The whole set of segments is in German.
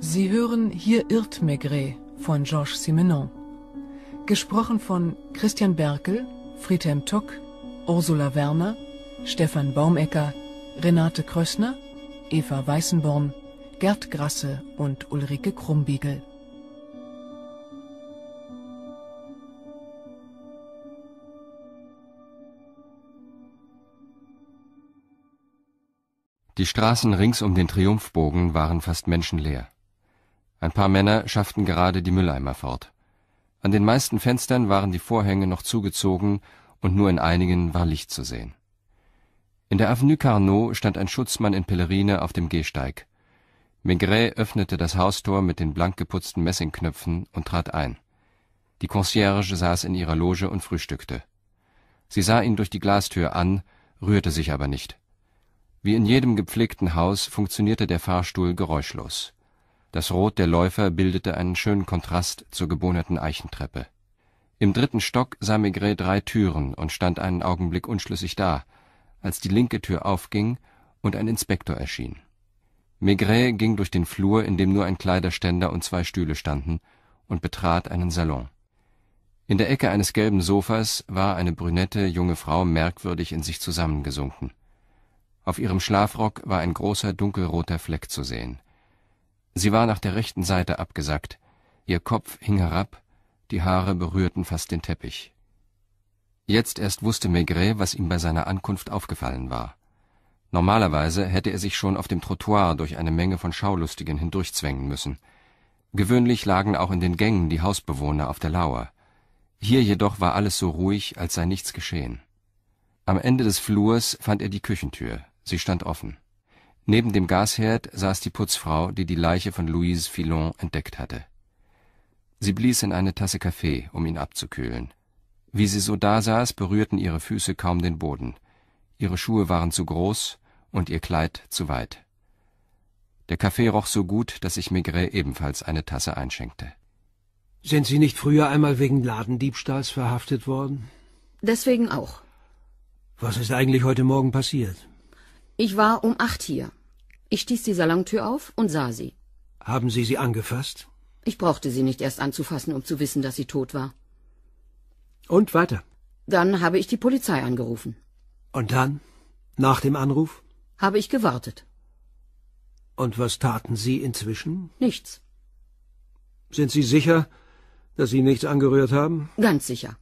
Sie hören Hier irrt Maigret von Georges Simenon. Gesprochen von Christian Berkel, Friedhelm Tock, Ursula Werner, Stefan Baumecker, Renate Krössner, Eva Weißenborn, Gerd Grasse und Ulrike Krumbiegel. Die Straßen rings um den Triumphbogen waren fast menschenleer. Ein paar Männer schafften gerade die Mülleimer fort. An den meisten Fenstern waren die Vorhänge noch zugezogen und nur in einigen war Licht zu sehen. In der Avenue Carnot stand ein Schutzmann in Pellerine auf dem Gehsteig. Maigret öffnete das Haustor mit den blank geputzten Messingknöpfen und trat ein. Die Concierge saß in ihrer Loge und frühstückte. Sie sah ihn durch die Glastür an, rührte sich aber nicht. Wie in jedem gepflegten Haus funktionierte der Fahrstuhl geräuschlos. Das Rot der Läufer bildete einen schönen Kontrast zur gebohnerten Eichentreppe. Im dritten Stock sah Maigret drei Türen und stand einen Augenblick unschlüssig da, als die linke Tür aufging und ein Inspektor erschien. Maigret ging durch den Flur, in dem nur ein Kleiderständer und zwei Stühle standen, und betrat einen Salon. In der Ecke eines gelben Sofas war eine brünette junge Frau merkwürdig in sich zusammengesunken. Auf ihrem Schlafrock war ein großer dunkelroter Fleck zu sehen. Sie war nach der rechten Seite abgesackt, ihr Kopf hing herab, die Haare berührten fast den Teppich. Jetzt erst wusste Maigret, was ihm bei seiner Ankunft aufgefallen war. Normalerweise hätte er sich schon auf dem Trottoir durch eine Menge von Schaulustigen hindurchzwängen müssen. Gewöhnlich lagen auch in den Gängen die Hausbewohner auf der Lauer. Hier jedoch war alles so ruhig, als sei nichts geschehen. Am Ende des Flurs fand er die Küchentür, sie stand offen. Neben dem Gasherd saß die Putzfrau, die die Leiche von Louise Filon entdeckt hatte. Sie blies in eine Tasse Kaffee, um ihn abzukühlen. Wie sie so dasaß, berührten ihre Füße kaum den Boden. Ihre Schuhe waren zu groß und ihr Kleid zu weit. Der Kaffee roch so gut, dass ich Maigret ebenfalls eine Tasse einschenkte. Sind Sie nicht früher einmal wegen Ladendiebstahls verhaftet worden? Deswegen auch. Was ist eigentlich heute Morgen passiert? Ich war um acht hier. Ich stieß die Salontür auf und sah sie. Haben Sie sie angefasst? Ich brauchte sie nicht erst anzufassen, um zu wissen, dass sie tot war. Und weiter? Dann habe ich die Polizei angerufen. Und dann? Nach dem Anruf? Habe ich gewartet. Und was taten Sie inzwischen? Nichts. Sind Sie sicher, dass Sie nichts angerührt haben? Ganz sicher.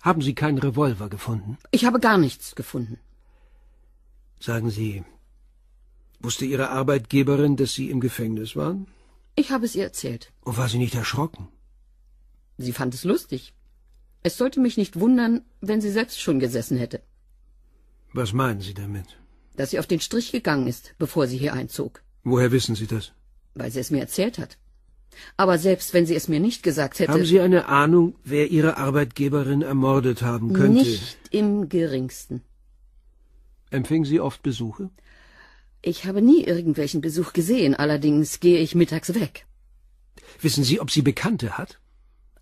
Haben Sie keinen Revolver gefunden? Ich habe gar nichts gefunden. Sagen Sie, Wusste Ihre Arbeitgeberin, dass Sie im Gefängnis waren? Ich habe es ihr erzählt. Und war sie nicht erschrocken? Sie fand es lustig. Es sollte mich nicht wundern, wenn sie selbst schon gesessen hätte. Was meinen Sie damit? Dass sie auf den Strich gegangen ist, bevor sie hier einzog. Woher wissen Sie das? Weil sie es mir erzählt hat. Aber selbst wenn sie es mir nicht gesagt hätte... Haben Sie eine Ahnung, wer Ihre Arbeitgeberin ermordet haben könnte? Nicht im geringsten. Empfing sie oft Besuche? Ich habe nie irgendwelchen Besuch gesehen, allerdings gehe ich mittags weg. Wissen Sie, ob sie Bekannte hat?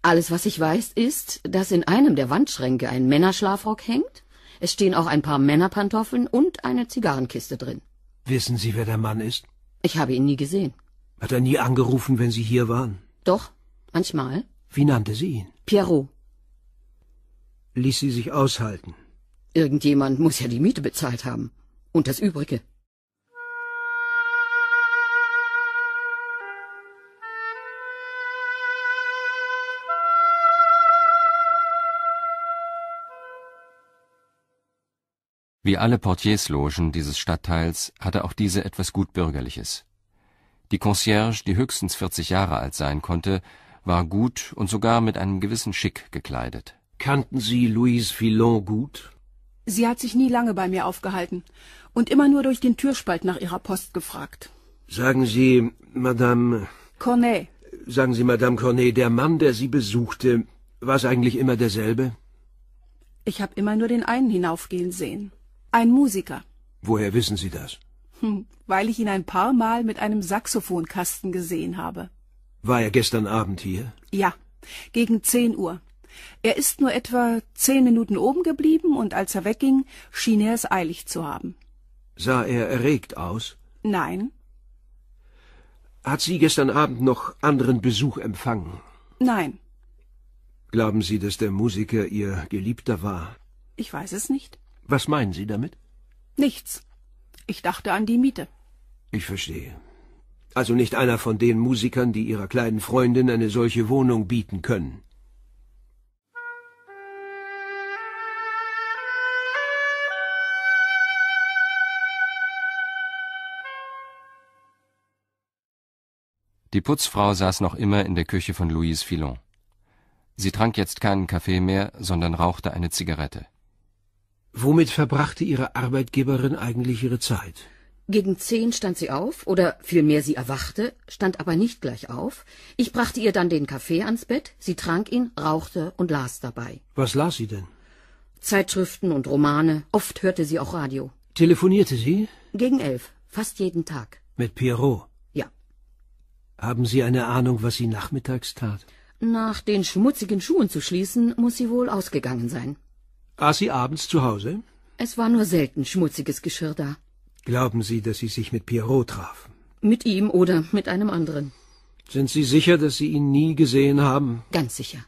Alles, was ich weiß, ist, dass in einem der Wandschränke ein Männerschlafrock hängt, es stehen auch ein paar Männerpantoffeln und eine Zigarrenkiste drin. Wissen Sie, wer der Mann ist? Ich habe ihn nie gesehen. Hat er nie angerufen, wenn Sie hier waren? Doch, manchmal. Wie nannte sie ihn? Pierrot. Ließ sie sich aushalten? Irgendjemand muss ja die Miete bezahlt haben. Und das Übrige. Wie alle Portierslogen dieses Stadtteils hatte auch diese etwas gut Bürgerliches. Die Concierge, die höchstens 40 Jahre alt sein konnte, war gut und sogar mit einem gewissen Schick gekleidet. Kannten Sie Louise Filon gut? Sie hat sich nie lange bei mir aufgehalten und immer nur durch den Türspalt nach ihrer Post gefragt. Sagen Sie, Madame. Cornet. Sagen Sie, Madame Cornet, der Mann, der Sie besuchte, war es eigentlich immer derselbe? Ich habe immer nur den einen hinaufgehen sehen. Ein Musiker. Woher wissen Sie das? Hm, weil ich ihn ein paar Mal mit einem Saxophonkasten gesehen habe. War er gestern Abend hier? Ja, gegen zehn Uhr. Er ist nur etwa zehn Minuten oben geblieben und als er wegging, schien er es eilig zu haben. Sah er erregt aus? Nein. Hat sie gestern Abend noch anderen Besuch empfangen? Nein. Glauben Sie, dass der Musiker Ihr Geliebter war? Ich weiß es nicht. Was meinen Sie damit? Nichts. Ich dachte an die Miete. Ich verstehe. Also nicht einer von den Musikern, die ihrer kleinen Freundin eine solche Wohnung bieten können. Die Putzfrau saß noch immer in der Küche von Louise Filon. Sie trank jetzt keinen Kaffee mehr, sondern rauchte eine Zigarette. Womit verbrachte Ihre Arbeitgeberin eigentlich ihre Zeit? Gegen zehn stand sie auf, oder vielmehr sie erwachte, stand aber nicht gleich auf. Ich brachte ihr dann den Kaffee ans Bett, sie trank ihn, rauchte und las dabei. Was las sie denn? Zeitschriften und Romane, oft hörte sie auch Radio. Telefonierte sie? Gegen elf, fast jeden Tag. Mit Pierrot? Ja. Haben Sie eine Ahnung, was sie nachmittags tat? Nach den schmutzigen Schuhen zu schließen, muss sie wohl ausgegangen sein. Aß sie abends zu Hause? Es war nur selten schmutziges Geschirr da. Glauben Sie, dass Sie sich mit Pierrot traf? Mit ihm oder mit einem anderen. Sind Sie sicher, dass Sie ihn nie gesehen haben? Ganz sicher.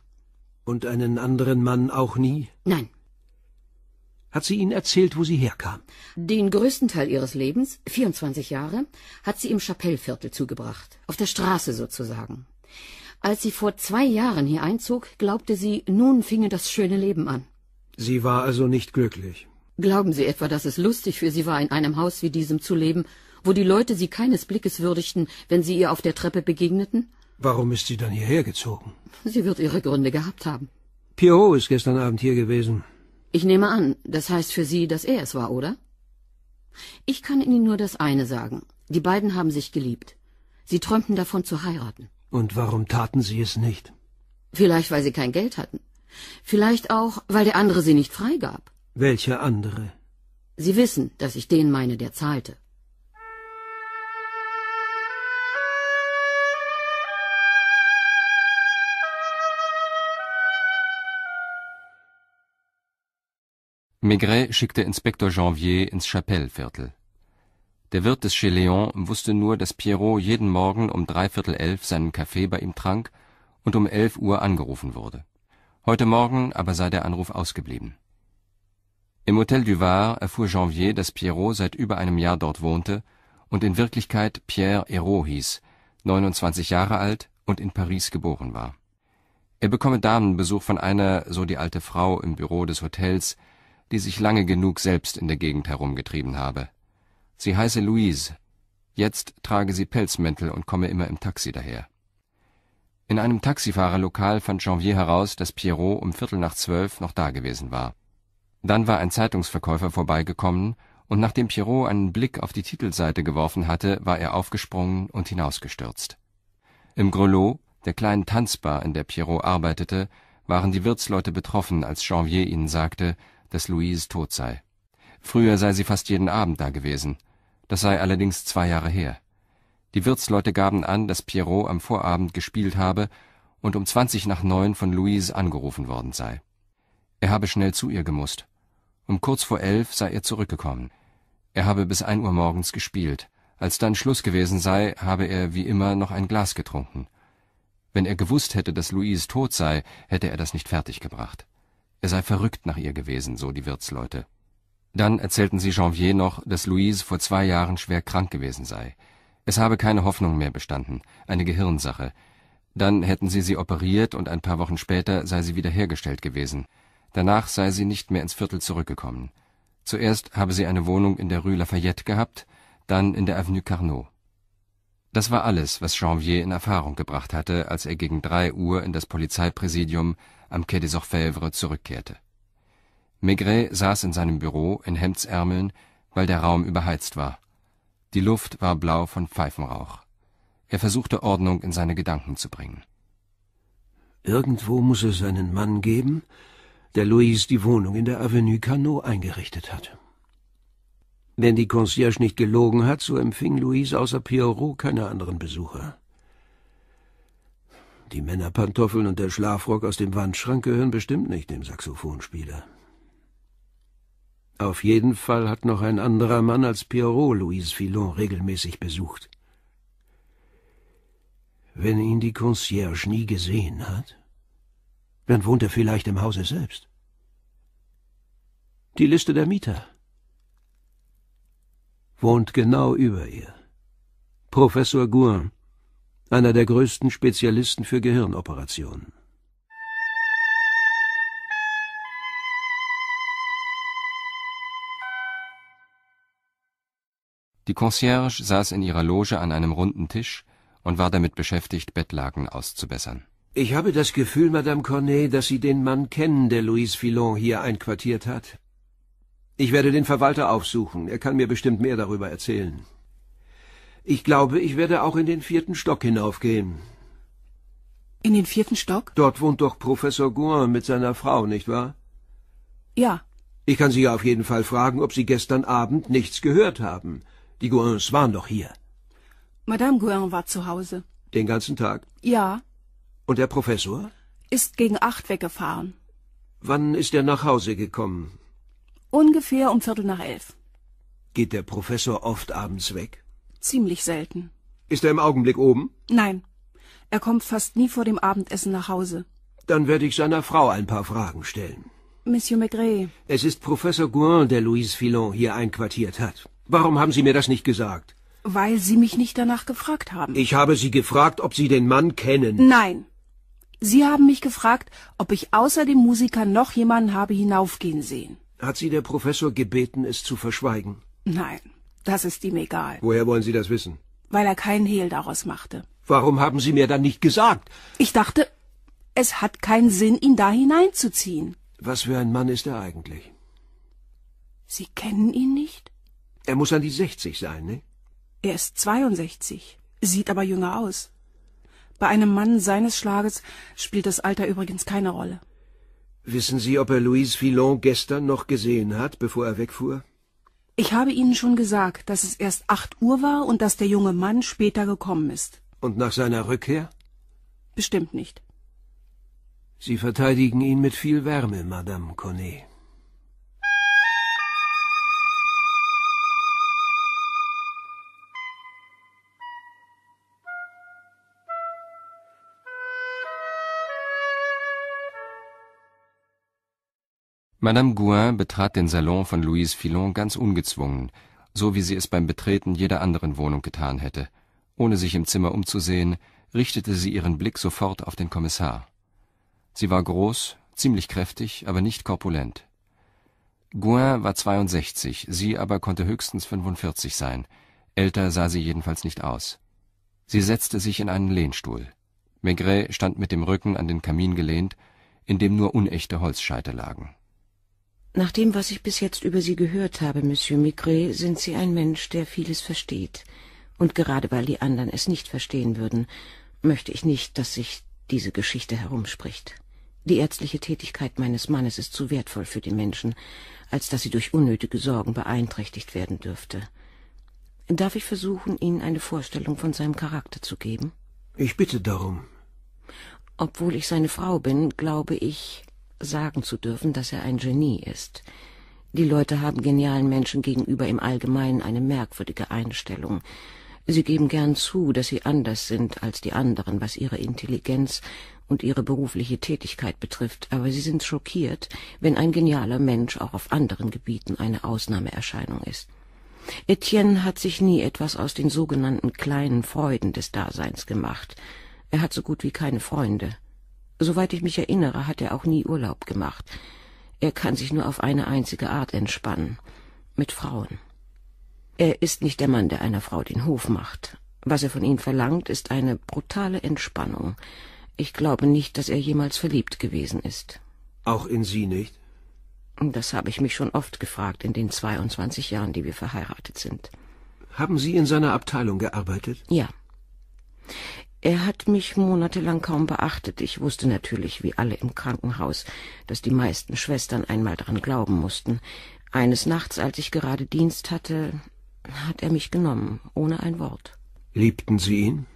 Und einen anderen Mann auch nie? Nein. Hat sie Ihnen erzählt, wo sie herkam? Den größten Teil ihres Lebens, 24 Jahre, hat sie im Chapellviertel zugebracht, auf der Straße sozusagen. Als sie vor zwei Jahren hier einzog, glaubte sie, nun finge das schöne Leben an. Sie war also nicht glücklich. Glauben Sie etwa, dass es lustig für sie war, in einem Haus wie diesem zu leben, wo die Leute sie keines Blickes würdigten, wenn sie ihr auf der Treppe begegneten? Warum ist sie dann hierher gezogen? Sie wird ihre Gründe gehabt haben. Pierrot ist gestern Abend hier gewesen. Ich nehme an, das heißt für Sie, dass er es war, oder? Ich kann Ihnen nur das eine sagen. Die beiden haben sich geliebt. Sie träumten davon zu heiraten. Und warum taten Sie es nicht? Vielleicht, weil sie kein Geld hatten. Vielleicht auch, weil der andere sie nicht freigab. Welcher andere? Sie wissen, dass ich den meine, der zahlte. Maigret schickte Inspektor Janvier ins Chapelleviertel. Der Wirt des Cheleon wusste nur, dass Pierrot jeden Morgen um dreiviertel elf seinen Kaffee bei ihm trank und um elf Uhr angerufen wurde. Heute Morgen aber sei der Anruf ausgeblieben. Im Hotel du Var erfuhr Janvier, dass Pierrot seit über einem Jahr dort wohnte und in Wirklichkeit Pierre Hérault hieß, 29 Jahre alt und in Paris geboren war. Er bekomme Damenbesuch von einer, so die alte Frau im Büro des Hotels, die sich lange genug selbst in der Gegend herumgetrieben habe. Sie heiße Louise. Jetzt trage sie Pelzmäntel und komme immer im Taxi daher. In einem Taxifahrerlokal fand Janvier heraus, dass Pierrot um Viertel nach zwölf noch dagewesen war. Dann war ein Zeitungsverkäufer vorbeigekommen, und nachdem Pierrot einen Blick auf die Titelseite geworfen hatte, war er aufgesprungen und hinausgestürzt. Im Grelot, der kleinen Tanzbar, in der Pierrot arbeitete, waren die Wirtsleute betroffen, als Janvier ihnen sagte, dass Louise tot sei. Früher sei sie fast jeden Abend dagewesen. Das sei allerdings zwei Jahre her. Die Wirtsleute gaben an, dass Pierrot am Vorabend gespielt habe und um zwanzig nach neun von Louise angerufen worden sei. Er habe schnell zu ihr gemusst. Um kurz vor elf sei er zurückgekommen. Er habe bis ein Uhr morgens gespielt. Als dann Schluss gewesen sei, habe er wie immer noch ein Glas getrunken. Wenn er gewusst hätte, dass Louise tot sei, hätte er das nicht fertiggebracht. Er sei verrückt nach ihr gewesen, so die Wirtsleute. Dann erzählten sie Janvier noch, dass Louise vor zwei Jahren schwer krank gewesen sei. Es habe keine Hoffnung mehr bestanden, eine Gehirnsache. Dann hätten sie sie operiert und ein paar Wochen später sei sie wiederhergestellt gewesen. Danach sei sie nicht mehr ins Viertel zurückgekommen. Zuerst habe sie eine Wohnung in der Rue Lafayette gehabt, dann in der Avenue Carnot. Das war alles, was Janvier in Erfahrung gebracht hatte, als er gegen drei Uhr in das Polizeipräsidium am Quai des Orfèvres zurückkehrte. Maigret saß in seinem Büro in Hemdsärmeln, weil der Raum überheizt war. Die Luft war blau von Pfeifenrauch. Er versuchte Ordnung in seine Gedanken zu bringen. Irgendwo muss es einen Mann geben, der Louise die Wohnung in der Avenue Canot eingerichtet hat. Wenn die Concierge nicht gelogen hat, so empfing Louise außer Pierrot keine anderen Besucher. Die Männerpantoffeln und der Schlafrock aus dem Wandschrank gehören bestimmt nicht dem Saxophonspieler. Auf jeden Fall hat noch ein anderer Mann als Pierrot Louise Filon regelmäßig besucht. Wenn ihn die Concierge nie gesehen hat, dann wohnt er vielleicht im Hause selbst. Die Liste der Mieter wohnt genau über ihr. Professor Gouin, einer der größten Spezialisten für Gehirnoperationen. Die Concierge saß in ihrer Loge an einem runden Tisch und war damit beschäftigt, Bettlagen auszubessern. Ich habe das Gefühl, Madame Cornet, dass Sie den Mann kennen, der Louise Filon hier einquartiert hat. Ich werde den Verwalter aufsuchen. Er kann mir bestimmt mehr darüber erzählen. Ich glaube, ich werde auch in den vierten Stock hinaufgehen. In den vierten Stock? Dort wohnt doch Professor Gouin mit seiner Frau, nicht wahr? Ja. Ich kann Sie ja auf jeden Fall fragen, ob Sie gestern Abend nichts gehört haben. Die Gouins waren doch hier. Madame Gouin war zu Hause. Den ganzen Tag? Ja. Und der Professor? Ist gegen acht weggefahren. Wann ist er nach Hause gekommen? Ungefähr um Viertel nach elf. Geht der Professor oft abends weg? Ziemlich selten. Ist er im Augenblick oben? Nein. Er kommt fast nie vor dem Abendessen nach Hause. Dann werde ich seiner Frau ein paar Fragen stellen. Monsieur Maigret. Es ist Professor Gouin, der Louise Filon hier einquartiert hat. Warum haben Sie mir das nicht gesagt? Weil Sie mich nicht danach gefragt haben. Ich habe Sie gefragt, ob Sie den Mann kennen. Nein. Sie haben mich gefragt, ob ich außer dem Musiker noch jemanden habe hinaufgehen sehen. Hat Sie der Professor gebeten, es zu verschweigen? Nein, das ist ihm egal. Woher wollen Sie das wissen? Weil er keinen Hehl daraus machte. Warum haben Sie mir dann nicht gesagt? Ich dachte, es hat keinen Sinn, ihn da hineinzuziehen. Was für ein Mann ist er eigentlich? Sie kennen ihn nicht? Er muss an die 60 sein, ne? Er ist 62, sieht aber jünger aus. Bei einem Mann seines Schlages spielt das Alter übrigens keine Rolle. Wissen Sie, ob er Louise Filon gestern noch gesehen hat, bevor er wegfuhr? Ich habe Ihnen schon gesagt, dass es erst acht Uhr war und dass der junge Mann später gekommen ist. Und nach seiner Rückkehr? Bestimmt nicht. Sie verteidigen ihn mit viel Wärme, Madame Connet. Madame Gouin betrat den Salon von Louise Filon ganz ungezwungen, so wie sie es beim Betreten jeder anderen Wohnung getan hätte. Ohne sich im Zimmer umzusehen, richtete sie ihren Blick sofort auf den Kommissar. Sie war groß, ziemlich kräftig, aber nicht korpulent. Gouin war 62, sie aber konnte höchstens 45 sein. Älter sah sie jedenfalls nicht aus. Sie setzte sich in einen Lehnstuhl. Maigret stand mit dem Rücken an den Kamin gelehnt, in dem nur unechte Holzscheite lagen nach dem, was ich bis jetzt über Sie gehört habe, Monsieur Migret, sind Sie ein Mensch, der vieles versteht. Und gerade weil die anderen es nicht verstehen würden, möchte ich nicht, dass sich diese Geschichte herumspricht. Die ärztliche Tätigkeit meines Mannes ist zu wertvoll für die Menschen, als dass sie durch unnötige Sorgen beeinträchtigt werden dürfte. Darf ich versuchen, Ihnen eine Vorstellung von seinem Charakter zu geben? Ich bitte darum. Obwohl ich seine Frau bin, glaube ich, sagen zu dürfen, dass er ein Genie ist. Die Leute haben genialen Menschen gegenüber im Allgemeinen eine merkwürdige Einstellung. Sie geben gern zu, dass sie anders sind als die anderen, was ihre Intelligenz und ihre berufliche Tätigkeit betrifft, aber sie sind schockiert, wenn ein genialer Mensch auch auf anderen Gebieten eine Ausnahmeerscheinung ist. Etienne hat sich nie etwas aus den sogenannten kleinen Freuden des Daseins gemacht. Er hat so gut wie keine Freunde. Soweit ich mich erinnere, hat er auch nie Urlaub gemacht. Er kann sich nur auf eine einzige Art entspannen. Mit Frauen. Er ist nicht der Mann, der einer Frau den Hof macht. Was er von ihnen verlangt, ist eine brutale Entspannung. Ich glaube nicht, dass er jemals verliebt gewesen ist. Auch in Sie nicht? Das habe ich mich schon oft gefragt in den 22 Jahren, die wir verheiratet sind. Haben Sie in seiner Abteilung gearbeitet? Ja. Er hat mich monatelang kaum beachtet. Ich wusste natürlich, wie alle im Krankenhaus, dass die meisten Schwestern einmal daran glauben mussten. Eines Nachts, als ich gerade Dienst hatte, hat er mich genommen, ohne ein Wort. Liebten Sie ihn?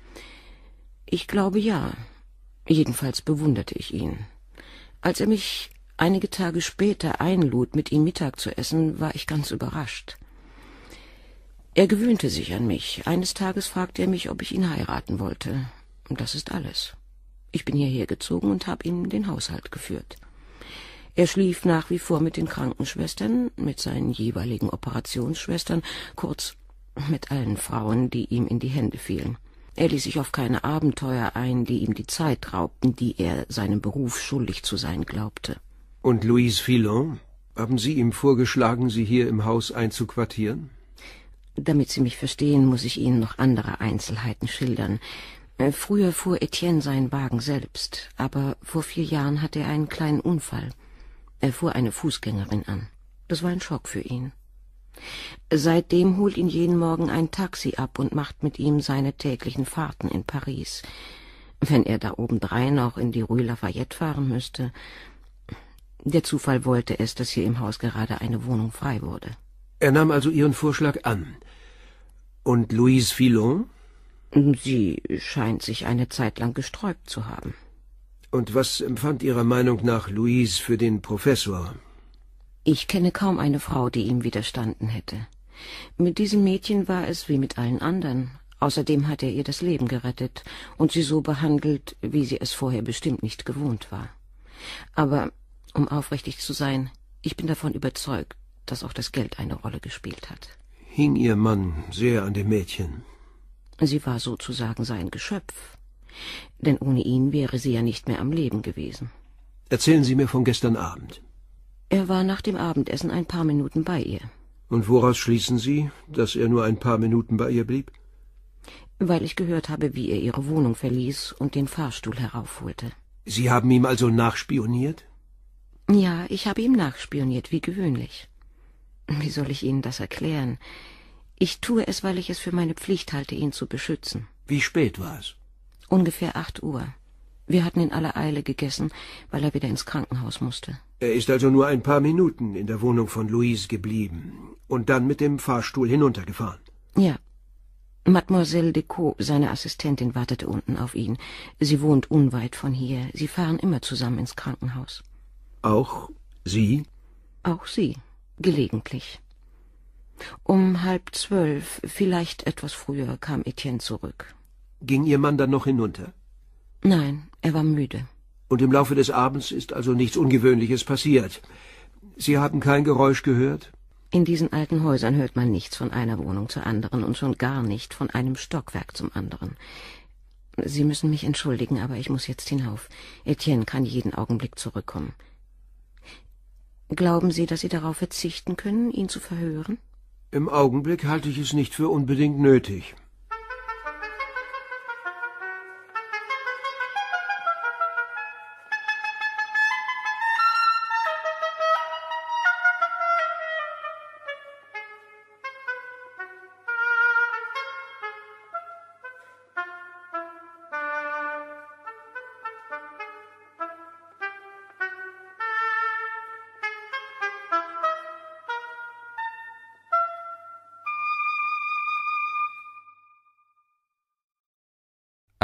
Ich glaube ja. Jedenfalls bewunderte ich ihn. Als er mich einige Tage später einlud, mit ihm Mittag zu essen, war ich ganz überrascht. Er gewöhnte sich an mich. Eines Tages fragte er mich, ob ich ihn heiraten wollte. Das ist alles. Ich bin hierher gezogen und habe ihm den Haushalt geführt. Er schlief nach wie vor mit den Krankenschwestern, mit seinen jeweiligen Operationsschwestern, kurz mit allen Frauen, die ihm in die Hände fielen. Er ließ sich auf keine Abenteuer ein, die ihm die Zeit raubten, die er seinem Beruf schuldig zu sein glaubte. Und Louise Filon? Haben Sie ihm vorgeschlagen, Sie hier im Haus einzuquartieren? Damit Sie mich verstehen, muss ich Ihnen noch andere Einzelheiten schildern. Äh, früher fuhr Etienne seinen Wagen selbst, aber vor vier Jahren hatte er einen kleinen Unfall. Er fuhr eine Fußgängerin an. Das war ein Schock für ihn. Seitdem holt ihn jeden Morgen ein Taxi ab und macht mit ihm seine täglichen Fahrten in Paris. Wenn er da obendrein noch in die Rue Lafayette fahren müsste. Der Zufall wollte es, dass hier im Haus gerade eine Wohnung frei wurde. Er nahm also Ihren Vorschlag an. Und Louise Filon? Sie scheint sich eine Zeit lang gesträubt zu haben. Und was empfand Ihrer Meinung nach Louise für den Professor? Ich kenne kaum eine Frau, die ihm widerstanden hätte. Mit diesem Mädchen war es wie mit allen anderen. Außerdem hat er ihr das Leben gerettet und sie so behandelt, wie sie es vorher bestimmt nicht gewohnt war. Aber, um aufrichtig zu sein, ich bin davon überzeugt, dass auch das Geld eine Rolle gespielt hat. Hing ihr Mann sehr an dem Mädchen? Sie war sozusagen sein Geschöpf, denn ohne ihn wäre sie ja nicht mehr am Leben gewesen. Erzählen Sie mir von gestern Abend. Er war nach dem Abendessen ein paar Minuten bei ihr. Und woraus schließen Sie, dass er nur ein paar Minuten bei ihr blieb? Weil ich gehört habe, wie er ihre Wohnung verließ und den Fahrstuhl heraufholte. Sie haben ihm also nachspioniert? Ja, ich habe ihm nachspioniert, wie gewöhnlich. Wie soll ich Ihnen das erklären? Ich tue es, weil ich es für meine Pflicht halte, ihn zu beschützen. Wie spät war es? Ungefähr acht Uhr. Wir hatten in aller Eile gegessen, weil er wieder ins Krankenhaus musste. Er ist also nur ein paar Minuten in der Wohnung von Louise geblieben und dann mit dem Fahrstuhl hinuntergefahren. Ja. Mademoiselle Decaux, seine Assistentin, wartete unten auf ihn. Sie wohnt unweit von hier. Sie fahren immer zusammen ins Krankenhaus. Auch Sie? Auch sie, gelegentlich. Um halb zwölf, vielleicht etwas früher, kam Etienne zurück. Ging Ihr Mann dann noch hinunter? Nein, er war müde. Und im Laufe des Abends ist also nichts Ungewöhnliches passiert. Sie haben kein Geräusch gehört? In diesen alten Häusern hört man nichts von einer Wohnung zur anderen und schon gar nicht von einem Stockwerk zum anderen. Sie müssen mich entschuldigen, aber ich muss jetzt hinauf. Etienne kann jeden Augenblick zurückkommen. Glauben Sie, dass Sie darauf verzichten können, ihn zu verhören? Im Augenblick halte ich es nicht für unbedingt nötig.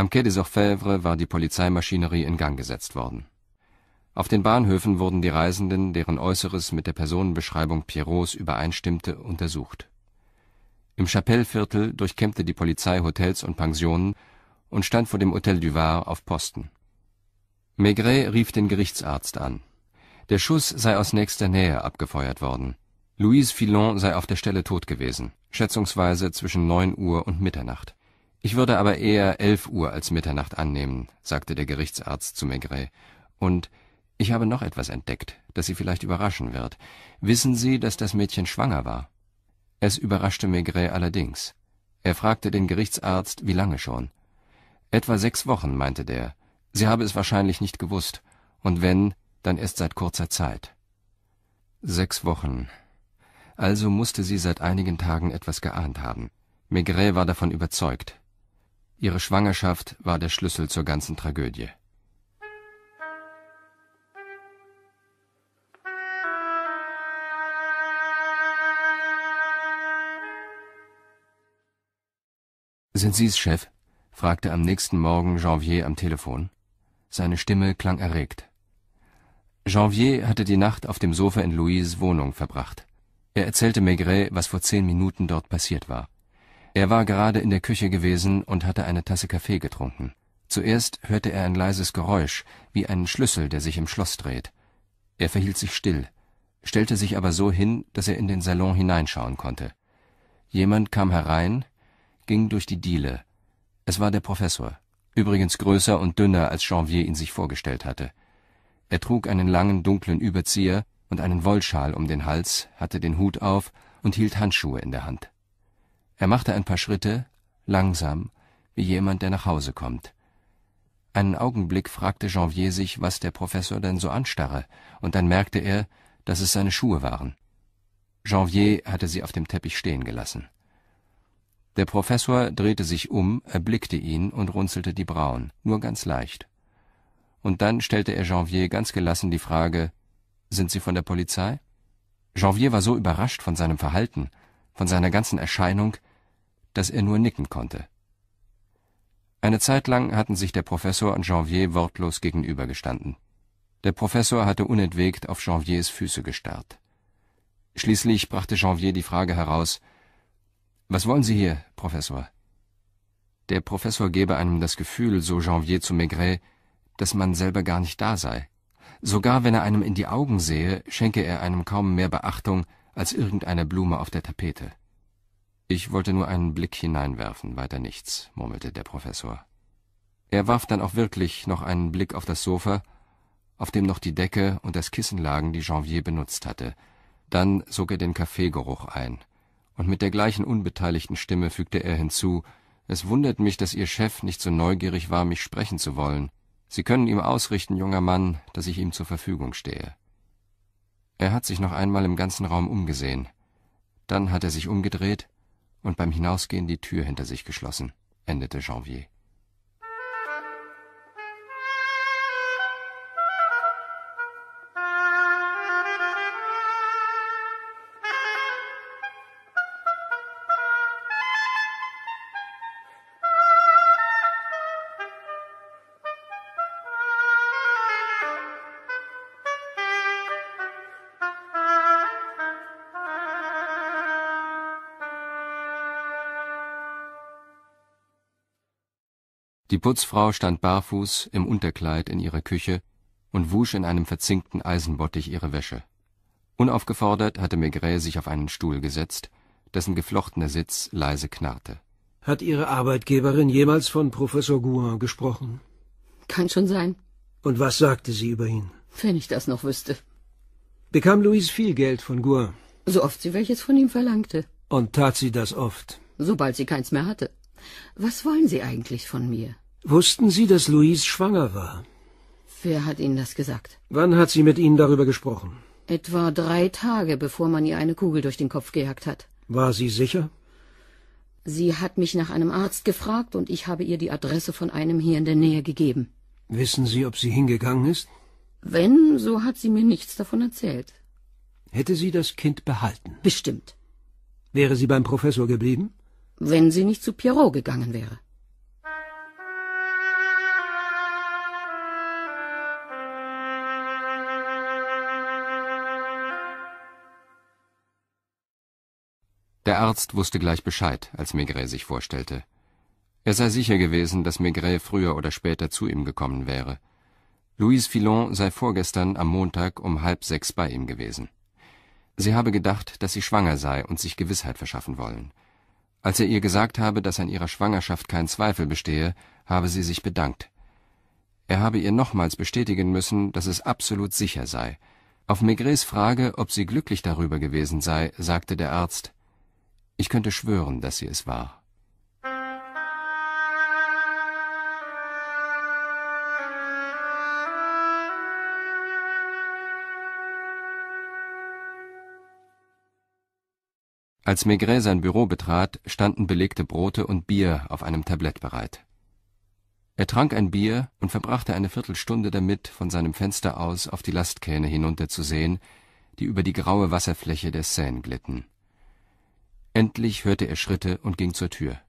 Am Quai des Orfèvres war die Polizeimaschinerie in Gang gesetzt worden. Auf den Bahnhöfen wurden die Reisenden, deren Äußeres mit der Personenbeschreibung Pierrots übereinstimmte, untersucht. Im Chapelleviertel durchkämmte die Polizei Hotels und Pensionen und stand vor dem Hotel du Var auf Posten. Maigret rief den Gerichtsarzt an. Der Schuss sei aus nächster Nähe abgefeuert worden. Louise Filon sei auf der Stelle tot gewesen, schätzungsweise zwischen neun Uhr und Mitternacht ich würde aber eher elf Uhr als Mitternacht annehmen, sagte der Gerichtsarzt zu Maigret. Und ich habe noch etwas entdeckt, das Sie vielleicht überraschen wird. Wissen Sie, dass das Mädchen schwanger war? Es überraschte Maigret allerdings. Er fragte den Gerichtsarzt, wie lange schon. Etwa sechs Wochen, meinte der. Sie habe es wahrscheinlich nicht gewusst. Und wenn, dann erst seit kurzer Zeit. Sechs Wochen. Also musste sie seit einigen Tagen etwas geahnt haben. Maigret war davon überzeugt, Ihre Schwangerschaft war der Schlüssel zur ganzen Tragödie. Sind Sie's, Chef? fragte am nächsten Morgen Janvier am Telefon. Seine Stimme klang erregt. Janvier hatte die Nacht auf dem Sofa in Louise Wohnung verbracht. Er erzählte Maigret, was vor zehn Minuten dort passiert war. Er war gerade in der Küche gewesen und hatte eine Tasse Kaffee getrunken. Zuerst hörte er ein leises Geräusch, wie einen Schlüssel, der sich im Schloss dreht. Er verhielt sich still, stellte sich aber so hin, dass er in den Salon hineinschauen konnte. Jemand kam herein, ging durch die Diele. Es war der Professor, übrigens größer und dünner, als Janvier ihn sich vorgestellt hatte. Er trug einen langen, dunklen Überzieher und einen Wollschal um den Hals, hatte den Hut auf und hielt Handschuhe in der Hand. Er machte ein paar Schritte, langsam, wie jemand, der nach Hause kommt. Einen Augenblick fragte Janvier sich, was der Professor denn so anstarre, und dann merkte er, dass es seine Schuhe waren. Janvier hatte sie auf dem Teppich stehen gelassen. Der Professor drehte sich um, erblickte ihn und runzelte die Brauen, nur ganz leicht. Und dann stellte er Janvier ganz gelassen die Frage, sind Sie von der Polizei? Janvier war so überrascht von seinem Verhalten, von seiner ganzen Erscheinung, dass er nur nicken konnte. Eine Zeit lang hatten sich der Professor und Janvier wortlos gegenübergestanden. Der Professor hatte unentwegt auf Janviers Füße gestarrt. Schließlich brachte Janvier die Frage heraus Was wollen Sie hier, Professor? Der Professor gebe einem das Gefühl, so Janvier zu Maigret, dass man selber gar nicht da sei. Sogar wenn er einem in die Augen sehe, schenke er einem kaum mehr Beachtung als irgendeine Blume auf der Tapete. Ich wollte nur einen Blick hineinwerfen, weiter nichts, murmelte der Professor. Er warf dann auch wirklich noch einen Blick auf das Sofa, auf dem noch die Decke und das Kissen lagen, die Janvier benutzt hatte. Dann sog er den Kaffeegeruch ein. Und mit der gleichen unbeteiligten Stimme fügte er hinzu, es wundert mich, dass Ihr Chef nicht so neugierig war, mich sprechen zu wollen. Sie können ihm ausrichten, junger Mann, dass ich ihm zur Verfügung stehe. Er hat sich noch einmal im ganzen Raum umgesehen. Dann hat er sich umgedreht, und beim Hinausgehen die Tür hinter sich geschlossen, endete Janvier Putzfrau stand barfuß im Unterkleid in ihrer Küche und wusch in einem verzinkten Eisenbottich ihre Wäsche. Unaufgefordert hatte Maigret sich auf einen Stuhl gesetzt, dessen geflochtener Sitz leise knarrte. Hat Ihre Arbeitgeberin jemals von Professor Gouin gesprochen? Kann schon sein. Und was sagte sie über ihn? Wenn ich das noch wüsste. Bekam Louise viel Geld von Gouin? So oft sie welches von ihm verlangte. Und tat sie das oft? Sobald sie keins mehr hatte. Was wollen Sie eigentlich von mir? Wussten Sie, dass Louise schwanger war? Wer hat Ihnen das gesagt? Wann hat sie mit Ihnen darüber gesprochen? Etwa drei Tage, bevor man ihr eine Kugel durch den Kopf gejagt hat. War sie sicher? Sie hat mich nach einem Arzt gefragt und ich habe ihr die Adresse von einem hier in der Nähe gegeben. Wissen Sie, ob sie hingegangen ist? Wenn, so hat sie mir nichts davon erzählt. Hätte sie das Kind behalten? Bestimmt. Wäre sie beim Professor geblieben? Wenn sie nicht zu Pierrot gegangen wäre. Der Arzt wusste gleich Bescheid, als Maigret sich vorstellte. Er sei sicher gewesen, dass Maigret früher oder später zu ihm gekommen wäre. Louise Filon sei vorgestern am Montag um halb sechs bei ihm gewesen. Sie habe gedacht, dass sie schwanger sei und sich Gewissheit verschaffen wollen. Als er ihr gesagt habe, dass an ihrer Schwangerschaft kein Zweifel bestehe, habe sie sich bedankt. Er habe ihr nochmals bestätigen müssen, dass es absolut sicher sei. Auf Maigrets Frage, ob sie glücklich darüber gewesen sei, sagte der Arzt, ich könnte schwören, dass sie es war. Als Maigret sein Büro betrat, standen belegte Brote und Bier auf einem Tablett bereit. Er trank ein Bier und verbrachte eine Viertelstunde damit, von seinem Fenster aus auf die Lastkähne hinunterzusehen, die über die graue Wasserfläche der Seine glitten. Endlich hörte er Schritte und ging zur Tür.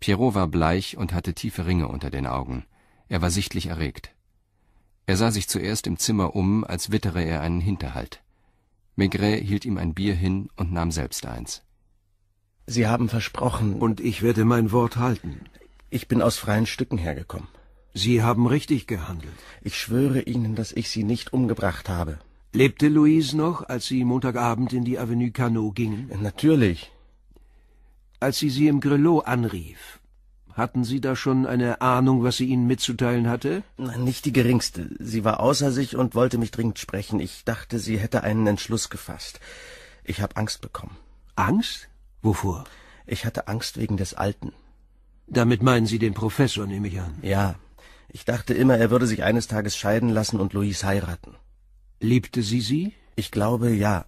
Pierrot war bleich und hatte tiefe Ringe unter den Augen. Er war sichtlich erregt. Er sah sich zuerst im Zimmer um, als wittere er einen Hinterhalt. Maigret hielt ihm ein Bier hin und nahm selbst eins. Sie haben versprochen. Und ich werde mein Wort halten. Ich bin aus freien Stücken hergekommen. Sie haben richtig gehandelt. Ich schwöre Ihnen, dass ich Sie nicht umgebracht habe. Lebte Louise noch, als Sie Montagabend in die Avenue Carnot gingen? Natürlich. Als sie Sie im Grelot anrief, hatten Sie da schon eine Ahnung, was sie Ihnen mitzuteilen hatte? Nicht die geringste. Sie war außer sich und wollte mich dringend sprechen. Ich dachte, sie hätte einen Entschluss gefasst. Ich habe Angst bekommen. Angst? Wovor? Ich hatte Angst wegen des Alten. Damit meinen Sie den Professor, nehme ich an. Ja. Ich dachte immer, er würde sich eines Tages scheiden lassen und Louise heiraten. Liebte sie sie? Ich glaube, ja.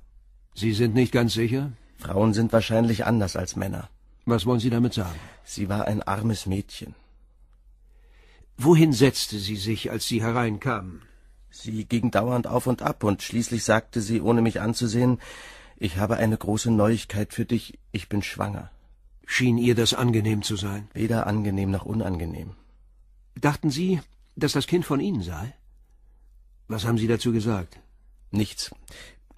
Sie sind nicht ganz sicher? Frauen sind wahrscheinlich anders als Männer. Was wollen Sie damit sagen? Sie war ein armes Mädchen. Wohin setzte sie sich, als Sie hereinkam? Sie ging dauernd auf und ab, und schließlich sagte sie, ohne mich anzusehen, ich habe eine große Neuigkeit für dich, ich bin schwanger. Schien ihr das angenehm zu sein? Weder angenehm noch unangenehm. Dachten Sie, dass das Kind von Ihnen sei? Was haben Sie dazu gesagt? Nichts.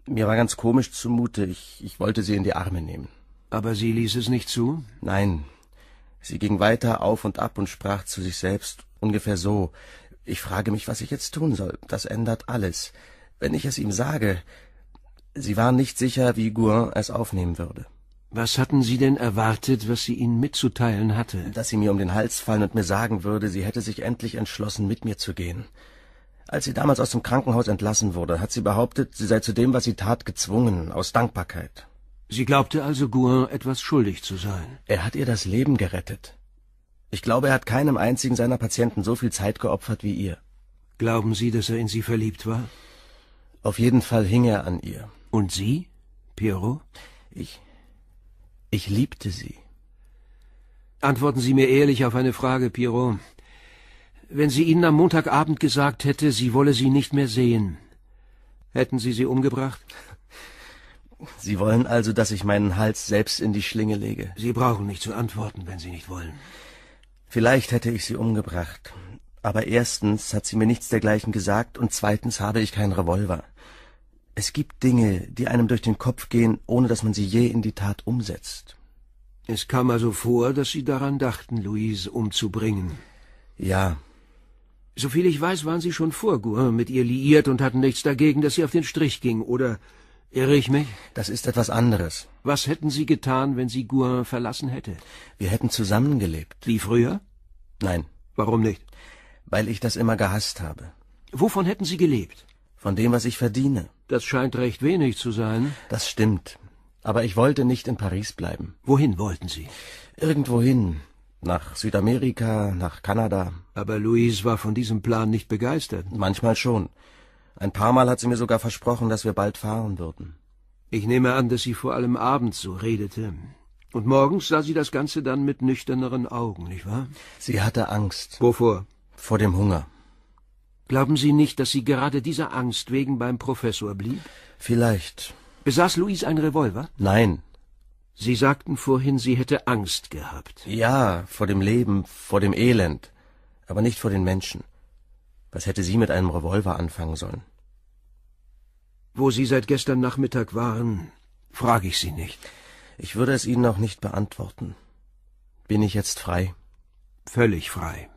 Mir war ganz komisch zumute. Ich, ich wollte sie in die Arme nehmen. Aber sie ließ es nicht zu? Nein. Sie ging weiter auf und ab und sprach zu sich selbst ungefähr so. Ich frage mich, was ich jetzt tun soll. Das ändert alles. Wenn ich es ihm sage. Sie war nicht sicher, wie Gouin es aufnehmen würde. Was hatten Sie denn erwartet, was sie Ihnen mitzuteilen hatte? Dass sie mir um den Hals fallen und mir sagen würde, sie hätte sich endlich entschlossen, mit mir zu gehen. Als sie damals aus dem Krankenhaus entlassen wurde, hat sie behauptet, sie sei zu dem, was sie tat, gezwungen, aus Dankbarkeit. Sie glaubte also, Gouin etwas schuldig zu sein. Er hat ihr das Leben gerettet. Ich glaube, er hat keinem einzigen seiner Patienten so viel Zeit geopfert wie ihr. Glauben Sie, dass er in Sie verliebt war? Auf jeden Fall hing er an ihr. Und Sie, Pierrot? Ich... ich liebte sie. Antworten Sie mir ehrlich auf eine Frage, Pierrot. Wenn sie ihnen am Montagabend gesagt hätte, sie wolle sie nicht mehr sehen, hätten sie sie umgebracht? Sie wollen also, dass ich meinen Hals selbst in die Schlinge lege? Sie brauchen nicht zu antworten, wenn Sie nicht wollen. Vielleicht hätte ich sie umgebracht. Aber erstens hat sie mir nichts dergleichen gesagt und zweitens habe ich keinen Revolver. Es gibt Dinge, die einem durch den Kopf gehen, ohne dass man sie je in die Tat umsetzt. Es kam also vor, dass Sie daran dachten, Louise umzubringen. Ja, Soviel ich weiß, waren Sie schon vor Gouin mit ihr liiert und hatten nichts dagegen, dass sie auf den Strich ging, oder irre ich mich? Das ist etwas anderes. Was hätten Sie getan, wenn Sie Gouin verlassen hätte? Wir hätten zusammengelebt. Wie früher? Nein. Warum nicht? Weil ich das immer gehasst habe. Wovon hätten Sie gelebt? Von dem, was ich verdiene. Das scheint recht wenig zu sein. Das stimmt. Aber ich wollte nicht in Paris bleiben. Wohin wollten Sie? Irgendwohin nach Südamerika, nach Kanada. Aber Louise war von diesem Plan nicht begeistert. Manchmal schon. Ein paar Mal hat sie mir sogar versprochen, dass wir bald fahren würden. Ich nehme an, dass sie vor allem abends so redete. Und morgens sah sie das Ganze dann mit nüchterneren Augen, nicht wahr? Sie hatte Angst. Wovor? Vor dem Hunger. Glauben Sie nicht, dass sie gerade dieser Angst wegen beim Professor blieb? Vielleicht. Besaß Louise einen Revolver? Nein, Sie sagten vorhin, Sie hätte Angst gehabt. Ja, vor dem Leben, vor dem Elend, aber nicht vor den Menschen. Was hätte sie mit einem Revolver anfangen sollen? Wo Sie seit gestern Nachmittag waren, frage ich Sie nicht. Ich würde es Ihnen auch nicht beantworten. Bin ich jetzt frei? Völlig frei.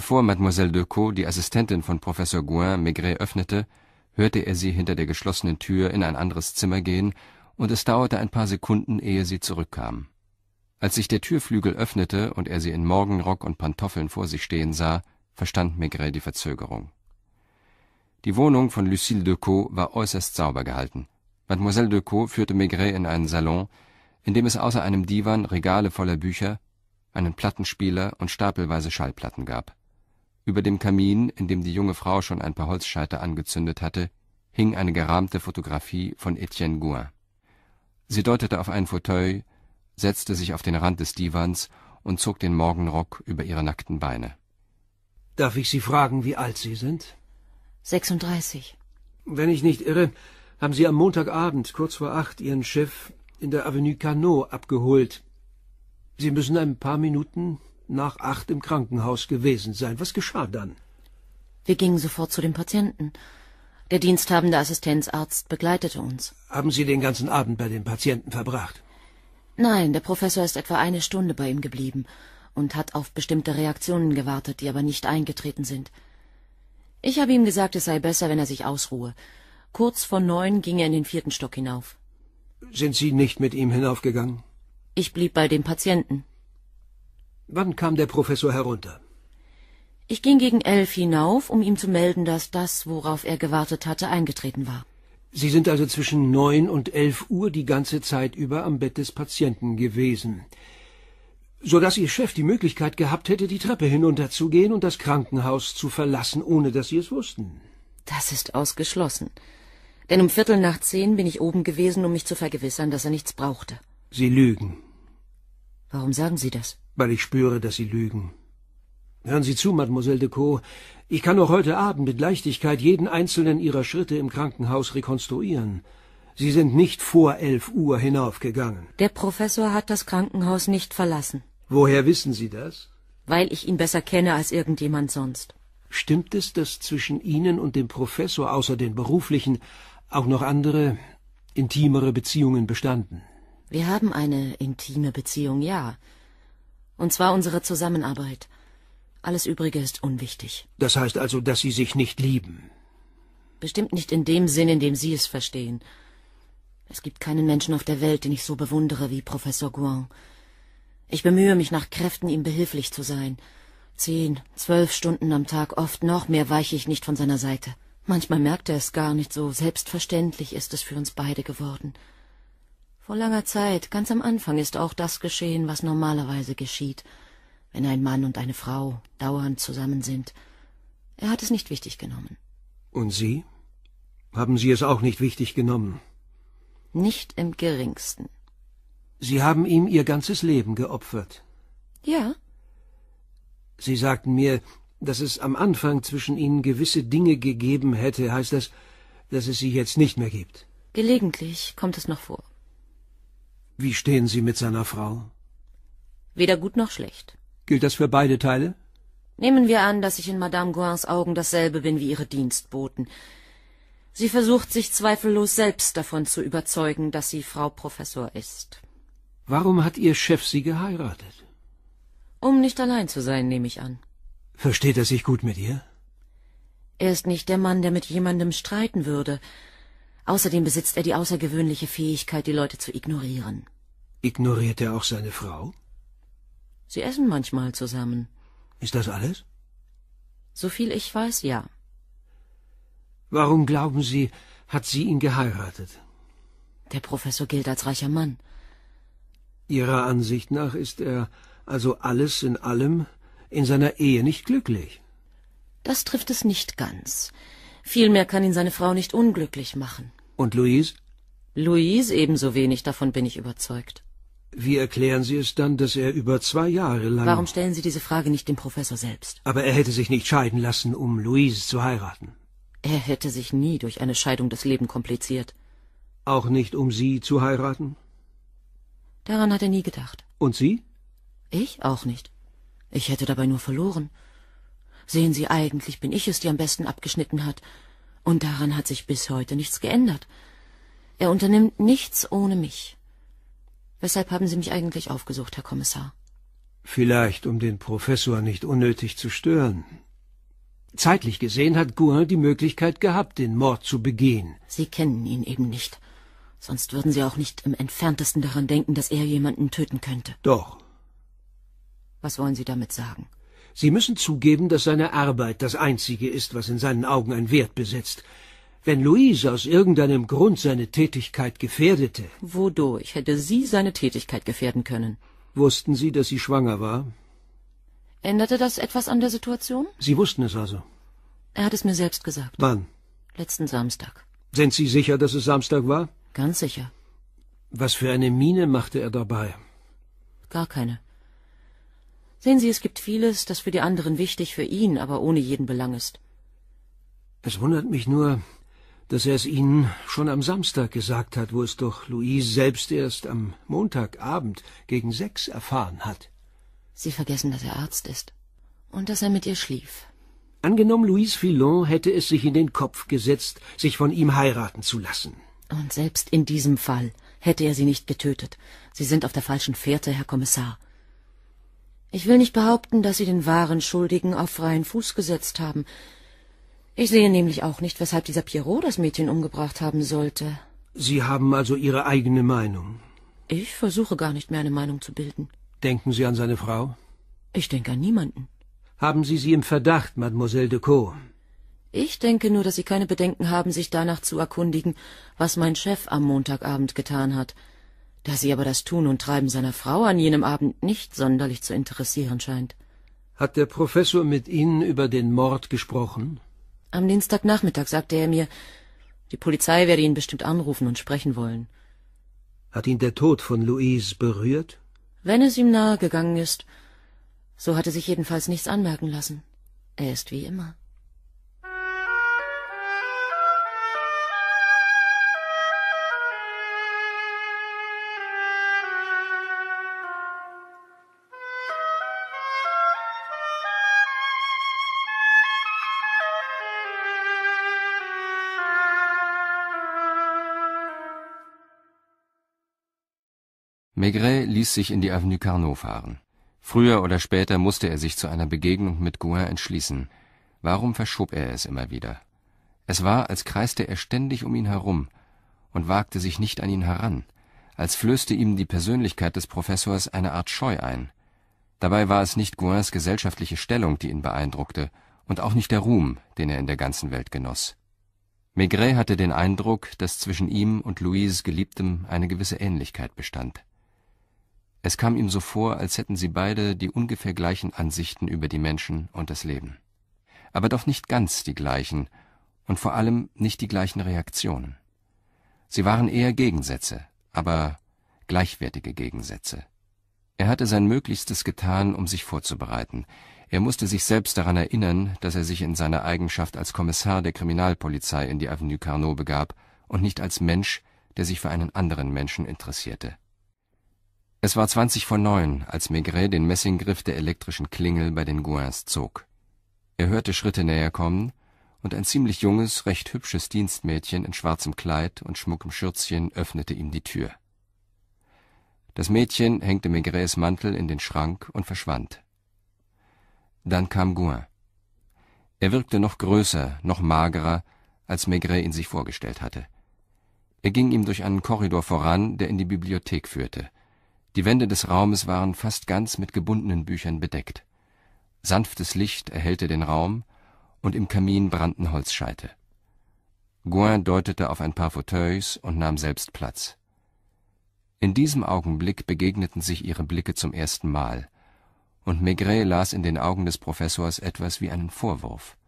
Bevor Mademoiselle Decaux, die Assistentin von Professor Gouin, Maigret öffnete, hörte er sie hinter der geschlossenen Tür in ein anderes Zimmer gehen, und es dauerte ein paar Sekunden, ehe sie zurückkam. Als sich der Türflügel öffnete und er sie in Morgenrock und Pantoffeln vor sich stehen sah, verstand Maigret die Verzögerung. Die Wohnung von Lucille Decaux war äußerst sauber gehalten. Mademoiselle Decaux führte Maigret in einen Salon, in dem es außer einem Divan Regale voller Bücher, einen Plattenspieler und stapelweise Schallplatten gab. Über dem Kamin, in dem die junge Frau schon ein paar Holzscheiter angezündet hatte, hing eine gerahmte Fotografie von Etienne Gouin. Sie deutete auf einen Fauteuil, setzte sich auf den Rand des Divans und zog den Morgenrock über ihre nackten Beine. Darf ich Sie fragen, wie alt Sie sind? 36. Wenn ich nicht irre, haben Sie am Montagabend kurz vor acht Ihren Chef in der Avenue Carnot abgeholt. Sie müssen ein paar Minuten nach acht im Krankenhaus gewesen sein. Was geschah dann? Wir gingen sofort zu dem Patienten. Der diensthabende Assistenzarzt begleitete uns. Haben Sie den ganzen Abend bei dem Patienten verbracht? Nein, der Professor ist etwa eine Stunde bei ihm geblieben und hat auf bestimmte Reaktionen gewartet, die aber nicht eingetreten sind. Ich habe ihm gesagt, es sei besser, wenn er sich ausruhe. Kurz vor neun ging er in den vierten Stock hinauf. Sind Sie nicht mit ihm hinaufgegangen? Ich blieb bei dem Patienten. Wann kam der Professor herunter? Ich ging gegen elf hinauf, um ihm zu melden, dass das, worauf er gewartet hatte, eingetreten war. Sie sind also zwischen neun und elf Uhr die ganze Zeit über am Bett des Patienten gewesen, so dass Ihr Chef die Möglichkeit gehabt hätte, die Treppe hinunterzugehen und das Krankenhaus zu verlassen, ohne dass Sie es wussten. Das ist ausgeschlossen. Denn um Viertel nach zehn bin ich oben gewesen, um mich zu vergewissern, dass er nichts brauchte. Sie lügen. Warum sagen Sie das? weil ich spüre, dass Sie lügen. Hören Sie zu, Mademoiselle de Caux, ich kann noch heute Abend mit Leichtigkeit jeden einzelnen Ihrer Schritte im Krankenhaus rekonstruieren. Sie sind nicht vor elf Uhr hinaufgegangen. Der Professor hat das Krankenhaus nicht verlassen. Woher wissen Sie das? Weil ich ihn besser kenne als irgendjemand sonst. Stimmt es, dass zwischen Ihnen und dem Professor außer den beruflichen auch noch andere, intimere Beziehungen bestanden? Wir haben eine intime Beziehung, ja. Und zwar unsere Zusammenarbeit. Alles Übrige ist unwichtig. Das heißt also, dass Sie sich nicht lieben. Bestimmt nicht in dem Sinn, in dem Sie es verstehen. Es gibt keinen Menschen auf der Welt, den ich so bewundere wie Professor Guan. Ich bemühe mich nach Kräften, ihm behilflich zu sein. Zehn, zwölf Stunden am Tag, oft noch mehr weiche ich nicht von seiner Seite. Manchmal merkt er es gar nicht so, selbstverständlich ist es für uns beide geworden. Vor langer Zeit, ganz am Anfang, ist auch das geschehen, was normalerweise geschieht, wenn ein Mann und eine Frau dauernd zusammen sind. Er hat es nicht wichtig genommen. Und Sie? Haben Sie es auch nicht wichtig genommen? Nicht im geringsten. Sie haben ihm Ihr ganzes Leben geopfert. Ja. Sie sagten mir, dass es am Anfang zwischen Ihnen gewisse Dinge gegeben hätte. Heißt das, dass es sie jetzt nicht mehr gibt? Gelegentlich kommt es noch vor. Wie stehen Sie mit seiner Frau? Weder gut noch schlecht. Gilt das für beide Teile? Nehmen wir an, dass ich in Madame Gouins Augen dasselbe bin wie ihre Dienstboten. Sie versucht sich zweifellos selbst davon zu überzeugen, dass sie Frau Professor ist. Warum hat Ihr Chef Sie geheiratet? Um nicht allein zu sein, nehme ich an. Versteht er sich gut mit ihr? Er ist nicht der Mann, der mit jemandem streiten würde. Außerdem besitzt er die außergewöhnliche Fähigkeit, die Leute zu ignorieren. Ignoriert er auch seine Frau? Sie essen manchmal zusammen. Ist das alles? Soviel ich weiß, ja. Warum glauben Sie, hat sie ihn geheiratet? Der Professor gilt als reicher Mann. Ihrer Ansicht nach ist er also alles in allem in seiner Ehe nicht glücklich. Das trifft es nicht ganz. Vielmehr kann ihn seine Frau nicht unglücklich machen. Und Louise? Louise ebenso wenig, davon bin ich überzeugt. Wie erklären Sie es dann, dass er über zwei Jahre lang... Warum stellen Sie diese Frage nicht dem Professor selbst? Aber er hätte sich nicht scheiden lassen, um Louise zu heiraten. Er hätte sich nie durch eine Scheidung das Leben kompliziert. Auch nicht, um Sie zu heiraten? Daran hat er nie gedacht. Und Sie? Ich auch nicht. Ich hätte dabei nur verloren. Sehen Sie, eigentlich bin ich es, die am besten abgeschnitten hat und daran hat sich bis heute nichts geändert. Er unternimmt nichts ohne mich. Weshalb haben Sie mich eigentlich aufgesucht, Herr Kommissar? Vielleicht, um den Professor nicht unnötig zu stören. Zeitlich gesehen hat Gouin die Möglichkeit gehabt, den Mord zu begehen. Sie kennen ihn eben nicht. Sonst würden Sie auch nicht im entferntesten daran denken, dass er jemanden töten könnte. Doch. Was wollen Sie damit sagen? Sie müssen zugeben, dass seine Arbeit das Einzige ist, was in seinen Augen einen Wert besitzt. Wenn Louise aus irgendeinem Grund seine Tätigkeit gefährdete. Wodurch hätte sie seine Tätigkeit gefährden können? Wussten Sie, dass sie schwanger war? Änderte das etwas an der Situation? Sie wussten es also. Er hat es mir selbst gesagt. Wann? Letzten Samstag. Sind Sie sicher, dass es Samstag war? Ganz sicher. Was für eine Miene machte er dabei? Gar keine. Sehen Sie, es gibt vieles, das für die anderen wichtig, für ihn aber ohne jeden Belang ist. Es wundert mich nur, dass er es Ihnen schon am Samstag gesagt hat, wo es doch Louise selbst erst am Montagabend gegen sechs erfahren hat. Sie vergessen, dass er Arzt ist und dass er mit ihr schlief. Angenommen, Louise Filon hätte es sich in den Kopf gesetzt, sich von ihm heiraten zu lassen. Und selbst in diesem Fall hätte er sie nicht getötet. Sie sind auf der falschen Fährte, Herr Kommissar. Ich will nicht behaupten, dass Sie den wahren Schuldigen auf freien Fuß gesetzt haben. Ich sehe nämlich auch nicht, weshalb dieser Pierrot das Mädchen umgebracht haben sollte. Sie haben also Ihre eigene Meinung. Ich versuche gar nicht mehr eine Meinung zu bilden. Denken Sie an seine Frau? Ich denke an niemanden. Haben Sie sie im Verdacht, Mademoiselle de Caux? Ich denke nur, dass Sie keine Bedenken haben, sich danach zu erkundigen, was mein Chef am Montagabend getan hat da sie aber das Tun und Treiben seiner Frau an jenem Abend nicht sonderlich zu interessieren scheint. Hat der Professor mit Ihnen über den Mord gesprochen? Am Dienstagnachmittag sagte er mir, die Polizei werde ihn bestimmt anrufen und sprechen wollen. Hat ihn der Tod von Louise berührt? Wenn es ihm nahe gegangen ist, so hat er sich jedenfalls nichts anmerken lassen. Er ist wie immer. Maigret ließ sich in die Avenue Carnot fahren. Früher oder später musste er sich zu einer Begegnung mit Gouin entschließen. Warum verschob er es immer wieder? Es war, als kreiste er ständig um ihn herum und wagte sich nicht an ihn heran, als flößte ihm die Persönlichkeit des Professors eine Art Scheu ein. Dabei war es nicht Gouins gesellschaftliche Stellung, die ihn beeindruckte, und auch nicht der Ruhm, den er in der ganzen Welt genoss. Maigret hatte den Eindruck, dass zwischen ihm und Louise Geliebtem eine gewisse Ähnlichkeit bestand es kam ihm so vor, als hätten sie beide die ungefähr gleichen Ansichten über die Menschen und das Leben. Aber doch nicht ganz die gleichen und vor allem nicht die gleichen Reaktionen. Sie waren eher Gegensätze, aber gleichwertige Gegensätze. Er hatte sein Möglichstes getan, um sich vorzubereiten. Er musste sich selbst daran erinnern, dass er sich in seiner Eigenschaft als Kommissar der Kriminalpolizei in die Avenue Carnot begab und nicht als Mensch, der sich für einen anderen Menschen interessierte. Es war zwanzig vor neun, als Maigret den Messinggriff der elektrischen Klingel bei den Gouins zog. Er hörte Schritte näher kommen, und ein ziemlich junges, recht hübsches Dienstmädchen in schwarzem Kleid und schmuckem Schürzchen öffnete ihm die Tür. Das Mädchen hängte Maigrets Mantel in den Schrank und verschwand. Dann kam Gouin. Er wirkte noch größer, noch magerer, als Maigret ihn sich vorgestellt hatte. Er ging ihm durch einen Korridor voran, der in die Bibliothek führte – die Wände des Raumes waren fast ganz mit gebundenen Büchern bedeckt. Sanftes Licht erhellte den Raum, und im Kamin brannten Holzscheite. Gouin deutete auf ein paar Fauteuils und nahm selbst Platz. In diesem Augenblick begegneten sich ihre Blicke zum ersten Mal, und Maigret las in den Augen des Professors etwas wie einen Vorwurf.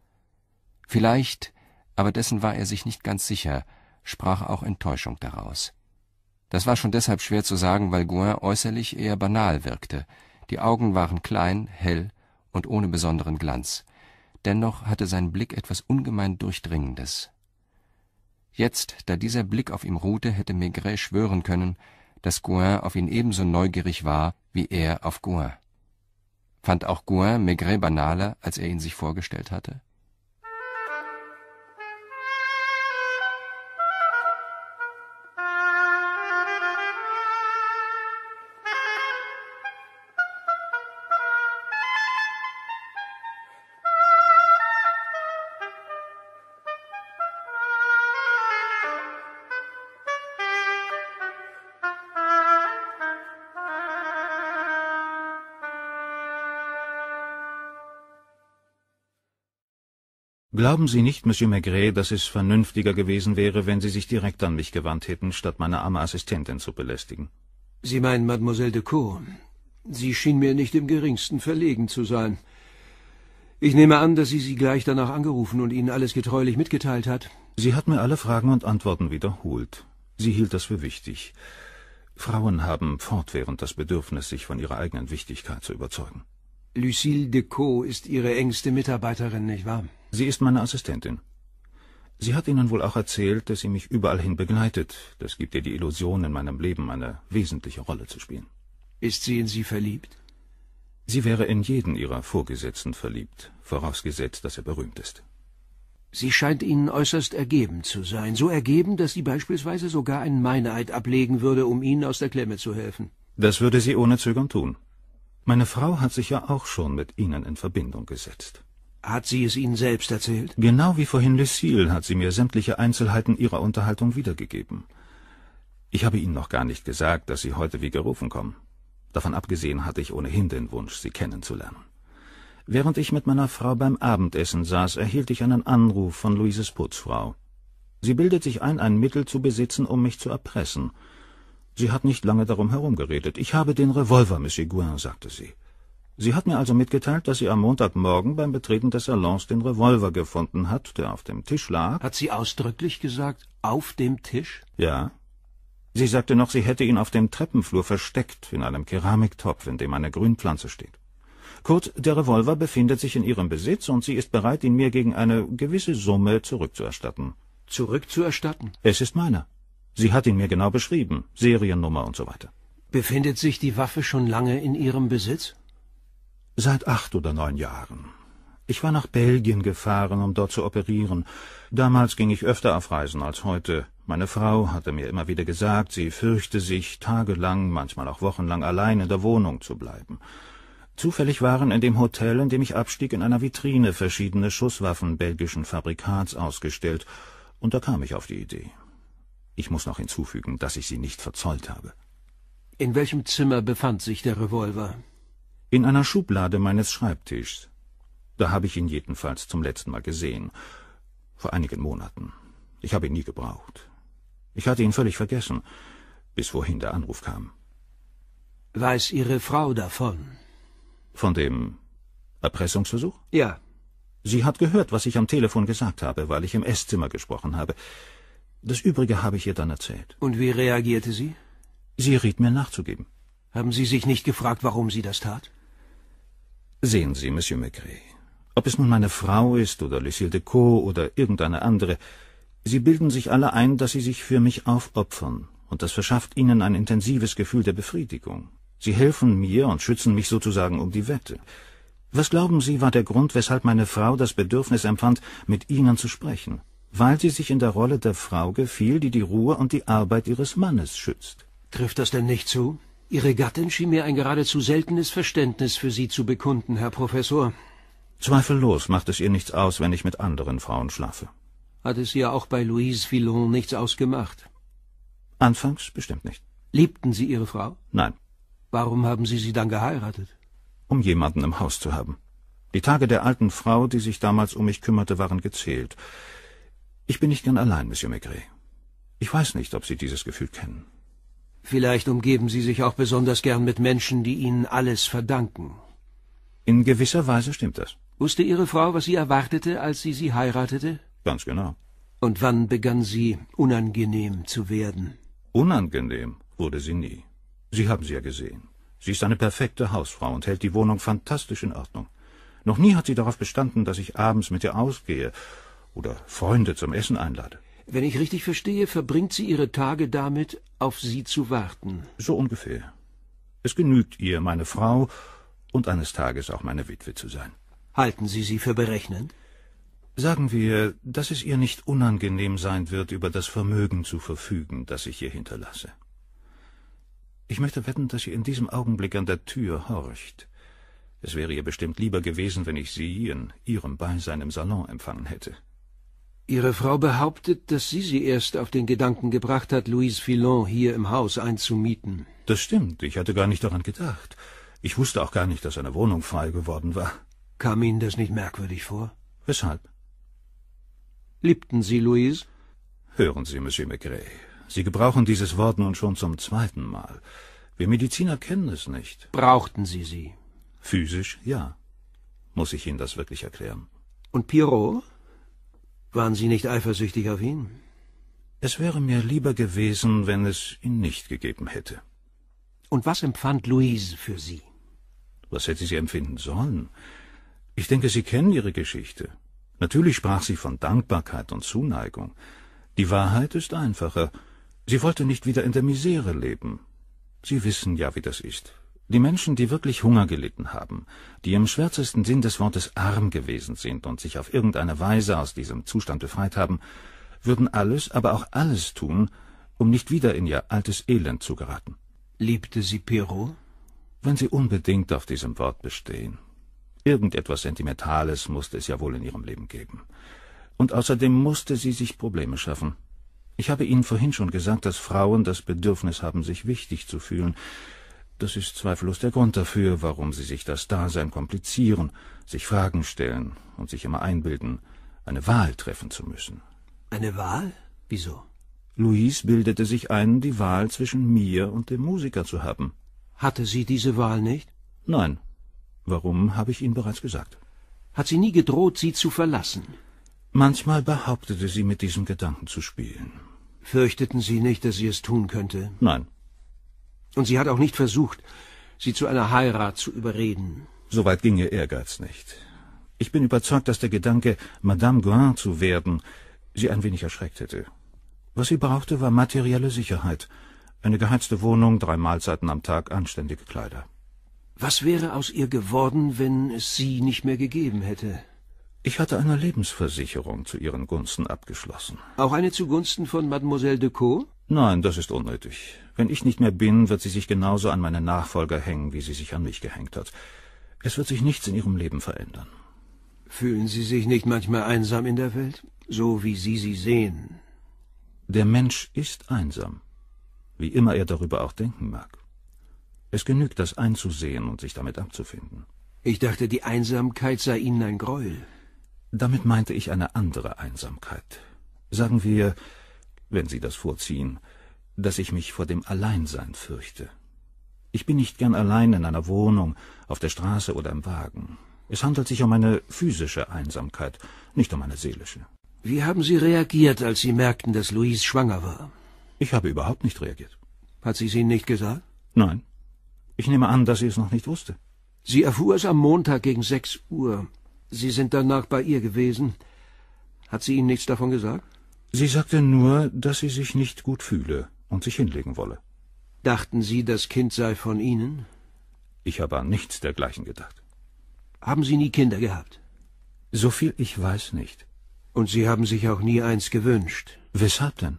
Vielleicht, aber dessen war er sich nicht ganz sicher, sprach auch Enttäuschung daraus. Das war schon deshalb schwer zu sagen, weil Gouin äußerlich eher banal wirkte. Die Augen waren klein, hell und ohne besonderen Glanz. Dennoch hatte sein Blick etwas ungemein Durchdringendes. Jetzt, da dieser Blick auf ihm ruhte, hätte Maigret schwören können, dass Gouin auf ihn ebenso neugierig war, wie er auf Gouin. Fand auch Gouin Maigret banaler, als er ihn sich vorgestellt hatte? Glauben Sie nicht, Monsieur Maigret, dass es vernünftiger gewesen wäre, wenn Sie sich direkt an mich gewandt hätten, statt meine arme Assistentin zu belästigen? Sie meinen Mademoiselle de Cour. Sie schien mir nicht im geringsten verlegen zu sein. Ich nehme an, dass sie Sie gleich danach angerufen und Ihnen alles getreulich mitgeteilt hat. Sie hat mir alle Fragen und Antworten wiederholt. Sie hielt das für wichtig. Frauen haben fortwährend das Bedürfnis, sich von ihrer eigenen Wichtigkeit zu überzeugen. Lucille Decaux ist Ihre engste Mitarbeiterin, nicht wahr? Sie ist meine Assistentin. Sie hat Ihnen wohl auch erzählt, dass sie mich überall hin begleitet. Das gibt ihr die Illusion, in meinem Leben eine wesentliche Rolle zu spielen. Ist sie in Sie verliebt? Sie wäre in jeden Ihrer Vorgesetzten verliebt, vorausgesetzt, dass er berühmt ist. Sie scheint Ihnen äußerst ergeben zu sein, so ergeben, dass sie beispielsweise sogar einen Meineid ablegen würde, um Ihnen aus der Klemme zu helfen. Das würde sie ohne Zögern tun. Meine Frau hat sich ja auch schon mit Ihnen in Verbindung gesetzt. Hat sie es Ihnen selbst erzählt? Genau wie vorhin Lucille hat sie mir sämtliche Einzelheiten ihrer Unterhaltung wiedergegeben. Ich habe Ihnen noch gar nicht gesagt, dass Sie heute wie gerufen kommen. Davon abgesehen hatte ich ohnehin den Wunsch, Sie kennenzulernen. Während ich mit meiner Frau beim Abendessen saß, erhielt ich einen Anruf von Luises Putzfrau. Sie bildet sich ein, ein Mittel zu besitzen, um mich zu erpressen. Sie hat nicht lange darum herumgeredet. Ich habe den Revolver, Monsieur Gouin, sagte sie. Sie hat mir also mitgeteilt, dass sie am Montagmorgen beim Betreten des Salons den Revolver gefunden hat, der auf dem Tisch lag. Hat sie ausdrücklich gesagt, auf dem Tisch? Ja. Sie sagte noch, sie hätte ihn auf dem Treppenflur versteckt, in einem Keramiktopf, in dem eine Grünpflanze steht. Kurz, der Revolver befindet sich in ihrem Besitz und sie ist bereit, ihn mir gegen eine gewisse Summe zurückzuerstatten. Zurückzuerstatten? Es ist meiner. Sie hat ihn mir genau beschrieben, Seriennummer und so weiter. Befindet sich die Waffe schon lange in ihrem Besitz? Seit acht oder neun Jahren. Ich war nach Belgien gefahren, um dort zu operieren. Damals ging ich öfter auf Reisen als heute. Meine Frau hatte mir immer wieder gesagt, sie fürchte sich, tagelang, manchmal auch wochenlang allein in der Wohnung zu bleiben. Zufällig waren in dem Hotel, in dem ich abstieg, in einer Vitrine verschiedene Schusswaffen belgischen Fabrikats ausgestellt, und da kam ich auf die Idee. Ich muss noch hinzufügen, dass ich sie nicht verzollt habe. In welchem Zimmer befand sich der Revolver? In einer Schublade meines Schreibtischs. Da habe ich ihn jedenfalls zum letzten Mal gesehen. Vor einigen Monaten. Ich habe ihn nie gebraucht. Ich hatte ihn völlig vergessen, bis wohin der Anruf kam. Weiß Ihre Frau davon? Von dem Erpressungsversuch? Ja. Sie hat gehört, was ich am Telefon gesagt habe, weil ich im Esszimmer gesprochen habe. Das Übrige habe ich ihr dann erzählt. Und wie reagierte sie? Sie riet mir nachzugeben. Haben Sie sich nicht gefragt, warum sie das tat? Sehen Sie, Monsieur Maigret, ob es nun meine Frau ist oder Lucille Decaux oder irgendeine andere, Sie bilden sich alle ein, dass Sie sich für mich aufopfern, und das verschafft Ihnen ein intensives Gefühl der Befriedigung. Sie helfen mir und schützen mich sozusagen um die Wette. Was glauben Sie war der Grund, weshalb meine Frau das Bedürfnis empfand, mit Ihnen zu sprechen? Weil sie sich in der Rolle der Frau gefiel, die die Ruhe und die Arbeit ihres Mannes schützt. Trifft das denn nicht zu? Ihre Gattin schien mir ein geradezu seltenes Verständnis für Sie zu bekunden, Herr Professor. Zweifellos macht es ihr nichts aus, wenn ich mit anderen Frauen schlafe. Hat es ihr auch bei Louise Villon nichts ausgemacht? Anfangs bestimmt nicht. Liebten Sie Ihre Frau? Nein. Warum haben Sie sie dann geheiratet? Um jemanden im Haus zu haben. Die Tage der alten Frau, die sich damals um mich kümmerte, waren gezählt. Ich bin nicht gern allein, Monsieur Maigret. Ich weiß nicht, ob Sie dieses Gefühl kennen. Vielleicht umgeben Sie sich auch besonders gern mit Menschen, die Ihnen alles verdanken. In gewisser Weise stimmt das. Wusste Ihre Frau, was sie erwartete, als sie Sie heiratete? Ganz genau. Und wann begann sie unangenehm zu werden? Unangenehm wurde sie nie. Sie haben sie ja gesehen. Sie ist eine perfekte Hausfrau und hält die Wohnung fantastisch in Ordnung. Noch nie hat sie darauf bestanden, dass ich abends mit ihr ausgehe oder Freunde zum Essen einlade. Wenn ich richtig verstehe, verbringt sie ihre Tage damit, auf sie zu warten. So ungefähr. Es genügt ihr, meine Frau und eines Tages auch meine Witwe zu sein. Halten Sie sie für berechnend? Sagen wir, dass es ihr nicht unangenehm sein wird, über das Vermögen zu verfügen, das ich ihr hinterlasse. Ich möchte wetten, dass sie in diesem Augenblick an der Tür horcht. Es wäre ihr bestimmt lieber gewesen, wenn ich sie in ihrem Beisein im Salon empfangen hätte. Ihre Frau behauptet, dass sie sie erst auf den Gedanken gebracht hat, Louise Filon hier im Haus einzumieten. Das stimmt. Ich hatte gar nicht daran gedacht. Ich wusste auch gar nicht, dass eine Wohnung frei geworden war. Kam Ihnen das nicht merkwürdig vor? Weshalb? Liebten Sie Louise? Hören Sie, Monsieur Maigret, Sie gebrauchen dieses Wort nun schon zum zweiten Mal. Wir Mediziner kennen es nicht. Brauchten Sie sie? Physisch, ja. Muss ich Ihnen das wirklich erklären? Und Pierrot? Waren Sie nicht eifersüchtig auf ihn? Es wäre mir lieber gewesen, wenn es ihn nicht gegeben hätte. Und was empfand Louise für Sie? Was hätte sie empfinden sollen? Ich denke, Sie kennen Ihre Geschichte. Natürlich sprach sie von Dankbarkeit und Zuneigung. Die Wahrheit ist einfacher. Sie wollte nicht wieder in der Misere leben. Sie wissen ja, wie das ist. Die Menschen, die wirklich Hunger gelitten haben, die im schwärzesten Sinn des Wortes arm gewesen sind und sich auf irgendeine Weise aus diesem Zustand befreit haben, würden alles, aber auch alles tun, um nicht wieder in ihr altes Elend zu geraten. Liebte sie Pierrot? Wenn sie unbedingt auf diesem Wort bestehen. Irgendetwas Sentimentales musste es ja wohl in ihrem Leben geben. Und außerdem musste sie sich Probleme schaffen. Ich habe Ihnen vorhin schon gesagt, dass Frauen das Bedürfnis haben, sich wichtig zu fühlen. Das ist zweifellos der Grund dafür, warum sie sich das Dasein komplizieren, sich Fragen stellen und sich immer einbilden, eine Wahl treffen zu müssen. Eine Wahl? Wieso? Louise bildete sich ein, die Wahl zwischen mir und dem Musiker zu haben. Hatte sie diese Wahl nicht? Nein. Warum, habe ich Ihnen bereits gesagt. Hat sie nie gedroht, sie zu verlassen? Manchmal behauptete sie, mit diesem Gedanken zu spielen. Fürchteten Sie nicht, dass sie es tun könnte? Nein. Und sie hat auch nicht versucht, sie zu einer Heirat zu überreden. Soweit ging ihr Ehrgeiz nicht. Ich bin überzeugt, dass der Gedanke, Madame Guin zu werden, sie ein wenig erschreckt hätte. Was sie brauchte, war materielle Sicherheit. Eine geheizte Wohnung, drei Mahlzeiten am Tag, anständige Kleider. Was wäre aus ihr geworden, wenn es sie nicht mehr gegeben hätte? Ich hatte eine Lebensversicherung zu ihren Gunsten abgeschlossen. Auch eine zugunsten von Mademoiselle de Caux? Nein, das ist unnötig. Wenn ich nicht mehr bin, wird sie sich genauso an meine Nachfolger hängen, wie sie sich an mich gehängt hat. Es wird sich nichts in ihrem Leben verändern. Fühlen Sie sich nicht manchmal einsam in der Welt, so wie Sie sie sehen? Der Mensch ist einsam, wie immer er darüber auch denken mag. Es genügt, das einzusehen und sich damit abzufinden. Ich dachte, die Einsamkeit sei Ihnen ein Greuel. Damit meinte ich eine andere Einsamkeit. Sagen wir, wenn Sie das vorziehen, dass ich mich vor dem Alleinsein fürchte. Ich bin nicht gern allein in einer Wohnung, auf der Straße oder im Wagen. Es handelt sich um eine physische Einsamkeit, nicht um eine seelische. Wie haben Sie reagiert, als Sie merkten, dass Louise schwanger war? Ich habe überhaupt nicht reagiert. Hat sie es Ihnen nicht gesagt? Nein. Ich nehme an, dass sie es noch nicht wusste. Sie erfuhr es am Montag gegen sechs Uhr. Sie sind danach bei ihr gewesen. Hat sie Ihnen nichts davon gesagt? Sie sagte nur, dass sie sich nicht gut fühle und sich hinlegen wolle. Dachten Sie, das Kind sei von Ihnen? Ich habe an nichts dergleichen gedacht. Haben Sie nie Kinder gehabt? So viel ich weiß nicht. Und Sie haben sich auch nie eins gewünscht? Weshalb denn?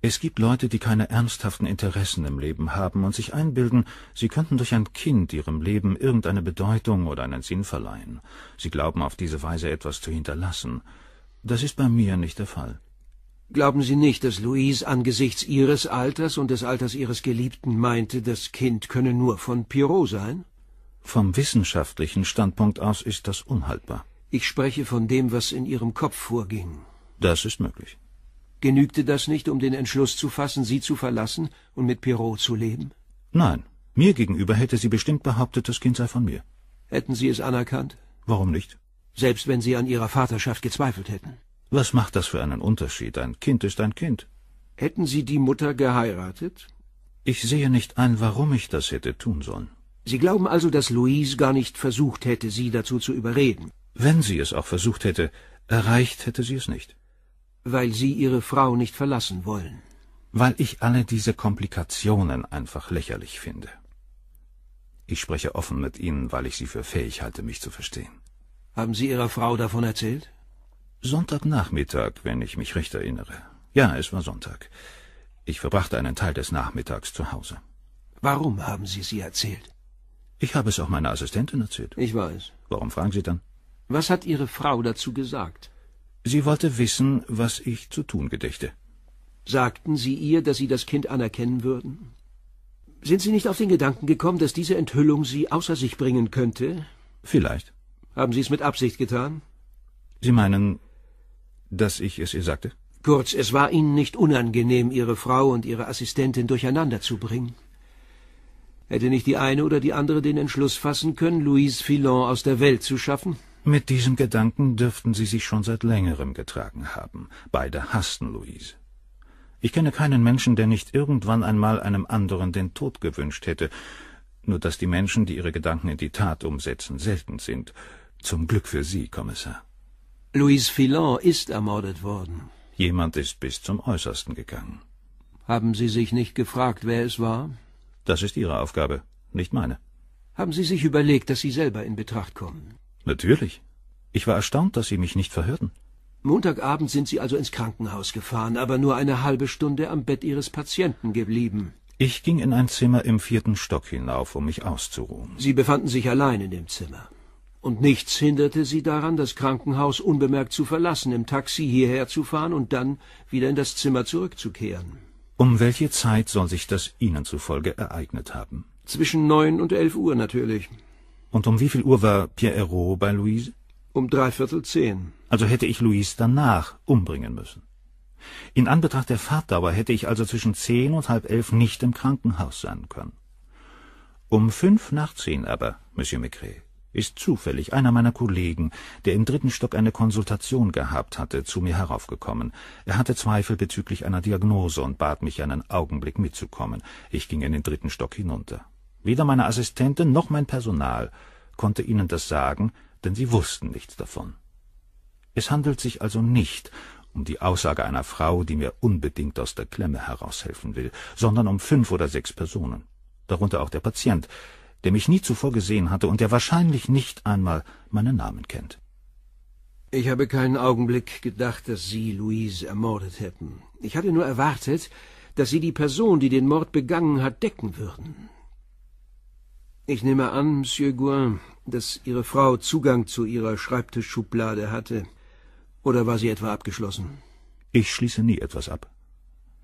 Es gibt Leute, die keine ernsthaften Interessen im Leben haben und sich einbilden, sie könnten durch ein Kind ihrem Leben irgendeine Bedeutung oder einen Sinn verleihen. Sie glauben auf diese Weise etwas zu hinterlassen. Das ist bei mir nicht der Fall. Glauben Sie nicht, dass Louise angesichts Ihres Alters und des Alters Ihres Geliebten meinte, das Kind könne nur von Pierrot sein? Vom wissenschaftlichen Standpunkt aus ist das unhaltbar. Ich spreche von dem, was in Ihrem Kopf vorging. Das ist möglich. Genügte das nicht, um den Entschluss zu fassen, Sie zu verlassen und mit Pierrot zu leben? Nein. Mir gegenüber hätte sie bestimmt behauptet, das Kind sei von mir. Hätten Sie es anerkannt? Warum nicht? Selbst wenn Sie an Ihrer Vaterschaft gezweifelt hätten. Was macht das für einen Unterschied? Ein Kind ist ein Kind. Hätten Sie die Mutter geheiratet? Ich sehe nicht ein, warum ich das hätte tun sollen. Sie glauben also, dass Louise gar nicht versucht hätte, Sie dazu zu überreden? Wenn sie es auch versucht hätte, erreicht hätte sie es nicht. Weil Sie Ihre Frau nicht verlassen wollen. Weil ich alle diese Komplikationen einfach lächerlich finde. Ich spreche offen mit Ihnen, weil ich Sie für fähig halte, mich zu verstehen. Haben Sie Ihrer Frau davon erzählt? Sonntagnachmittag, wenn ich mich recht erinnere. Ja, es war Sonntag. Ich verbrachte einen Teil des Nachmittags zu Hause. Warum haben Sie sie erzählt? Ich habe es auch meiner Assistentin erzählt. Ich weiß. Warum fragen Sie dann? Was hat Ihre Frau dazu gesagt? Sie wollte wissen, was ich zu tun gedächte. Sagten Sie ihr, dass Sie das Kind anerkennen würden? Sind Sie nicht auf den Gedanken gekommen, dass diese Enthüllung Sie außer sich bringen könnte? Vielleicht. Haben Sie es mit Absicht getan? Sie meinen, dass ich es ihr sagte? Kurz, es war Ihnen nicht unangenehm, Ihre Frau und Ihre Assistentin durcheinander zu bringen. Hätte nicht die eine oder die andere den Entschluss fassen können, Louise Filon aus der Welt zu schaffen? Mit diesem Gedanken dürften sie sich schon seit längerem getragen haben. Beide hassten Louise. Ich kenne keinen Menschen, der nicht irgendwann einmal einem anderen den Tod gewünscht hätte, nur dass die Menschen, die ihre Gedanken in die Tat umsetzen, selten sind. Zum Glück für Sie, Kommissar. Louise Filon ist ermordet worden. Jemand ist bis zum Äußersten gegangen. Haben Sie sich nicht gefragt, wer es war? Das ist Ihre Aufgabe, nicht meine. Haben Sie sich überlegt, dass Sie selber in Betracht kommen? Natürlich. Ich war erstaunt, dass Sie mich nicht verhörten. Montagabend sind Sie also ins Krankenhaus gefahren, aber nur eine halbe Stunde am Bett Ihres Patienten geblieben. Ich ging in ein Zimmer im vierten Stock hinauf, um mich auszuruhen. Sie befanden sich allein in dem Zimmer und nichts hinderte sie daran, das Krankenhaus unbemerkt zu verlassen, im Taxi hierher zu fahren und dann wieder in das Zimmer zurückzukehren. Um welche Zeit soll sich das Ihnen zufolge ereignet haben? Zwischen neun und elf Uhr natürlich. Und um wie viel Uhr war Pierrot bei Louise? Um dreiviertel zehn. Also hätte ich Louise danach umbringen müssen. In Anbetracht der Fahrtdauer hätte ich also zwischen zehn und halb elf nicht im Krankenhaus sein können. Um fünf nach zehn aber, Monsieur Mecret, ist zufällig einer meiner Kollegen, der im dritten Stock eine Konsultation gehabt hatte, zu mir heraufgekommen. Er hatte Zweifel bezüglich einer Diagnose und bat mich, einen Augenblick mitzukommen. Ich ging in den dritten Stock hinunter. Weder meine Assistentin noch mein Personal konnte ihnen das sagen, denn sie wussten nichts davon. Es handelt sich also nicht um die Aussage einer Frau, die mir unbedingt aus der Klemme heraushelfen will, sondern um fünf oder sechs Personen, darunter auch der Patient, der mich nie zuvor gesehen hatte und der wahrscheinlich nicht einmal meinen Namen kennt. Ich habe keinen Augenblick gedacht, dass Sie Louise ermordet hätten. Ich hatte nur erwartet, dass Sie die Person, die den Mord begangen hat, decken würden. Ich nehme an, Monsieur Gouin, dass Ihre Frau Zugang zu Ihrer Schreibtischschublade hatte. Oder war sie etwa abgeschlossen? Ich schließe nie etwas ab.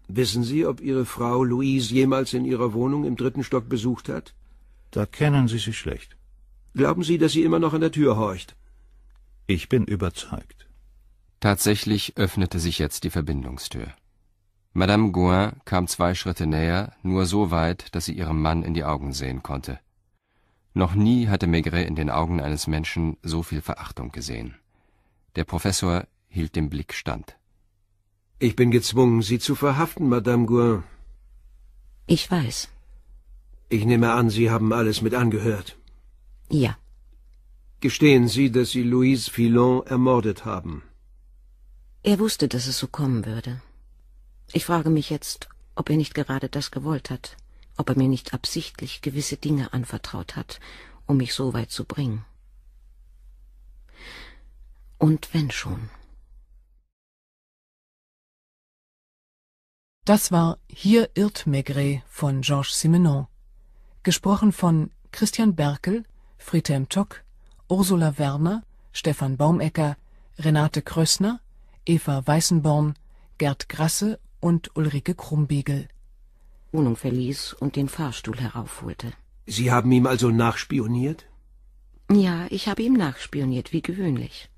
Wissen Sie, ob Ihre Frau Louise jemals in ihrer Wohnung im dritten Stock besucht hat? Da kennen Sie sie schlecht. Glauben Sie, dass sie immer noch an der Tür horcht? Ich bin überzeugt. Tatsächlich öffnete sich jetzt die Verbindungstür. Madame Gouin kam zwei Schritte näher, nur so weit, dass sie ihrem Mann in die Augen sehen konnte. Noch nie hatte Maigret in den Augen eines Menschen so viel Verachtung gesehen. Der Professor hielt dem Blick stand. Ich bin gezwungen, Sie zu verhaften, Madame Gouin. Ich weiß. Ich nehme an, Sie haben alles mit angehört. Ja. Gestehen Sie, dass Sie Louise Filon ermordet haben? Er wusste, dass es so kommen würde. Ich frage mich jetzt, ob er nicht gerade das gewollt hat, ob er mir nicht absichtlich gewisse Dinge anvertraut hat, um mich so weit zu bringen. Und wenn schon. Das war Hier irrt Maigret von Georges Simenon. Gesprochen von Christian Berkel, Friedhelm Tock, Ursula Werner, Stefan Baumecker, Renate Krössner, Eva Weißenborn, Gerd Grasse und Ulrike Krumbiegel. Wohnung verließ und den Fahrstuhl heraufholte. Sie haben ihm also nachspioniert? Ja, ich habe ihm nachspioniert, wie gewöhnlich.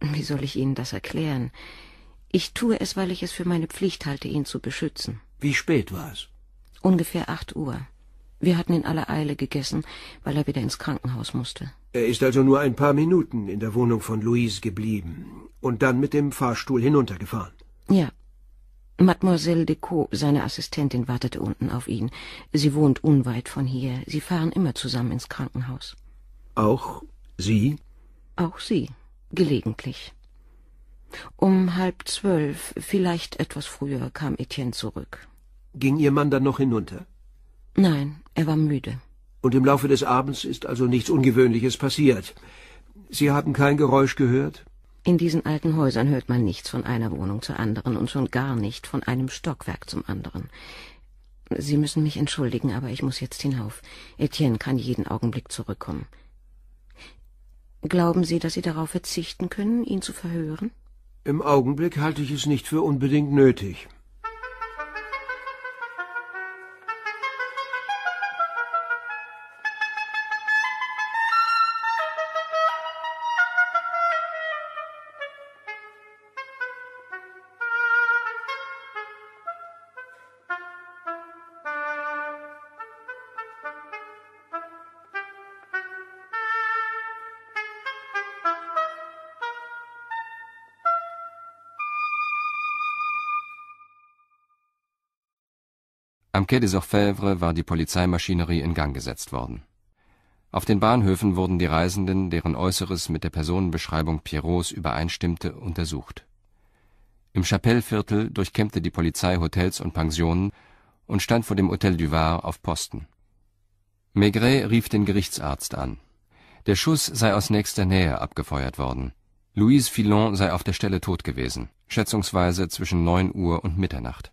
Wie soll ich Ihnen das erklären? Ich tue es, weil ich es für meine Pflicht halte, ihn zu beschützen. Wie spät war es? Ungefähr acht Uhr. Wir hatten in aller Eile gegessen, weil er wieder ins Krankenhaus musste. Er ist also nur ein paar Minuten in der Wohnung von Louise geblieben und dann mit dem Fahrstuhl hinuntergefahren. Ja. Mademoiselle Decaux, seine Assistentin, wartete unten auf ihn. Sie wohnt unweit von hier. Sie fahren immer zusammen ins Krankenhaus. Auch Sie? Auch Sie, gelegentlich. Um halb zwölf, vielleicht etwas früher, kam Etienne zurück. Ging Ihr Mann dann noch hinunter? Nein, er war müde. Und im Laufe des Abends ist also nichts Ungewöhnliches passiert. Sie haben kein Geräusch gehört? In diesen alten Häusern hört man nichts von einer Wohnung zur anderen und schon gar nicht von einem Stockwerk zum anderen. Sie müssen mich entschuldigen, aber ich muss jetzt hinauf. Etienne kann jeden Augenblick zurückkommen. Glauben Sie, dass Sie darauf verzichten können, ihn zu verhören? Im Augenblick halte ich es nicht für unbedingt nötig. Am Quai des Orfèvres war die Polizeimaschinerie in Gang gesetzt worden. Auf den Bahnhöfen wurden die Reisenden, deren Äußeres mit der Personenbeschreibung Pierrots übereinstimmte, untersucht. Im Chapelleviertel durchkämmte die Polizei Hotels und Pensionen und stand vor dem Hotel du Var auf Posten. Maigret rief den Gerichtsarzt an. Der Schuss sei aus nächster Nähe abgefeuert worden. Louise Filon sei auf der Stelle tot gewesen, schätzungsweise zwischen neun Uhr und Mitternacht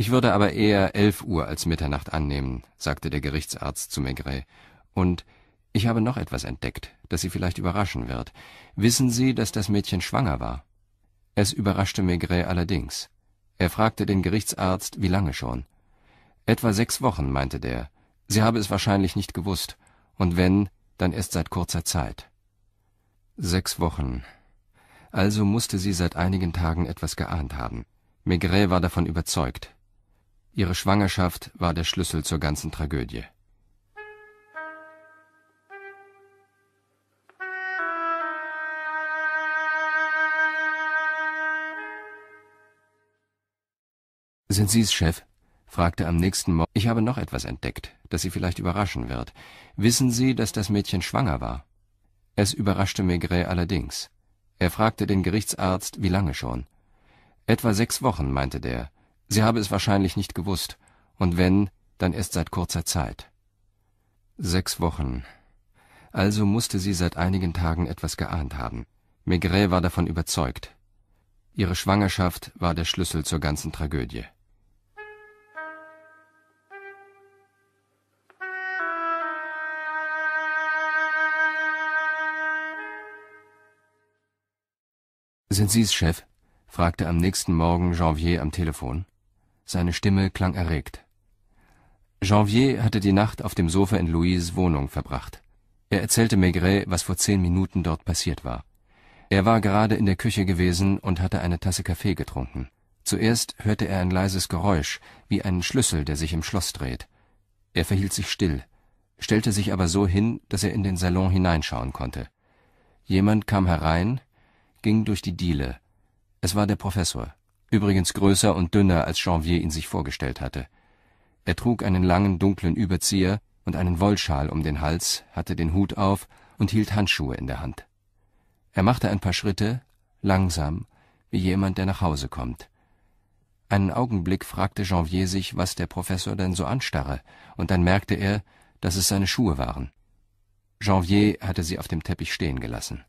ich würde aber eher elf Uhr als Mitternacht annehmen, sagte der Gerichtsarzt zu Maigret. Und ich habe noch etwas entdeckt, das Sie vielleicht überraschen wird. Wissen Sie, dass das Mädchen schwanger war? Es überraschte Maigret allerdings. Er fragte den Gerichtsarzt, wie lange schon. Etwa sechs Wochen, meinte der. Sie habe es wahrscheinlich nicht gewusst. Und wenn, dann erst seit kurzer Zeit. Sechs Wochen. Also musste sie seit einigen Tagen etwas geahnt haben. Maigret war davon überzeugt. Ihre Schwangerschaft war der Schlüssel zur ganzen Tragödie. Sind Sie es, Chef? fragte am nächsten Morgen. Ich habe noch etwas entdeckt, das Sie vielleicht überraschen wird. Wissen Sie, dass das Mädchen schwanger war? Es überraschte Maigret allerdings. Er fragte den Gerichtsarzt, wie lange schon. Etwa sechs Wochen, meinte der. Sie habe es wahrscheinlich nicht gewusst, und wenn, dann erst seit kurzer Zeit. Sechs Wochen. Also musste sie seit einigen Tagen etwas geahnt haben. Maigret war davon überzeugt. Ihre Schwangerschaft war der Schlüssel zur ganzen Tragödie. Sind Sie es, Chef? fragte am nächsten Morgen Janvier am Telefon. Seine Stimme klang erregt. Janvier hatte die Nacht auf dem Sofa in Louises Wohnung verbracht. Er erzählte Maigret, was vor zehn Minuten dort passiert war. Er war gerade in der Küche gewesen und hatte eine Tasse Kaffee getrunken. Zuerst hörte er ein leises Geräusch, wie einen Schlüssel, der sich im Schloss dreht. Er verhielt sich still, stellte sich aber so hin, dass er in den Salon hineinschauen konnte. Jemand kam herein, ging durch die Diele. Es war der Professor übrigens größer und dünner, als Janvier ihn sich vorgestellt hatte. Er trug einen langen, dunklen Überzieher und einen Wollschal um den Hals, hatte den Hut auf und hielt Handschuhe in der Hand. Er machte ein paar Schritte, langsam, wie jemand, der nach Hause kommt. Einen Augenblick fragte Janvier sich, was der Professor denn so anstarre, und dann merkte er, dass es seine Schuhe waren. Janvier hatte sie auf dem Teppich stehen gelassen.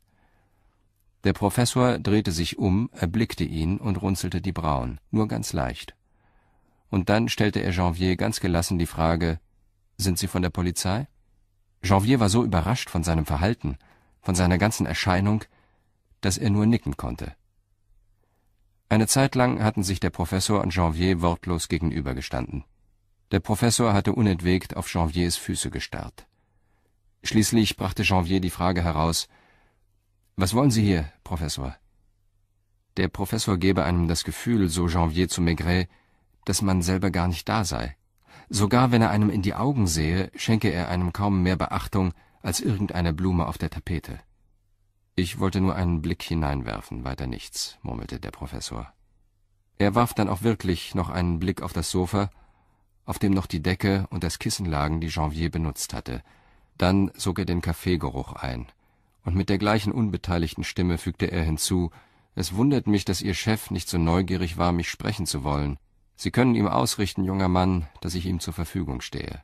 Der Professor drehte sich um, erblickte ihn und runzelte die Brauen, nur ganz leicht. Und dann stellte er Janvier ganz gelassen die Frage Sind Sie von der Polizei? Janvier war so überrascht von seinem Verhalten, von seiner ganzen Erscheinung, dass er nur nicken konnte. Eine Zeit lang hatten sich der Professor und Janvier wortlos gegenübergestanden. Der Professor hatte unentwegt auf Janviers Füße gestarrt. Schließlich brachte Janvier die Frage heraus was wollen Sie hier, Professor? Der Professor gebe einem das Gefühl, so Janvier zu Maigret, dass man selber gar nicht da sei. Sogar wenn er einem in die Augen sehe, schenke er einem kaum mehr Beachtung als irgendeiner Blume auf der Tapete. Ich wollte nur einen Blick hineinwerfen, weiter nichts, murmelte der Professor. Er warf dann auch wirklich noch einen Blick auf das Sofa, auf dem noch die Decke und das Kissen lagen, die Janvier benutzt hatte. Dann zog er den Kaffeegeruch ein und mit der gleichen unbeteiligten Stimme fügte er hinzu, es wundert mich, dass Ihr Chef nicht so neugierig war, mich sprechen zu wollen. Sie können ihm ausrichten, junger Mann, dass ich ihm zur Verfügung stehe.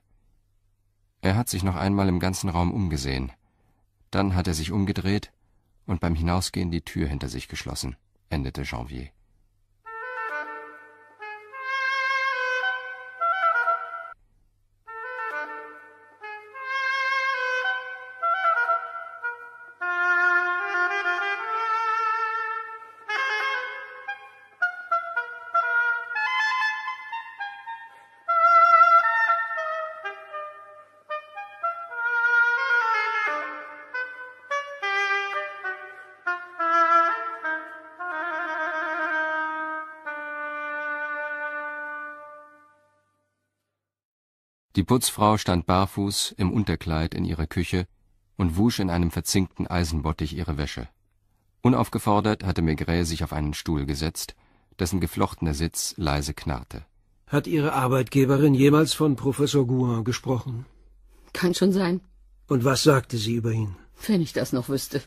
Er hat sich noch einmal im ganzen Raum umgesehen. Dann hat er sich umgedreht und beim Hinausgehen die Tür hinter sich geschlossen, endete Janvier. Putzfrau stand barfuß im Unterkleid in ihrer Küche und wusch in einem verzinkten Eisenbottich ihre Wäsche. Unaufgefordert hatte Maigret sich auf einen Stuhl gesetzt, dessen geflochtener Sitz leise knarrte. Hat Ihre Arbeitgeberin jemals von Professor Gouin gesprochen? Kann schon sein. Und was sagte sie über ihn? Wenn ich das noch wüsste.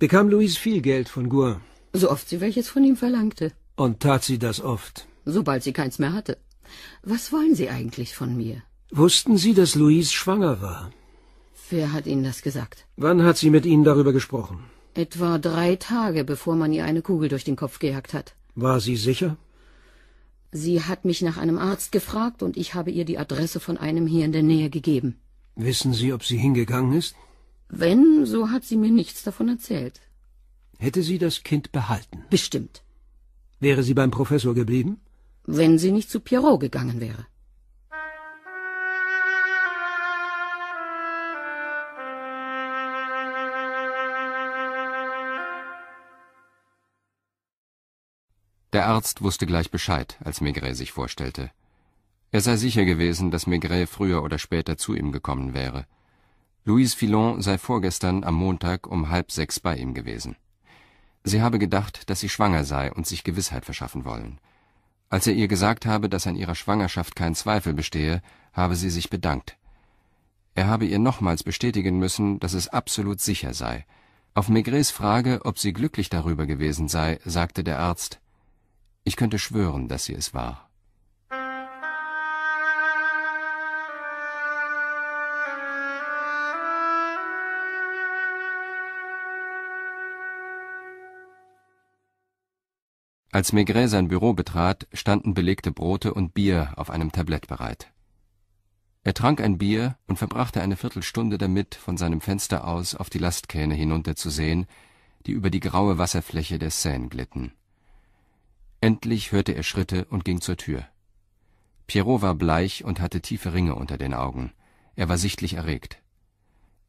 Bekam Louise viel Geld von Gouin? So oft sie welches von ihm verlangte. Und tat sie das oft? Sobald sie keins mehr hatte. Was wollen Sie eigentlich von mir? Wussten Sie, dass Louise schwanger war? Wer hat Ihnen das gesagt? Wann hat sie mit Ihnen darüber gesprochen? Etwa drei Tage, bevor man ihr eine Kugel durch den Kopf gejagt hat. War sie sicher? Sie hat mich nach einem Arzt gefragt und ich habe ihr die Adresse von einem hier in der Nähe gegeben. Wissen Sie, ob sie hingegangen ist? Wenn, so hat sie mir nichts davon erzählt. Hätte sie das Kind behalten? Bestimmt. Wäre sie beim Professor geblieben? Wenn sie nicht zu Pierrot gegangen wäre. Der Arzt wusste gleich Bescheid, als Maigret sich vorstellte. Er sei sicher gewesen, dass Maigret früher oder später zu ihm gekommen wäre. Louise Filon sei vorgestern am Montag um halb sechs bei ihm gewesen. Sie habe gedacht, dass sie schwanger sei und sich Gewissheit verschaffen wollen. Als er ihr gesagt habe, dass an ihrer Schwangerschaft kein Zweifel bestehe, habe sie sich bedankt. Er habe ihr nochmals bestätigen müssen, dass es absolut sicher sei. Auf Maigrets Frage, ob sie glücklich darüber gewesen sei, sagte der Arzt, ich könnte schwören, dass sie es war. Als Maigret sein Büro betrat, standen belegte Brote und Bier auf einem Tablett bereit. Er trank ein Bier und verbrachte eine Viertelstunde damit, von seinem Fenster aus auf die Lastkähne hinunterzusehen, die über die graue Wasserfläche der Seine glitten. Endlich hörte er Schritte und ging zur Tür. Pierrot war bleich und hatte tiefe Ringe unter den Augen. Er war sichtlich erregt.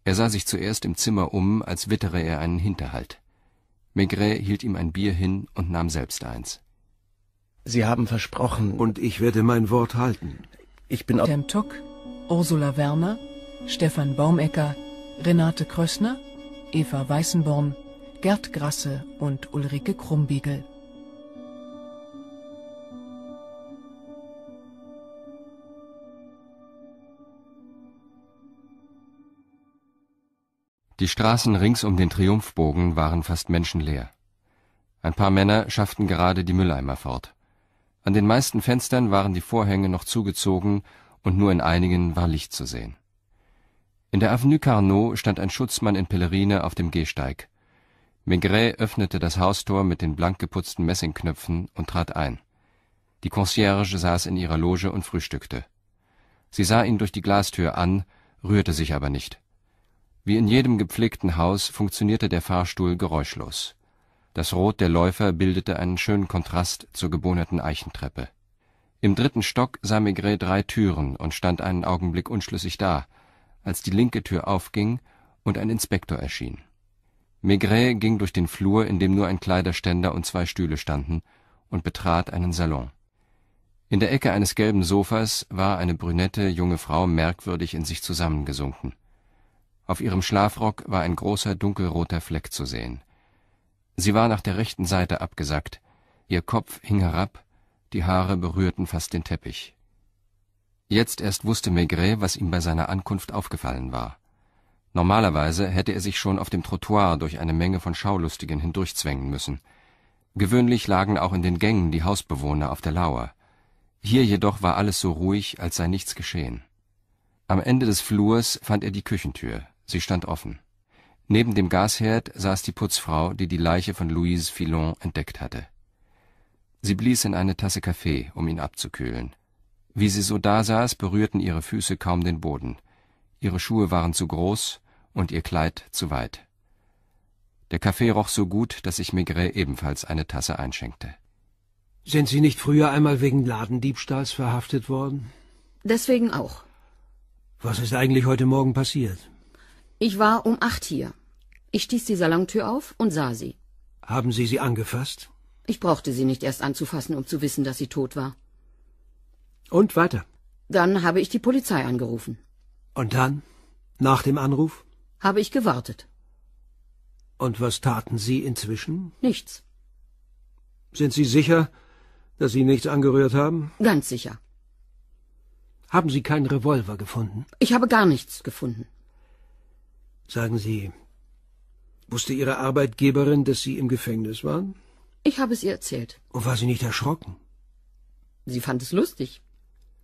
Er sah sich zuerst im Zimmer um, als wittere er einen Hinterhalt. Maigret hielt ihm ein Bier hin und nahm selbst eins. Sie haben versprochen. Und ich werde mein Wort halten. Ich bin... Dem Tuck, Ursula Werner, Stefan Baumecker, Renate Krössner, Eva Weißenborn, Gerd Grasse und Ulrike Krumbiegel. Die Straßen rings um den Triumphbogen waren fast menschenleer. Ein paar Männer schafften gerade die Mülleimer fort. An den meisten Fenstern waren die Vorhänge noch zugezogen und nur in einigen war Licht zu sehen. In der Avenue Carnot stand ein Schutzmann in Pellerine auf dem Gehsteig. Maigret öffnete das Haustor mit den blank geputzten Messingknöpfen und trat ein. Die Concierge saß in ihrer Loge und frühstückte. Sie sah ihn durch die Glastür an, rührte sich aber nicht. Wie in jedem gepflegten Haus funktionierte der Fahrstuhl geräuschlos. Das Rot der Läufer bildete einen schönen Kontrast zur gebohnerten Eichentreppe. Im dritten Stock sah Maigret drei Türen und stand einen Augenblick unschlüssig da, als die linke Tür aufging und ein Inspektor erschien. Maigret ging durch den Flur, in dem nur ein Kleiderständer und zwei Stühle standen, und betrat einen Salon. In der Ecke eines gelben Sofas war eine brünette junge Frau merkwürdig in sich zusammengesunken. Auf ihrem Schlafrock war ein großer dunkelroter Fleck zu sehen. Sie war nach der rechten Seite abgesackt, ihr Kopf hing herab, die Haare berührten fast den Teppich. Jetzt erst wusste Maigret, was ihm bei seiner Ankunft aufgefallen war. Normalerweise hätte er sich schon auf dem Trottoir durch eine Menge von Schaulustigen hindurchzwängen müssen. Gewöhnlich lagen auch in den Gängen die Hausbewohner auf der Lauer. Hier jedoch war alles so ruhig, als sei nichts geschehen. Am Ende des Flurs fand er die Küchentür. Sie stand offen. Neben dem Gasherd saß die Putzfrau, die die Leiche von Louise Filon entdeckt hatte. Sie blies in eine Tasse Kaffee, um ihn abzukühlen. Wie sie so dasaß, berührten ihre Füße kaum den Boden. Ihre Schuhe waren zu groß und ihr Kleid zu weit. Der Kaffee roch so gut, dass ich Maigret ebenfalls eine Tasse einschenkte. Sind Sie nicht früher einmal wegen Ladendiebstahls verhaftet worden? Deswegen auch. Was ist eigentlich heute Morgen passiert? Ich war um acht hier. Ich stieß die Salontür auf und sah sie. Haben Sie sie angefasst? Ich brauchte sie nicht erst anzufassen, um zu wissen, dass sie tot war. Und weiter? Dann habe ich die Polizei angerufen. Und dann? Nach dem Anruf? Habe ich gewartet. Und was taten Sie inzwischen? Nichts. Sind Sie sicher, dass Sie nichts angerührt haben? Ganz sicher. Haben Sie keinen Revolver gefunden? Ich habe gar nichts gefunden. Sagen Sie, wusste Ihre Arbeitgeberin, dass Sie im Gefängnis waren? Ich habe es ihr erzählt. Und war sie nicht erschrocken? Sie fand es lustig.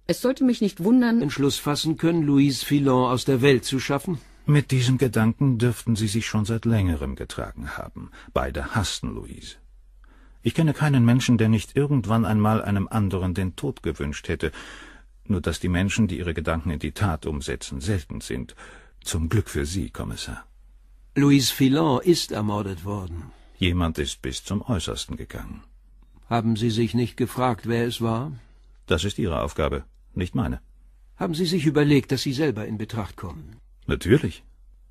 Es sollte mich nicht wundern... Entschluss fassen können, Louise Filon aus der Welt zu schaffen? Mit diesem Gedanken dürften sie sich schon seit längerem getragen haben. Beide hassten Louise. Ich kenne keinen Menschen, der nicht irgendwann einmal einem anderen den Tod gewünscht hätte, nur dass die Menschen, die ihre Gedanken in die Tat umsetzen, selten sind. Zum Glück für Sie, Kommissar. Louise Filon ist ermordet worden. Jemand ist bis zum Äußersten gegangen. Haben Sie sich nicht gefragt, wer es war? Das ist Ihre Aufgabe, nicht meine. Haben Sie sich überlegt, dass Sie selber in Betracht kommen? Natürlich.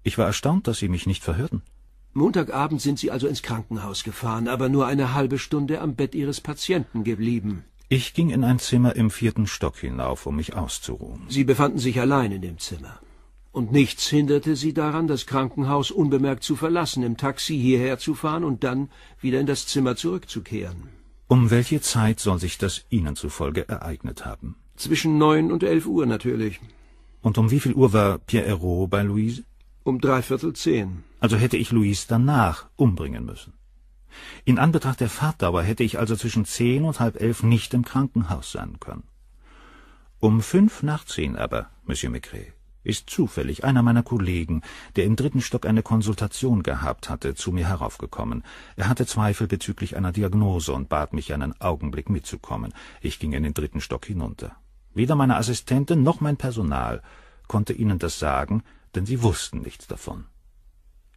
Ich war erstaunt, dass Sie mich nicht verhörten. Montagabend sind Sie also ins Krankenhaus gefahren, aber nur eine halbe Stunde am Bett Ihres Patienten geblieben. Ich ging in ein Zimmer im vierten Stock hinauf, um mich auszuruhen. Sie befanden sich allein in dem Zimmer und nichts hinderte sie daran, das Krankenhaus unbemerkt zu verlassen, im Taxi hierher zu fahren und dann wieder in das Zimmer zurückzukehren. Um welche Zeit soll sich das Ihnen zufolge ereignet haben? Zwischen neun und elf Uhr natürlich. Und um wie viel Uhr war Pierrot bei Louise? Um dreiviertel zehn. Also hätte ich Louise danach umbringen müssen. In Anbetracht der Fahrtdauer hätte ich also zwischen zehn und halb elf nicht im Krankenhaus sein können. Um fünf nach zehn aber, Monsieur Mecret, ist zufällig einer meiner Kollegen, der im dritten Stock eine Konsultation gehabt hatte, zu mir heraufgekommen. Er hatte Zweifel bezüglich einer Diagnose und bat mich, einen Augenblick mitzukommen. Ich ging in den dritten Stock hinunter. Weder meine Assistentin noch mein Personal konnte ihnen das sagen, denn sie wussten nichts davon.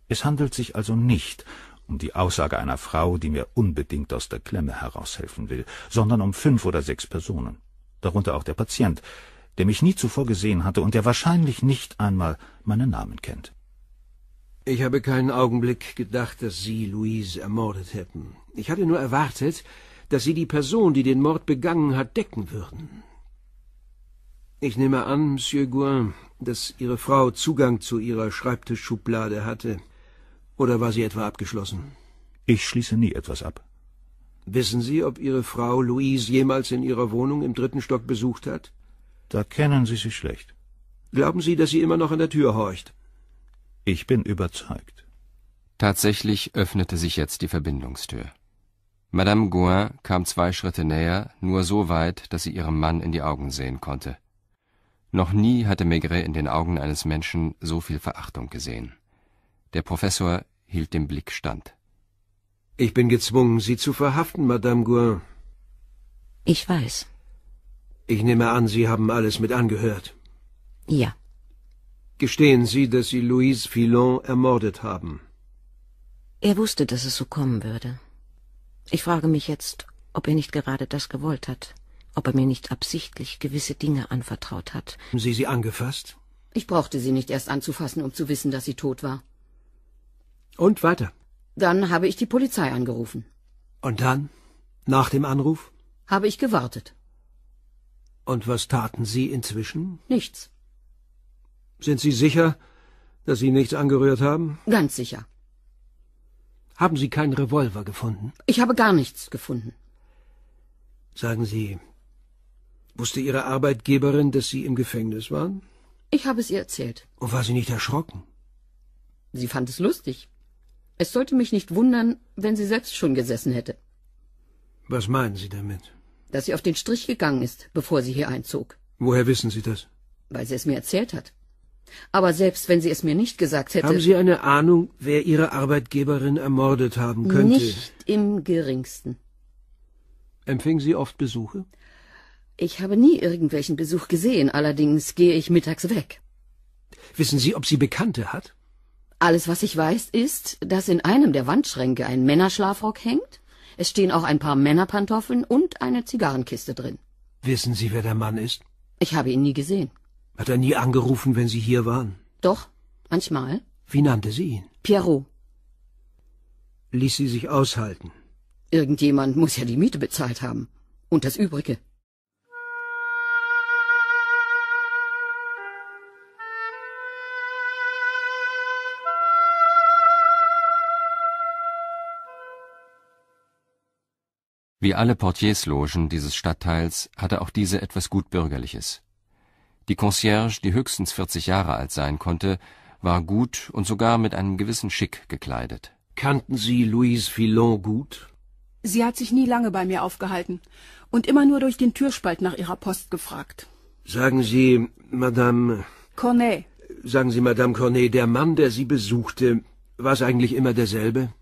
Es handelt sich also nicht um die Aussage einer Frau, die mir unbedingt aus der Klemme heraushelfen will, sondern um fünf oder sechs Personen, darunter auch der Patient, der mich nie zuvor gesehen hatte und der wahrscheinlich nicht einmal meinen Namen kennt. Ich habe keinen Augenblick gedacht, dass Sie Louise ermordet hätten. Ich hatte nur erwartet, dass Sie die Person, die den Mord begangen hat, decken würden. Ich nehme an, Monsieur Gouin, dass Ihre Frau Zugang zu Ihrer Schreibtischschublade hatte. Oder war sie etwa abgeschlossen? Ich schließe nie etwas ab. Wissen Sie, ob Ihre Frau Louise jemals in ihrer Wohnung im dritten Stock besucht hat? Da kennen Sie sie schlecht. Glauben Sie, dass sie immer noch an der Tür horcht? Ich bin überzeugt. Tatsächlich öffnete sich jetzt die Verbindungstür. Madame Gouin kam zwei Schritte näher, nur so weit, dass sie ihrem Mann in die Augen sehen konnte. Noch nie hatte Maigret in den Augen eines Menschen so viel Verachtung gesehen. Der Professor hielt dem Blick stand. Ich bin gezwungen, Sie zu verhaften, Madame Gouin. Ich weiß. Ich nehme an, Sie haben alles mit angehört. Ja. Gestehen Sie, dass Sie Louise Filon ermordet haben? Er wusste, dass es so kommen würde. Ich frage mich jetzt, ob er nicht gerade das gewollt hat, ob er mir nicht absichtlich gewisse Dinge anvertraut hat. Haben Sie sie angefasst? Ich brauchte sie nicht erst anzufassen, um zu wissen, dass sie tot war. Und weiter? Dann habe ich die Polizei angerufen. Und dann? Nach dem Anruf? Habe ich gewartet. Und was taten Sie inzwischen? Nichts. Sind Sie sicher, dass Sie nichts angerührt haben? Ganz sicher. Haben Sie keinen Revolver gefunden? Ich habe gar nichts gefunden. Sagen Sie, wusste Ihre Arbeitgeberin, dass Sie im Gefängnis waren? Ich habe es ihr erzählt. Und war sie nicht erschrocken? Sie fand es lustig. Es sollte mich nicht wundern, wenn sie selbst schon gesessen hätte. Was meinen Sie damit? dass sie auf den Strich gegangen ist, bevor sie hier einzog. Woher wissen Sie das? Weil sie es mir erzählt hat. Aber selbst wenn sie es mir nicht gesagt hätte. Haben Sie eine Ahnung, wer Ihre Arbeitgeberin ermordet haben könnte? Nicht im geringsten. Empfing sie oft Besuche? Ich habe nie irgendwelchen Besuch gesehen, allerdings gehe ich mittags weg. Wissen Sie, ob sie Bekannte hat? Alles, was ich weiß, ist, dass in einem der Wandschränke ein Männerschlafrock hängt es stehen auch ein paar Männerpantoffeln und eine Zigarrenkiste drin. Wissen Sie, wer der Mann ist? Ich habe ihn nie gesehen. Hat er nie angerufen, wenn Sie hier waren? Doch, manchmal. Wie nannte sie ihn? Pierrot. Ließ sie sich aushalten? Irgendjemand muss ja die Miete bezahlt haben. Und das Übrige. Wie alle Portierslogen dieses Stadtteils hatte auch diese etwas gut Bürgerliches. Die Concierge, die höchstens 40 Jahre alt sein konnte, war gut und sogar mit einem gewissen Schick gekleidet. Kannten Sie Louise Filon gut? Sie hat sich nie lange bei mir aufgehalten und immer nur durch den Türspalt nach ihrer Post gefragt. Sagen Sie, Madame. Cornet. Sagen Sie, Madame Cornet, der Mann, der Sie besuchte, war es eigentlich immer derselbe?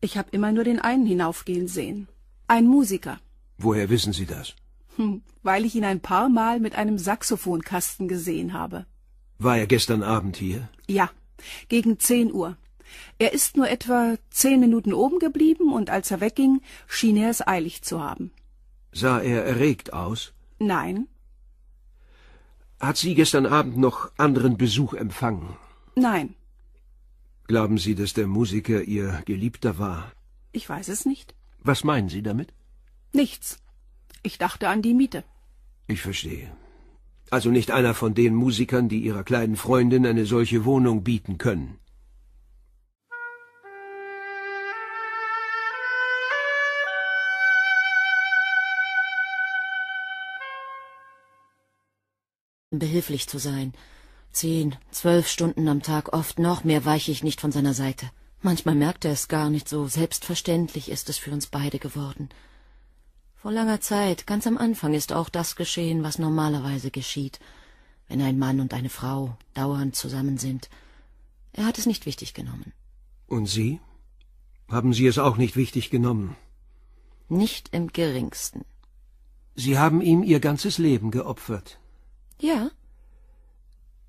Ich habe immer nur den einen hinaufgehen sehen. Ein Musiker. Woher wissen Sie das? Hm, weil ich ihn ein paar Mal mit einem Saxophonkasten gesehen habe. War er gestern Abend hier? Ja, gegen zehn Uhr. Er ist nur etwa zehn Minuten oben geblieben und als er wegging, schien er es eilig zu haben. Sah er erregt aus? Nein. Hat sie gestern Abend noch anderen Besuch empfangen? Nein. Glauben Sie, dass der Musiker Ihr Geliebter war? Ich weiß es nicht. Was meinen Sie damit? Nichts. Ich dachte an die Miete. Ich verstehe. Also nicht einer von den Musikern, die ihrer kleinen Freundin eine solche Wohnung bieten können. Behilflich zu sein. Zehn, zwölf Stunden am Tag, oft noch mehr weiche ich nicht von seiner Seite. Manchmal merkt er es gar nicht, so selbstverständlich ist es für uns beide geworden. Vor langer Zeit, ganz am Anfang, ist auch das geschehen, was normalerweise geschieht, wenn ein Mann und eine Frau dauernd zusammen sind. Er hat es nicht wichtig genommen. Und Sie? Haben Sie es auch nicht wichtig genommen? Nicht im geringsten. Sie haben ihm Ihr ganzes Leben geopfert. Ja.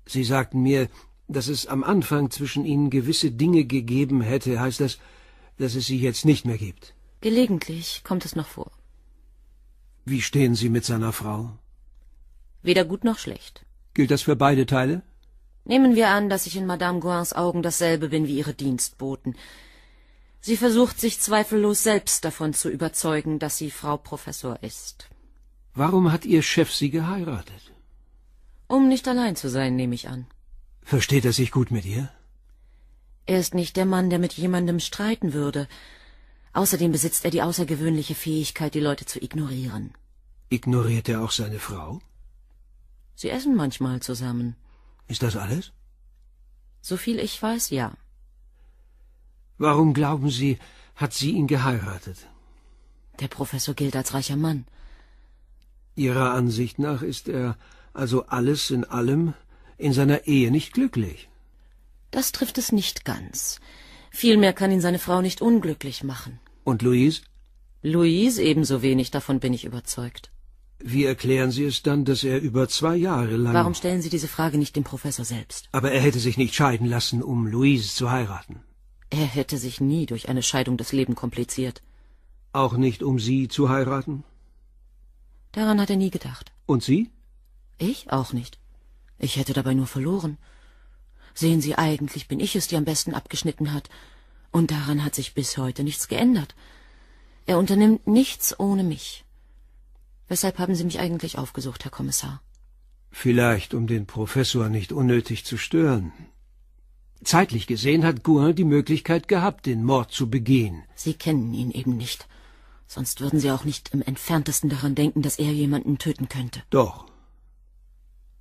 Sie sagten mir, dass es am Anfang zwischen ihnen gewisse Dinge gegeben hätte, heißt das, dass es sie jetzt nicht mehr gibt. Gelegentlich kommt es noch vor. Wie stehen Sie mit seiner Frau? Weder gut noch schlecht. Gilt das für beide Teile? Nehmen wir an, dass ich in Madame Gouins Augen dasselbe bin wie ihre Dienstboten. Sie versucht sich zweifellos selbst davon zu überzeugen, dass sie Frau Professor ist. Warum hat Ihr Chef Sie geheiratet? Um nicht allein zu sein, nehme ich an. Versteht er sich gut mit ihr? Er ist nicht der Mann, der mit jemandem streiten würde. Außerdem besitzt er die außergewöhnliche Fähigkeit, die Leute zu ignorieren. Ignoriert er auch seine Frau? Sie essen manchmal zusammen. Ist das alles? So viel ich weiß, ja. Warum glauben Sie, hat sie ihn geheiratet? Der Professor gilt als reicher Mann. Ihrer Ansicht nach ist er also alles in allem in seiner Ehe nicht glücklich. Das trifft es nicht ganz. Vielmehr kann ihn seine Frau nicht unglücklich machen. Und Louise? Louise ebenso wenig, davon bin ich überzeugt. Wie erklären Sie es dann, dass er über zwei Jahre lang... Warum stellen Sie diese Frage nicht dem Professor selbst? Aber er hätte sich nicht scheiden lassen, um Louise zu heiraten. Er hätte sich nie durch eine Scheidung das Leben kompliziert. Auch nicht, um Sie zu heiraten? Daran hat er nie gedacht. Und Sie? Ich auch nicht. Ich hätte dabei nur verloren. Sehen Sie, eigentlich bin ich es, die am besten abgeschnitten hat. Und daran hat sich bis heute nichts geändert. Er unternimmt nichts ohne mich. Weshalb haben Sie mich eigentlich aufgesucht, Herr Kommissar? Vielleicht, um den Professor nicht unnötig zu stören. Zeitlich gesehen hat Gouin die Möglichkeit gehabt, den Mord zu begehen. Sie kennen ihn eben nicht. Sonst würden Sie auch nicht im entferntesten daran denken, dass er jemanden töten könnte. Doch.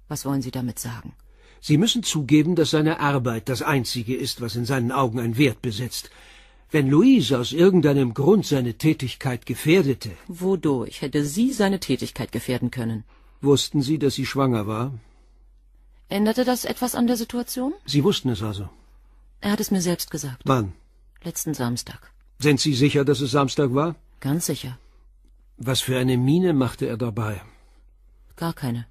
Was wollen Sie damit sagen? Sie müssen zugeben, dass seine Arbeit das Einzige ist, was in seinen Augen einen Wert besitzt. Wenn Louise aus irgendeinem Grund seine Tätigkeit gefährdete. Wodurch hätte sie seine Tätigkeit gefährden können? Wussten Sie, dass sie schwanger war? Änderte das etwas an der Situation? Sie wussten es also. Er hat es mir selbst gesagt. Wann? Letzten Samstag. Sind Sie sicher, dass es Samstag war? Ganz sicher. Was für eine Miene machte er dabei? Gar keine.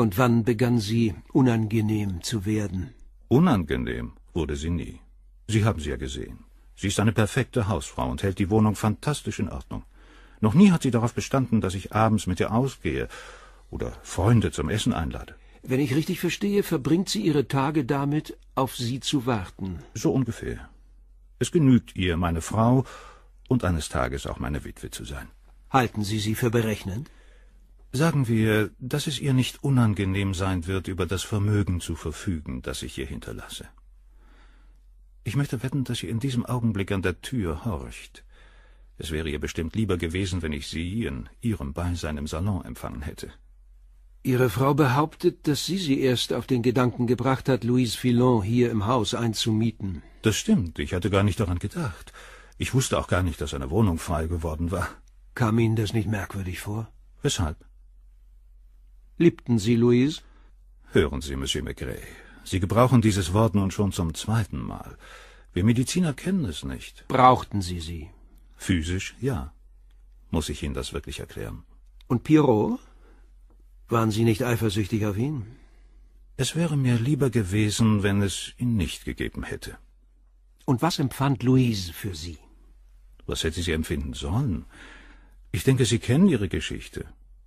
Und wann begann sie unangenehm zu werden? Unangenehm wurde sie nie. Sie haben sie ja gesehen. Sie ist eine perfekte Hausfrau und hält die Wohnung fantastisch in Ordnung. Noch nie hat sie darauf bestanden, dass ich abends mit ihr ausgehe oder Freunde zum Essen einlade. Wenn ich richtig verstehe, verbringt sie ihre Tage damit, auf sie zu warten. So ungefähr. Es genügt ihr, meine Frau und eines Tages auch meine Witwe zu sein. Halten Sie sie für berechnend? Sagen wir, dass es ihr nicht unangenehm sein wird, über das Vermögen zu verfügen, das ich ihr hinterlasse. Ich möchte wetten, dass sie in diesem Augenblick an der Tür horcht. Es wäre ihr bestimmt lieber gewesen, wenn ich sie in ihrem Beisein im Salon empfangen hätte. Ihre Frau behauptet, dass sie sie erst auf den Gedanken gebracht hat, Louise Filon hier im Haus einzumieten. Das stimmt, ich hatte gar nicht daran gedacht. Ich wusste auch gar nicht, dass eine Wohnung frei geworden war. Kam Ihnen das nicht merkwürdig vor? Weshalb? Liebten Sie Louise? Hören Sie, Monsieur Maigret, Sie gebrauchen dieses Wort nun schon zum zweiten Mal. Wir Mediziner kennen es nicht. Brauchten Sie sie? Physisch, ja. Muss ich Ihnen das wirklich erklären? Und Pierrot? Waren Sie nicht eifersüchtig auf ihn? Es wäre mir lieber gewesen, wenn es ihn nicht gegeben hätte. Und was empfand Louise für Sie? Was hätte sie empfinden sollen? Ich denke, Sie kennen Ihre Geschichte.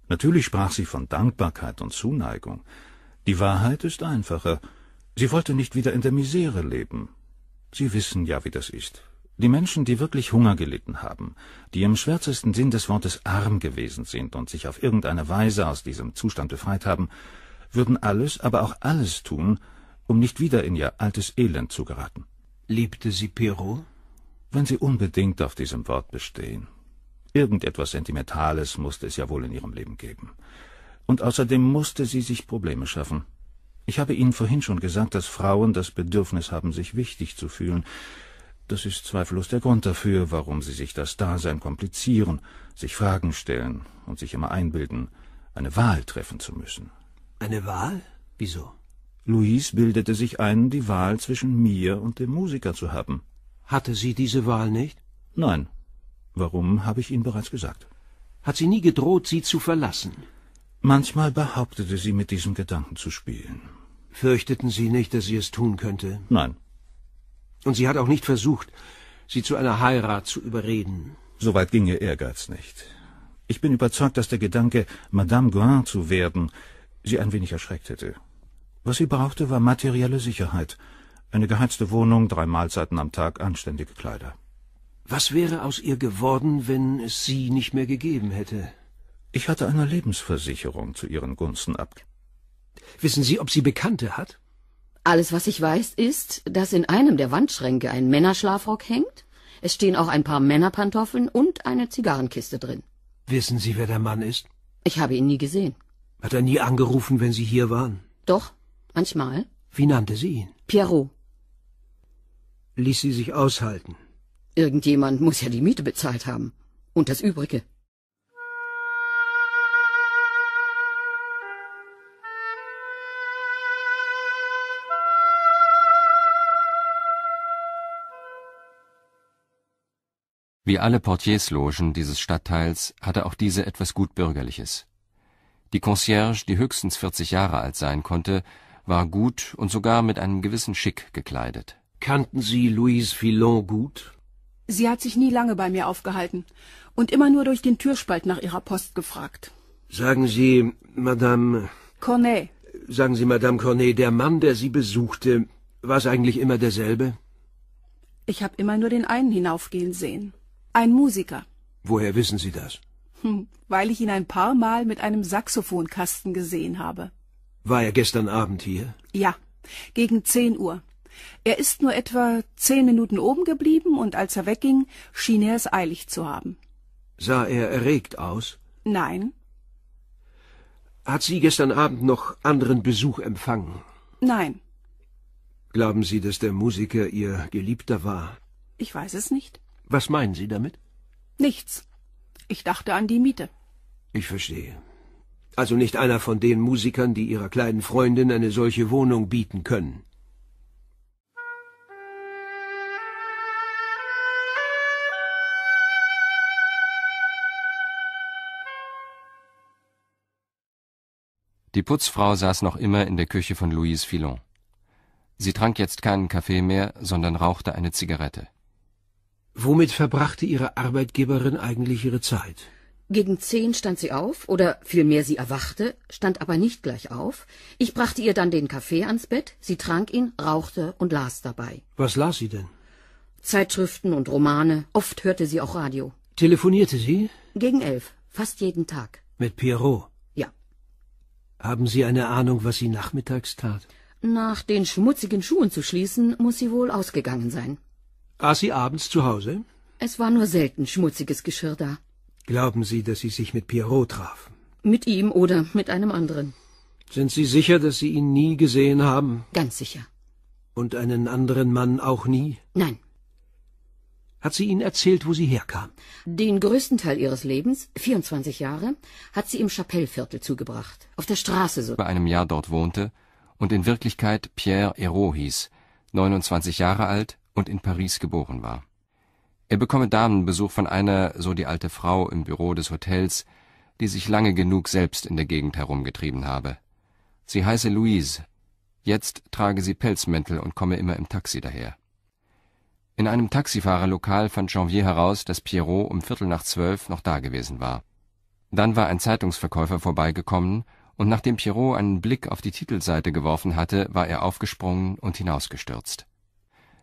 Natürlich sprach sie von Dankbarkeit und Zuneigung. Die Wahrheit ist einfacher. Sie wollte nicht wieder in der Misere leben. Sie wissen ja, wie das ist. Die Menschen, die wirklich Hunger gelitten haben, die im schwärzesten Sinn des Wortes arm gewesen sind und sich auf irgendeine Weise aus diesem Zustand befreit haben, würden alles, aber auch alles tun, um nicht wieder in ihr altes Elend zu geraten. Liebte sie Perrault? Wenn sie unbedingt auf diesem Wort bestehen. Irgendetwas Sentimentales musste es ja wohl in ihrem Leben geben. Und außerdem musste sie sich Probleme schaffen. Ich habe Ihnen vorhin schon gesagt, dass Frauen das Bedürfnis haben, sich wichtig zu fühlen. Das ist zweifellos der Grund dafür, warum sie sich das Dasein komplizieren, sich Fragen stellen und sich immer einbilden, eine Wahl treffen zu müssen. Eine Wahl? Wieso? Louise bildete sich ein, die Wahl zwischen mir und dem Musiker zu haben. Hatte sie diese Wahl nicht? Nein, Warum, habe ich Ihnen bereits gesagt. Hat sie nie gedroht, Sie zu verlassen? Manchmal behauptete sie, mit diesem Gedanken zu spielen. Fürchteten Sie nicht, dass sie es tun könnte? Nein. Und sie hat auch nicht versucht, Sie zu einer Heirat zu überreden? Soweit ging ihr Ehrgeiz nicht. Ich bin überzeugt, dass der Gedanke, Madame Guin zu werden, sie ein wenig erschreckt hätte. Was sie brauchte, war materielle Sicherheit. Eine geheizte Wohnung, drei Mahlzeiten am Tag, anständige Kleider. Was wäre aus ihr geworden, wenn es sie nicht mehr gegeben hätte? Ich hatte eine Lebensversicherung zu ihren Gunsten ab. Wissen Sie, ob sie Bekannte hat? Alles, was ich weiß, ist, dass in einem der Wandschränke ein Männerschlafrock hängt. Es stehen auch ein paar Männerpantoffeln und eine Zigarrenkiste drin. Wissen Sie, wer der Mann ist? Ich habe ihn nie gesehen. Hat er nie angerufen, wenn Sie hier waren? Doch, manchmal. Wie nannte sie ihn? Pierrot. Ließ sie sich aushalten? Irgendjemand muss ja die Miete bezahlt haben. Und das Übrige. Wie alle Portierslogen dieses Stadtteils hatte auch diese etwas gut Bürgerliches. Die Concierge, die höchstens 40 Jahre alt sein konnte, war gut und sogar mit einem gewissen Schick gekleidet. Kannten Sie Louise Filon gut? Sie hat sich nie lange bei mir aufgehalten und immer nur durch den Türspalt nach ihrer Post gefragt. Sagen Sie, Madame... Cornet. Sagen Sie, Madame Cornet, der Mann, der Sie besuchte, war es eigentlich immer derselbe? Ich habe immer nur den einen hinaufgehen sehen. Ein Musiker. Woher wissen Sie das? Hm, weil ich ihn ein paar Mal mit einem Saxophonkasten gesehen habe. War er gestern Abend hier? Ja, gegen zehn Uhr. Er ist nur etwa zehn Minuten oben geblieben, und als er wegging, schien er es eilig zu haben. Sah er erregt aus? Nein. Hat sie gestern Abend noch anderen Besuch empfangen? Nein. Glauben Sie, dass der Musiker Ihr Geliebter war? Ich weiß es nicht. Was meinen Sie damit? Nichts. Ich dachte an die Miete. Ich verstehe. Also nicht einer von den Musikern, die ihrer kleinen Freundin eine solche Wohnung bieten können. Die Putzfrau saß noch immer in der Küche von Louise Filon. Sie trank jetzt keinen Kaffee mehr, sondern rauchte eine Zigarette. Womit verbrachte Ihre Arbeitgeberin eigentlich ihre Zeit? Gegen zehn stand sie auf, oder vielmehr sie erwachte, stand aber nicht gleich auf. Ich brachte ihr dann den Kaffee ans Bett, sie trank ihn, rauchte und las dabei. Was las sie denn? Zeitschriften und Romane, oft hörte sie auch Radio. Telefonierte sie? Gegen elf, fast jeden Tag. Mit Pierrot? Haben Sie eine Ahnung, was sie nachmittags tat? Nach den schmutzigen Schuhen zu schließen, muss sie wohl ausgegangen sein. Aß sie abends zu Hause? Es war nur selten schmutziges Geschirr da. Glauben Sie, dass Sie sich mit Pierrot traf? Mit ihm oder mit einem anderen. Sind Sie sicher, dass Sie ihn nie gesehen haben? Ganz sicher. Und einen anderen Mann auch nie? Nein. Hat sie Ihnen erzählt, wo sie herkam? Den größten Teil ihres Lebens, 24 Jahre, hat sie im chapelle zugebracht, auf der Straße so. Bei einem Jahr dort wohnte und in Wirklichkeit Pierre Hérault hieß, 29 Jahre alt und in Paris geboren war. Er bekomme Damenbesuch von einer, so die alte Frau im Büro des Hotels, die sich lange genug selbst in der Gegend herumgetrieben habe. Sie heiße Louise. Jetzt trage sie Pelzmäntel und komme immer im Taxi daher. In einem Taxifahrerlokal fand Janvier heraus, dass Pierrot um Viertel nach zwölf noch da gewesen war. Dann war ein Zeitungsverkäufer vorbeigekommen, und nachdem Pierrot einen Blick auf die Titelseite geworfen hatte, war er aufgesprungen und hinausgestürzt.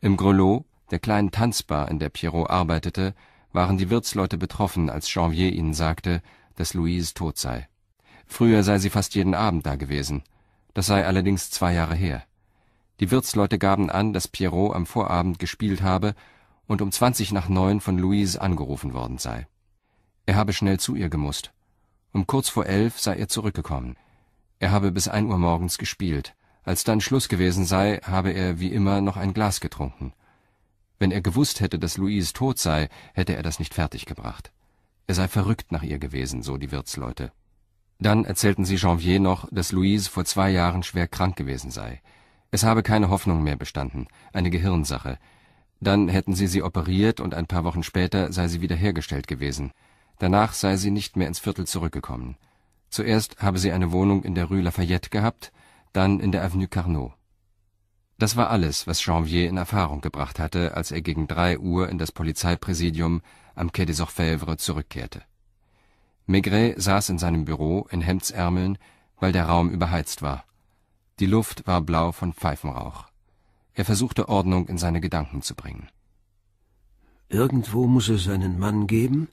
Im Grelot, der kleinen Tanzbar, in der Pierrot arbeitete, waren die Wirtsleute betroffen, als Janvier ihnen sagte, dass Louise tot sei. Früher sei sie fast jeden Abend da gewesen. Das sei allerdings zwei Jahre her die Wirtsleute gaben an, dass Pierrot am Vorabend gespielt habe und um zwanzig nach neun von Louise angerufen worden sei. Er habe schnell zu ihr gemusst. Um kurz vor elf sei er zurückgekommen. Er habe bis ein Uhr morgens gespielt. Als dann Schluss gewesen sei, habe er wie immer noch ein Glas getrunken. Wenn er gewusst hätte, dass Louise tot sei, hätte er das nicht fertiggebracht. Er sei verrückt nach ihr gewesen, so die Wirtsleute. Dann erzählten sie Janvier noch, dass Louise vor zwei Jahren schwer krank gewesen sei. Es habe keine Hoffnung mehr bestanden, eine Gehirnsache. Dann hätten sie sie operiert und ein paar Wochen später sei sie wiederhergestellt gewesen. Danach sei sie nicht mehr ins Viertel zurückgekommen. Zuerst habe sie eine Wohnung in der Rue Lafayette gehabt, dann in der Avenue Carnot. Das war alles, was Janvier in Erfahrung gebracht hatte, als er gegen drei Uhr in das Polizeipräsidium am Quai des Orfèvres zurückkehrte. Maigret saß in seinem Büro in Hemdsärmeln, weil der Raum überheizt war. Die Luft war blau von Pfeifenrauch. Er versuchte Ordnung in seine Gedanken zu bringen. Irgendwo muss es einen Mann geben,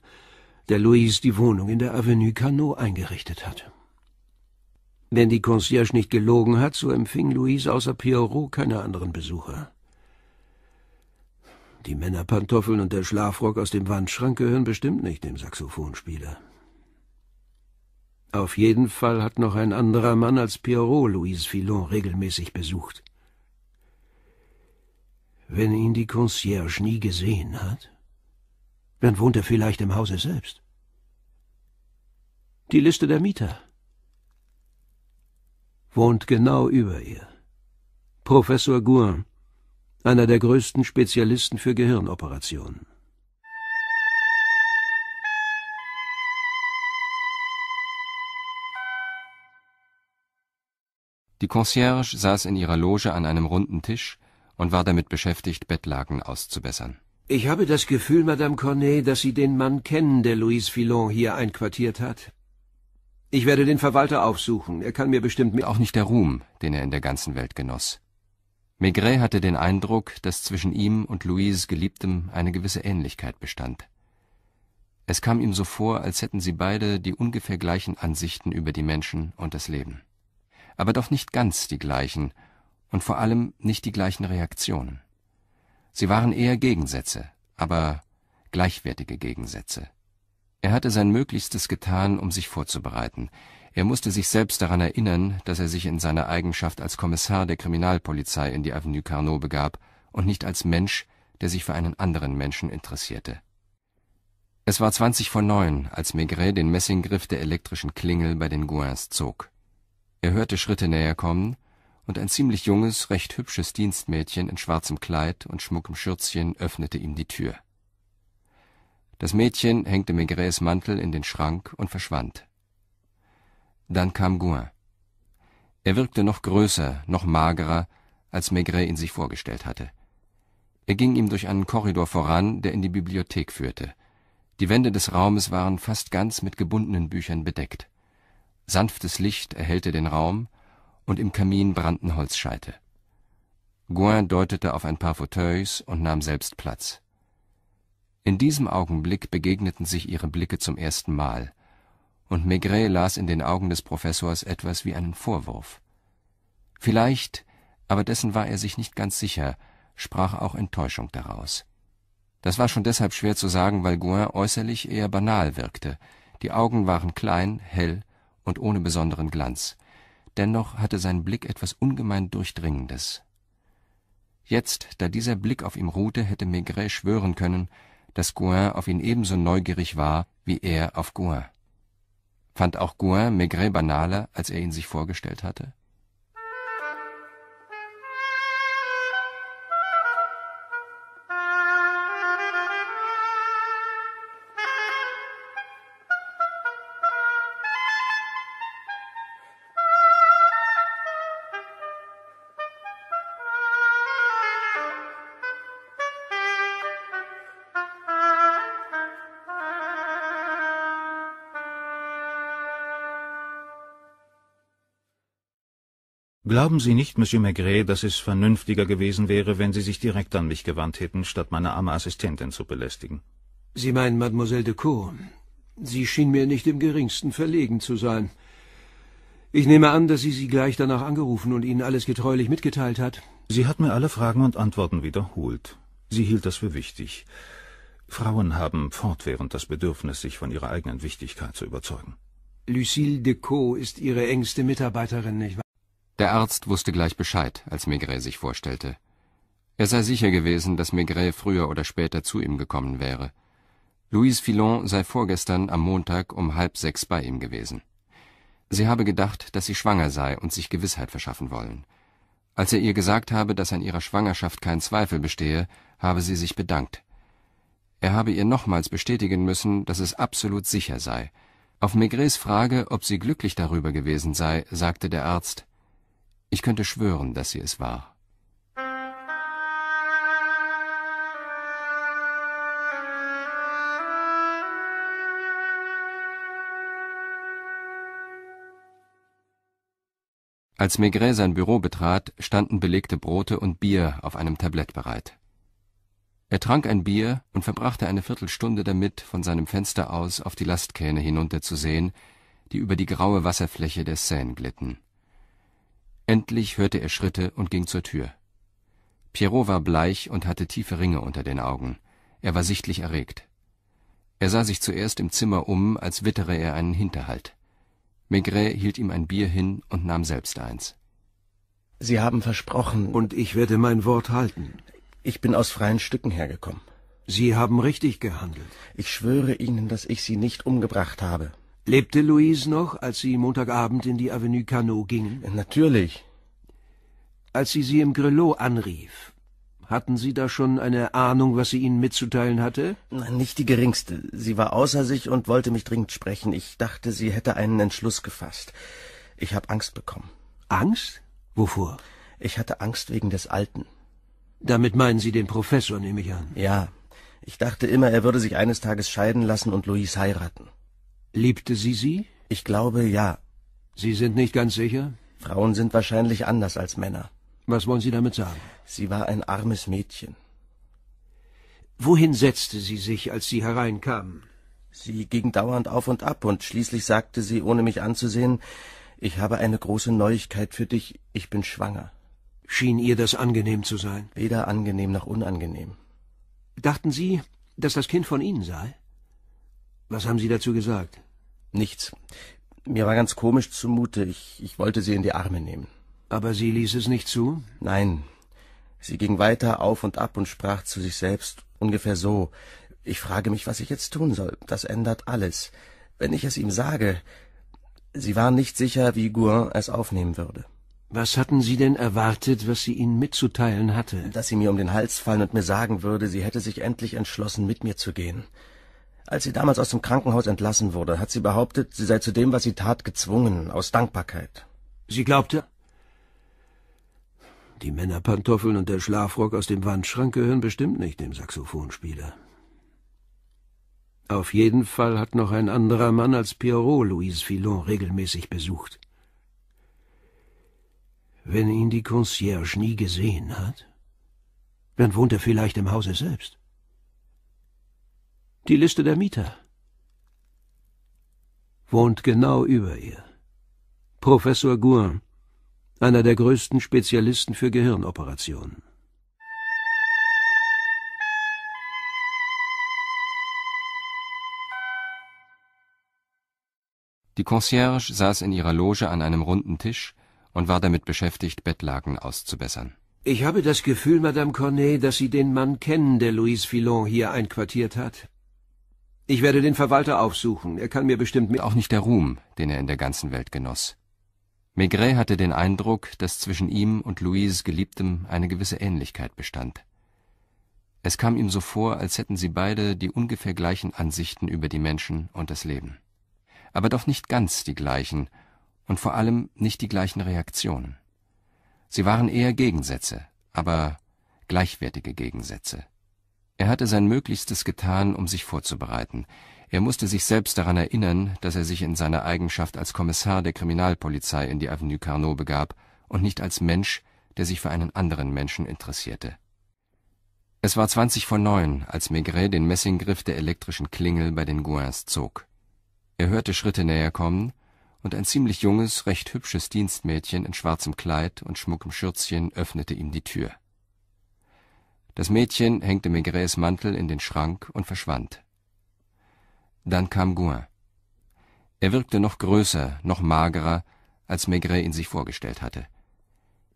der Louise die Wohnung in der Avenue Carnot eingerichtet hat. Wenn die Concierge nicht gelogen hat, so empfing Louise außer Pierrot keine anderen Besucher. Die Männerpantoffeln und der Schlafrock aus dem Wandschrank gehören bestimmt nicht dem Saxophonspieler. Auf jeden Fall hat noch ein anderer Mann als Pierrot Louise Filon regelmäßig besucht. Wenn ihn die Concierge nie gesehen hat, dann wohnt er vielleicht im Hause selbst. Die Liste der Mieter wohnt genau über ihr. Professor Gouin, einer der größten Spezialisten für Gehirnoperationen. Die Concierge saß in ihrer Loge an einem runden Tisch und war damit beschäftigt, Bettlaken auszubessern. Ich habe das Gefühl, Madame Cornet, dass Sie den Mann kennen, der Louise Filon hier einquartiert hat. Ich werde den Verwalter aufsuchen. Er kann mir bestimmt mit... Auch nicht der Ruhm, den er in der ganzen Welt genoss. Maigret hatte den Eindruck, dass zwischen ihm und Louise Geliebtem eine gewisse Ähnlichkeit bestand. Es kam ihm so vor, als hätten sie beide die ungefähr gleichen Ansichten über die Menschen und das Leben aber doch nicht ganz die gleichen und vor allem nicht die gleichen Reaktionen. Sie waren eher Gegensätze, aber gleichwertige Gegensätze. Er hatte sein Möglichstes getan, um sich vorzubereiten. Er musste sich selbst daran erinnern, dass er sich in seiner Eigenschaft als Kommissar der Kriminalpolizei in die Avenue Carnot begab und nicht als Mensch, der sich für einen anderen Menschen interessierte. Es war zwanzig vor neun, als Maigret den Messinggriff der elektrischen Klingel bei den Gouins zog. Er hörte Schritte näher kommen, und ein ziemlich junges, recht hübsches Dienstmädchen in schwarzem Kleid und schmuckem Schürzchen öffnete ihm die Tür. Das Mädchen hängte Maigres Mantel in den Schrank und verschwand. Dann kam Gouin. Er wirkte noch größer, noch magerer, als Maigret ihn sich vorgestellt hatte. Er ging ihm durch einen Korridor voran, der in die Bibliothek führte. Die Wände des Raumes waren fast ganz mit gebundenen Büchern bedeckt. Sanftes Licht erhellte den Raum, und im Kamin brannten Holzscheite. Gouin deutete auf ein paar Fauteuils und nahm selbst Platz. In diesem Augenblick begegneten sich ihre Blicke zum ersten Mal, und Maigret las in den Augen des Professors etwas wie einen Vorwurf. Vielleicht, aber dessen war er sich nicht ganz sicher, sprach auch Enttäuschung daraus. Das war schon deshalb schwer zu sagen, weil Gouin äußerlich eher banal wirkte. Die Augen waren klein, hell und ohne besonderen Glanz. Dennoch hatte sein Blick etwas ungemein Durchdringendes. Jetzt, da dieser Blick auf ihm ruhte, hätte Maigret schwören können, dass Gouin auf ihn ebenso neugierig war, wie er auf Gouin. Fand auch Gouin Maigret banaler, als er ihn sich vorgestellt hatte? Glauben Sie nicht, Monsieur Maigret, dass es vernünftiger gewesen wäre, wenn Sie sich direkt an mich gewandt hätten, statt meine arme Assistentin zu belästigen? Sie meinen Mademoiselle de Cour. Sie schien mir nicht im geringsten verlegen zu sein. Ich nehme an, dass sie Sie gleich danach angerufen und Ihnen alles getreulich mitgeteilt hat. Sie hat mir alle Fragen und Antworten wiederholt. Sie hielt das für wichtig. Frauen haben fortwährend das Bedürfnis, sich von ihrer eigenen Wichtigkeit zu überzeugen. Lucille de Caux ist Ihre engste Mitarbeiterin, nicht wahr? Der Arzt wusste gleich Bescheid, als Maigret sich vorstellte. Er sei sicher gewesen, dass Maigret früher oder später zu ihm gekommen wäre. Louise Filon sei vorgestern am Montag um halb sechs bei ihm gewesen. Sie habe gedacht, dass sie schwanger sei und sich Gewissheit verschaffen wollen. Als er ihr gesagt habe, dass an ihrer Schwangerschaft kein Zweifel bestehe, habe sie sich bedankt. Er habe ihr nochmals bestätigen müssen, dass es absolut sicher sei. Auf Maigrets Frage, ob sie glücklich darüber gewesen sei, sagte der Arzt, ich könnte schwören, dass sie es war. Als Maigret sein Büro betrat, standen belegte Brote und Bier auf einem Tablett bereit. Er trank ein Bier und verbrachte eine Viertelstunde damit, von seinem Fenster aus auf die Lastkähne hinunterzusehen, die über die graue Wasserfläche der Seine glitten. Endlich hörte er Schritte und ging zur Tür. Pierrot war bleich und hatte tiefe Ringe unter den Augen. Er war sichtlich erregt. Er sah sich zuerst im Zimmer um, als wittere er einen Hinterhalt. Maigret hielt ihm ein Bier hin und nahm selbst eins. Sie haben versprochen. Und ich werde mein Wort halten. Ich bin aus freien Stücken hergekommen. Sie haben richtig gehandelt. Ich schwöre Ihnen, dass ich Sie nicht umgebracht habe. Lebte Louise noch, als Sie Montagabend in die Avenue Carnot gingen? Natürlich. Als sie Sie im Grelot anrief, hatten Sie da schon eine Ahnung, was sie Ihnen mitzuteilen hatte? Nicht die geringste. Sie war außer sich und wollte mich dringend sprechen. Ich dachte, sie hätte einen Entschluss gefasst. Ich habe Angst bekommen. Angst? Wovor? Ich hatte Angst wegen des Alten. Damit meinen Sie den Professor, nehme ich an. Ja. Ich dachte immer, er würde sich eines Tages scheiden lassen und Louise heiraten. Liebte sie sie? Ich glaube, ja. Sie sind nicht ganz sicher? Frauen sind wahrscheinlich anders als Männer. Was wollen Sie damit sagen? Sie war ein armes Mädchen. Wohin setzte sie sich, als Sie hereinkam? Sie ging dauernd auf und ab, und schließlich sagte sie, ohne mich anzusehen, ich habe eine große Neuigkeit für dich, ich bin schwanger. Schien ihr das angenehm zu sein? Weder angenehm noch unangenehm. Dachten Sie, dass das Kind von Ihnen sei? Was haben Sie dazu gesagt? Nichts. Mir war ganz komisch zumute. Ich, ich wollte sie in die Arme nehmen. Aber sie ließ es nicht zu? Nein. Sie ging weiter auf und ab und sprach zu sich selbst ungefähr so. Ich frage mich, was ich jetzt tun soll. Das ändert alles. Wenn ich es ihm sage. Sie war nicht sicher, wie Gouin es aufnehmen würde. Was hatten Sie denn erwartet, was sie Ihnen mitzuteilen hatte? Dass sie mir um den Hals fallen und mir sagen würde, sie hätte sich endlich entschlossen, mit mir zu gehen. Als sie damals aus dem Krankenhaus entlassen wurde, hat sie behauptet, sie sei zu dem, was sie tat, gezwungen, aus Dankbarkeit. Sie glaubte? Die Männerpantoffeln und der Schlafrock aus dem Wandschrank gehören bestimmt nicht dem Saxophonspieler. Auf jeden Fall hat noch ein anderer Mann als Pierrot Louise Filon regelmäßig besucht. Wenn ihn die Concierge nie gesehen hat, dann wohnt er vielleicht im Hause selbst die Liste der Mieter. Wohnt genau über ihr. Professor Gouin, einer der größten Spezialisten für Gehirnoperationen. Die Concierge saß in ihrer Loge an einem runden Tisch und war damit beschäftigt, Bettlaken auszubessern. Ich habe das Gefühl, Madame Cornet, dass Sie den Mann kennen, der Louise Filon hier einquartiert hat. Ich werde den Verwalter aufsuchen. Er kann mir bestimmt mit... Auch nicht der Ruhm, den er in der ganzen Welt genoss. Maigret hatte den Eindruck, dass zwischen ihm und Louises Geliebtem eine gewisse Ähnlichkeit bestand. Es kam ihm so vor, als hätten sie beide die ungefähr gleichen Ansichten über die Menschen und das Leben. Aber doch nicht ganz die gleichen und vor allem nicht die gleichen Reaktionen. Sie waren eher Gegensätze, aber gleichwertige Gegensätze. Er hatte sein Möglichstes getan, um sich vorzubereiten. Er musste sich selbst daran erinnern, dass er sich in seiner Eigenschaft als Kommissar der Kriminalpolizei in die Avenue Carnot begab und nicht als Mensch, der sich für einen anderen Menschen interessierte. Es war zwanzig vor neun, als Maigret den Messinggriff der elektrischen Klingel bei den Gouins zog. Er hörte Schritte näher kommen, und ein ziemlich junges, recht hübsches Dienstmädchen in schwarzem Kleid und schmuckem Schürzchen öffnete ihm die Tür. Das Mädchen hängte Maigrets Mantel in den Schrank und verschwand. Dann kam Gouin. Er wirkte noch größer, noch magerer, als Maigret ihn sich vorgestellt hatte.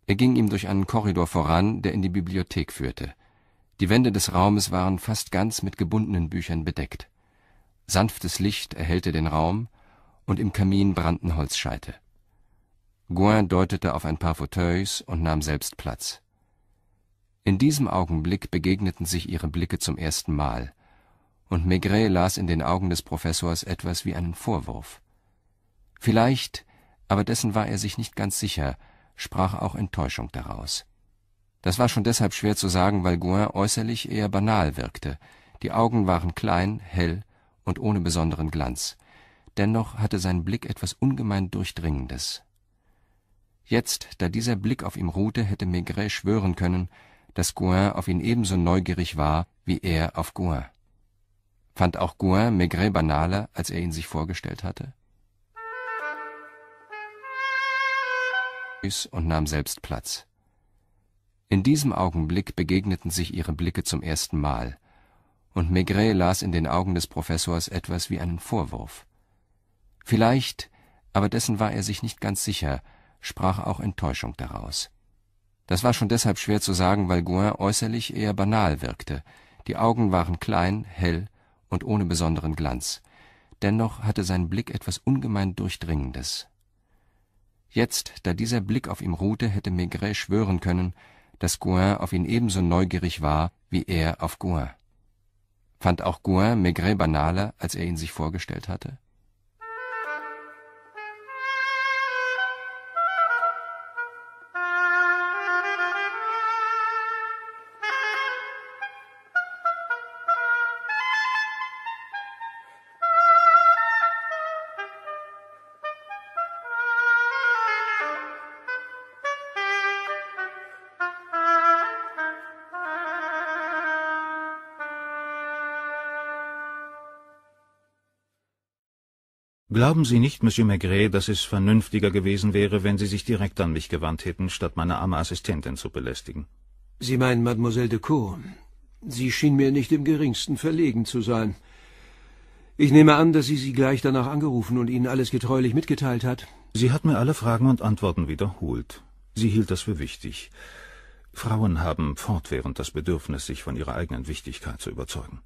Er ging ihm durch einen Korridor voran, der in die Bibliothek führte. Die Wände des Raumes waren fast ganz mit gebundenen Büchern bedeckt. Sanftes Licht erhellte den Raum, und im Kamin brannten Holzscheite. Gouin deutete auf ein paar Fauteuils und nahm selbst Platz. In diesem Augenblick begegneten sich ihre Blicke zum ersten Mal, und Maigret las in den Augen des Professors etwas wie einen Vorwurf. Vielleicht, aber dessen war er sich nicht ganz sicher, sprach auch Enttäuschung daraus. Das war schon deshalb schwer zu sagen, weil Gouin äußerlich eher banal wirkte. Die Augen waren klein, hell und ohne besonderen Glanz. Dennoch hatte sein Blick etwas ungemein Durchdringendes. Jetzt, da dieser Blick auf ihm ruhte, hätte Maigret schwören können, dass Gouin auf ihn ebenso neugierig war, wie er auf Gouin. Fand auch Gouin Maigret banaler, als er ihn sich vorgestellt hatte? und nahm selbst Platz. In diesem Augenblick begegneten sich ihre Blicke zum ersten Mal, und Maigret las in den Augen des Professors etwas wie einen Vorwurf. Vielleicht, aber dessen war er sich nicht ganz sicher, sprach auch Enttäuschung daraus. Das war schon deshalb schwer zu sagen, weil Gouin äußerlich eher banal wirkte. Die Augen waren klein, hell und ohne besonderen Glanz. Dennoch hatte sein Blick etwas ungemein Durchdringendes. Jetzt, da dieser Blick auf ihm ruhte, hätte Maigret schwören können, dass Gouin auf ihn ebenso neugierig war, wie er auf Gouin. Fand auch Gouin Maigret banaler, als er ihn sich vorgestellt hatte? Glauben Sie nicht, Monsieur Maigret, dass es vernünftiger gewesen wäre, wenn Sie sich direkt an mich gewandt hätten, statt meine arme Assistentin zu belästigen? Sie meinen Mademoiselle de Cour. Sie schien mir nicht im geringsten verlegen zu sein. Ich nehme an, dass sie Sie gleich danach angerufen und Ihnen alles getreulich mitgeteilt hat. Sie hat mir alle Fragen und Antworten wiederholt. Sie hielt das für wichtig. Frauen haben fortwährend das Bedürfnis, sich von ihrer eigenen Wichtigkeit zu überzeugen.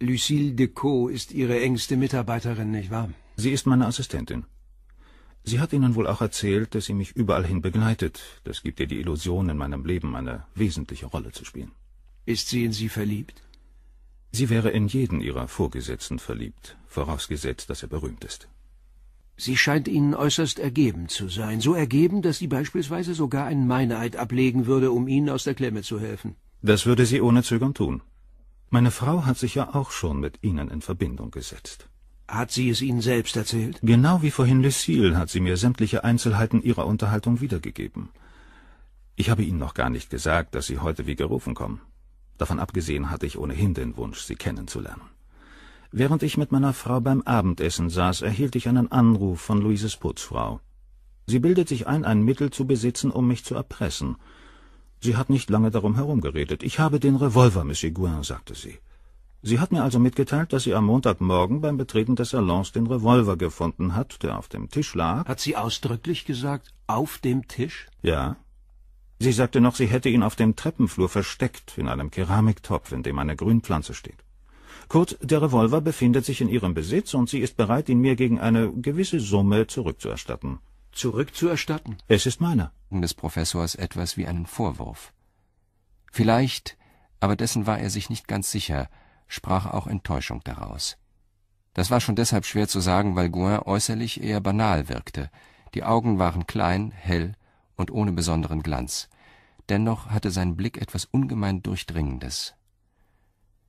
Lucille de Caux ist Ihre engste Mitarbeiterin, nicht wahr? Sie ist meine Assistentin. Sie hat Ihnen wohl auch erzählt, dass sie mich überall hin begleitet. Das gibt ihr die Illusion, in meinem Leben eine wesentliche Rolle zu spielen. Ist sie in Sie verliebt? Sie wäre in jeden ihrer Vorgesetzten verliebt, vorausgesetzt, dass er berühmt ist. Sie scheint Ihnen äußerst ergeben zu sein, so ergeben, dass sie beispielsweise sogar einen Meineid ablegen würde, um Ihnen aus der Klemme zu helfen. Das würde sie ohne Zögern tun. Meine Frau hat sich ja auch schon mit Ihnen in Verbindung gesetzt. Hat sie es Ihnen selbst erzählt? Genau wie vorhin Lucille hat sie mir sämtliche Einzelheiten ihrer Unterhaltung wiedergegeben. Ich habe Ihnen noch gar nicht gesagt, dass Sie heute wie gerufen kommen. Davon abgesehen hatte ich ohnehin den Wunsch, Sie kennenzulernen. Während ich mit meiner Frau beim Abendessen saß, erhielt ich einen Anruf von Luises Putzfrau. Sie bildet sich ein, ein Mittel zu besitzen, um mich zu erpressen. Sie hat nicht lange darum herumgeredet. Ich habe den Revolver, Monsieur Gouin, sagte sie. Sie hat mir also mitgeteilt, dass sie am Montagmorgen beim Betreten des Salons den Revolver gefunden hat, der auf dem Tisch lag. Hat sie ausdrücklich gesagt, auf dem Tisch? Ja. Sie sagte noch, sie hätte ihn auf dem Treppenflur versteckt, in einem Keramiktopf, in dem eine Grünpflanze steht. Kurz, der Revolver befindet sich in ihrem Besitz und sie ist bereit, ihn mir gegen eine gewisse Summe zurückzuerstatten. Zurückzuerstatten? Es ist meiner. Des Professors etwas wie einen Vorwurf. Vielleicht, aber dessen war er sich nicht ganz sicher, sprach auch Enttäuschung daraus. Das war schon deshalb schwer zu sagen, weil Gouin äußerlich eher banal wirkte. Die Augen waren klein, hell und ohne besonderen Glanz. Dennoch hatte sein Blick etwas ungemein Durchdringendes.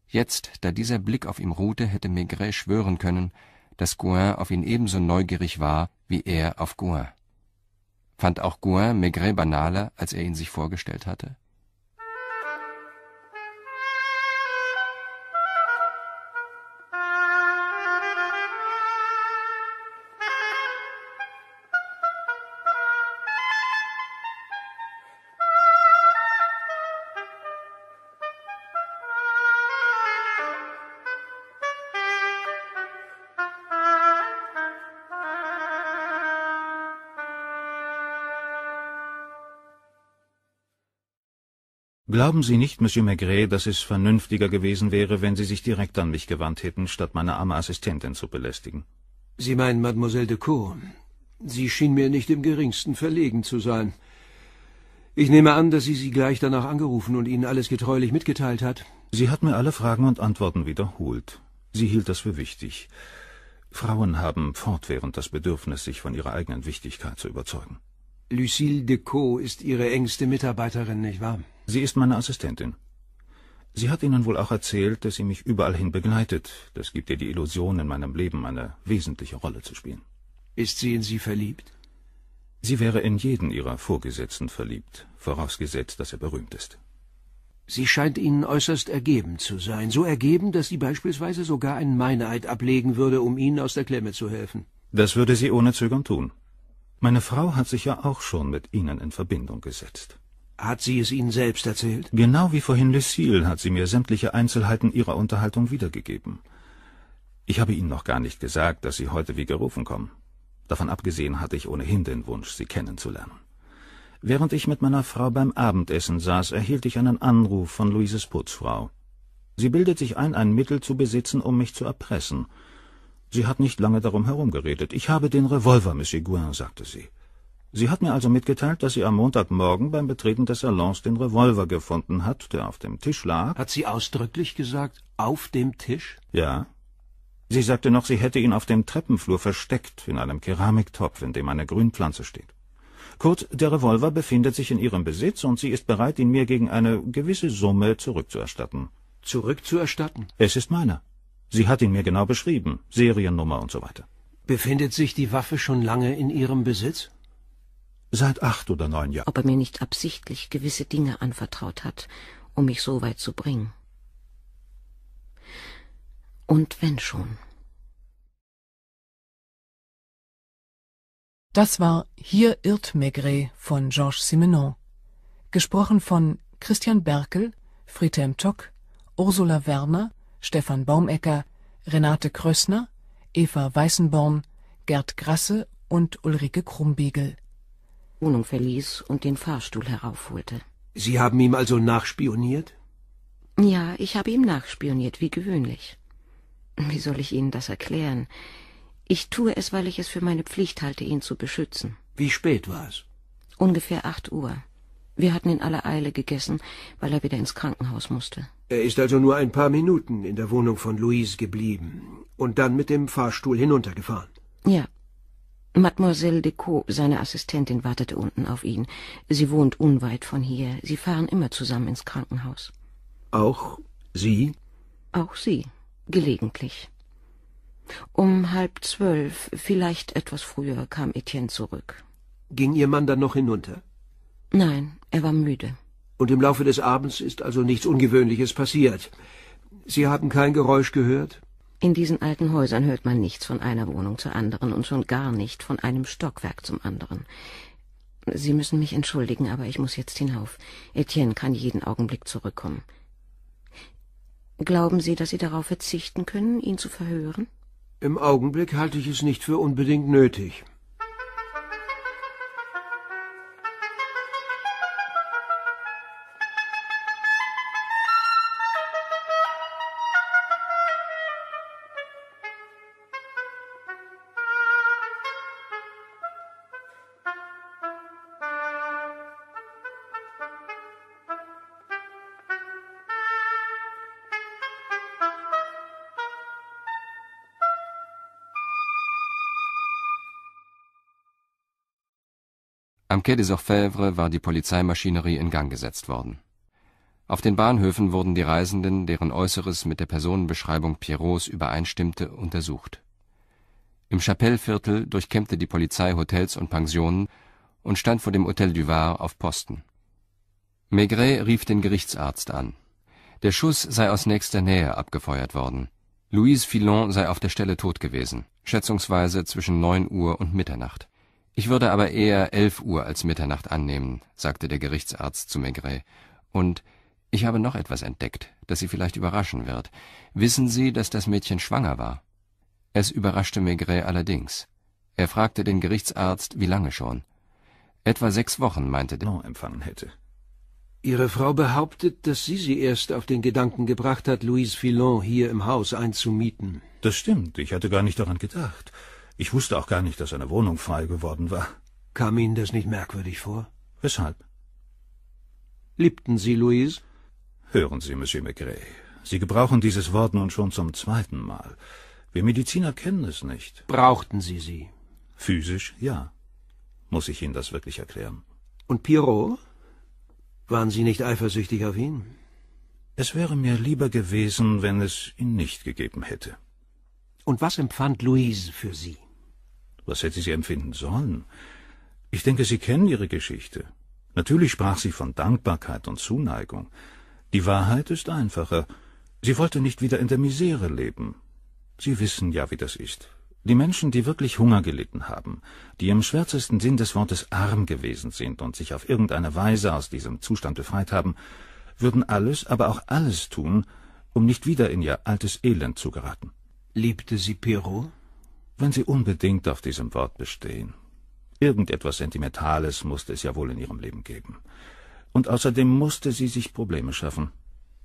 Jetzt, da dieser Blick auf ihm ruhte, hätte Maigret schwören können, dass Gouin auf ihn ebenso neugierig war, wie er auf Gouin. Fand auch Gouin Maigret banaler, als er ihn sich vorgestellt hatte? Glauben Sie nicht, Monsieur Maigret, dass es vernünftiger gewesen wäre, wenn Sie sich direkt an mich gewandt hätten, statt meine arme Assistentin zu belästigen? Sie meinen Mademoiselle de Cour. Sie schien mir nicht im geringsten verlegen zu sein. Ich nehme an, dass sie Sie gleich danach angerufen und Ihnen alles getreulich mitgeteilt hat. Sie hat mir alle Fragen und Antworten wiederholt. Sie hielt das für wichtig. Frauen haben fortwährend das Bedürfnis, sich von ihrer eigenen Wichtigkeit zu überzeugen. Lucille de Caux ist Ihre engste Mitarbeiterin, nicht wahr? Sie ist meine Assistentin. Sie hat Ihnen wohl auch erzählt, dass sie mich überall hin begleitet. Das gibt ihr die Illusion, in meinem Leben eine wesentliche Rolle zu spielen. Ist sie in Sie verliebt? Sie wäre in jeden Ihrer Vorgesetzten verliebt, vorausgesetzt, dass er berühmt ist. Sie scheint Ihnen äußerst ergeben zu sein, so ergeben, dass sie beispielsweise sogar einen Meineid ablegen würde, um Ihnen aus der Klemme zu helfen. Das würde sie ohne Zögern tun. Meine Frau hat sich ja auch schon mit Ihnen in Verbindung gesetzt. Hat sie es Ihnen selbst erzählt? Genau wie vorhin Lucille hat sie mir sämtliche Einzelheiten ihrer Unterhaltung wiedergegeben. Ich habe Ihnen noch gar nicht gesagt, dass Sie heute wie gerufen kommen. Davon abgesehen hatte ich ohnehin den Wunsch, Sie kennenzulernen. Während ich mit meiner Frau beim Abendessen saß, erhielt ich einen Anruf von Luises Putzfrau. Sie bildet sich ein, ein Mittel zu besitzen, um mich zu erpressen. Sie hat nicht lange darum herumgeredet. Ich habe den Revolver, Monsieur Gouin, sagte sie. Sie hat mir also mitgeteilt, dass sie am Montagmorgen beim Betreten des Salons den Revolver gefunden hat, der auf dem Tisch lag. Hat sie ausdrücklich gesagt, auf dem Tisch? Ja. Sie sagte noch, sie hätte ihn auf dem Treppenflur versteckt, in einem Keramiktopf, in dem eine Grünpflanze steht. Kurz, der Revolver befindet sich in ihrem Besitz und sie ist bereit, ihn mir gegen eine gewisse Summe zurückzuerstatten. Zurückzuerstatten? Es ist meiner. Sie hat ihn mir genau beschrieben, Seriennummer und so weiter. Befindet sich die Waffe schon lange in Ihrem Besitz? Seit acht oder neun Jahren. Ob er mir nicht absichtlich gewisse Dinge anvertraut hat, um mich so weit zu bringen. Und wenn schon. Das war Hier irrt Maigret von Georges Simenon. Gesprochen von Christian Berkel, Friedhelm Tock, Ursula Werner, Stefan Baumecker, Renate Krössner, Eva Weißenborn, Gerd Grasse und Ulrike Krumbiegel. Wohnung verließ und den Fahrstuhl heraufholte. Sie haben ihm also nachspioniert? Ja, ich habe ihm nachspioniert, wie gewöhnlich. Wie soll ich Ihnen das erklären? Ich tue es, weil ich es für meine Pflicht halte, ihn zu beschützen. Wie spät war es? Ungefähr acht Uhr. Wir hatten in aller Eile gegessen, weil er wieder ins Krankenhaus musste. Er ist also nur ein paar Minuten in der Wohnung von Louise geblieben und dann mit dem Fahrstuhl hinuntergefahren. Ja, Mademoiselle Decaux, seine Assistentin, wartete unten auf ihn. Sie wohnt unweit von hier. Sie fahren immer zusammen ins Krankenhaus. Auch Sie? Auch Sie, gelegentlich. Um halb zwölf, vielleicht etwas früher, kam Etienne zurück. Ging Ihr Mann dann noch hinunter? Nein, er war müde. Und im Laufe des Abends ist also nichts Ungewöhnliches passiert. Sie haben kein Geräusch gehört? In diesen alten Häusern hört man nichts von einer Wohnung zur anderen und schon gar nicht von einem Stockwerk zum anderen. Sie müssen mich entschuldigen, aber ich muss jetzt hinauf. Etienne kann jeden Augenblick zurückkommen. Glauben Sie, dass Sie darauf verzichten können, ihn zu verhören? Im Augenblick halte ich es nicht für unbedingt nötig. Am Quai des Orfèvres war die Polizeimaschinerie in Gang gesetzt worden. Auf den Bahnhöfen wurden die Reisenden, deren Äußeres mit der Personenbeschreibung Pierrots übereinstimmte, untersucht. Im Chapelleviertel durchkämmte die Polizei Hotels und Pensionen und stand vor dem Hotel du Var auf Posten. Maigret rief den Gerichtsarzt an. Der Schuss sei aus nächster Nähe abgefeuert worden. Louise Filon sei auf der Stelle tot gewesen, schätzungsweise zwischen neun Uhr und Mitternacht ich würde aber eher elf Uhr als Mitternacht annehmen, sagte der Gerichtsarzt zu Maigret. Und ich habe noch etwas entdeckt, das Sie vielleicht überraschen wird. Wissen Sie, dass das Mädchen schwanger war? Es überraschte Maigret allerdings. Er fragte den Gerichtsarzt, wie lange schon. Etwa sechs Wochen, meinte der no, empfangen hätte. Ihre Frau behauptet, dass sie sie erst auf den Gedanken gebracht hat, Louise Filon hier im Haus einzumieten. Das stimmt, ich hatte gar nicht daran gedacht. Ich wusste auch gar nicht, dass eine Wohnung frei geworden war. Kam Ihnen das nicht merkwürdig vor? Weshalb? Liebten Sie Louise? Hören Sie, Monsieur Maigret, Sie gebrauchen dieses Wort nun schon zum zweiten Mal. Wir Mediziner kennen es nicht. Brauchten Sie sie? Physisch, ja. Muss ich Ihnen das wirklich erklären? Und Pierrot? Waren Sie nicht eifersüchtig auf ihn? Es wäre mir lieber gewesen, wenn es ihn nicht gegeben hätte. Und was empfand Louise für Sie? Was hätte sie empfinden sollen? Ich denke, Sie kennen Ihre Geschichte. Natürlich sprach sie von Dankbarkeit und Zuneigung. Die Wahrheit ist einfacher. Sie wollte nicht wieder in der Misere leben. Sie wissen ja, wie das ist. Die Menschen, die wirklich Hunger gelitten haben, die im schwärzesten Sinn des Wortes arm gewesen sind und sich auf irgendeine Weise aus diesem Zustand befreit haben, würden alles, aber auch alles tun, um nicht wieder in ihr altes Elend zu geraten. Liebte sie Pierrot? wenn Sie unbedingt auf diesem Wort bestehen. Irgendetwas Sentimentales musste es ja wohl in Ihrem Leben geben. Und außerdem musste sie sich Probleme schaffen.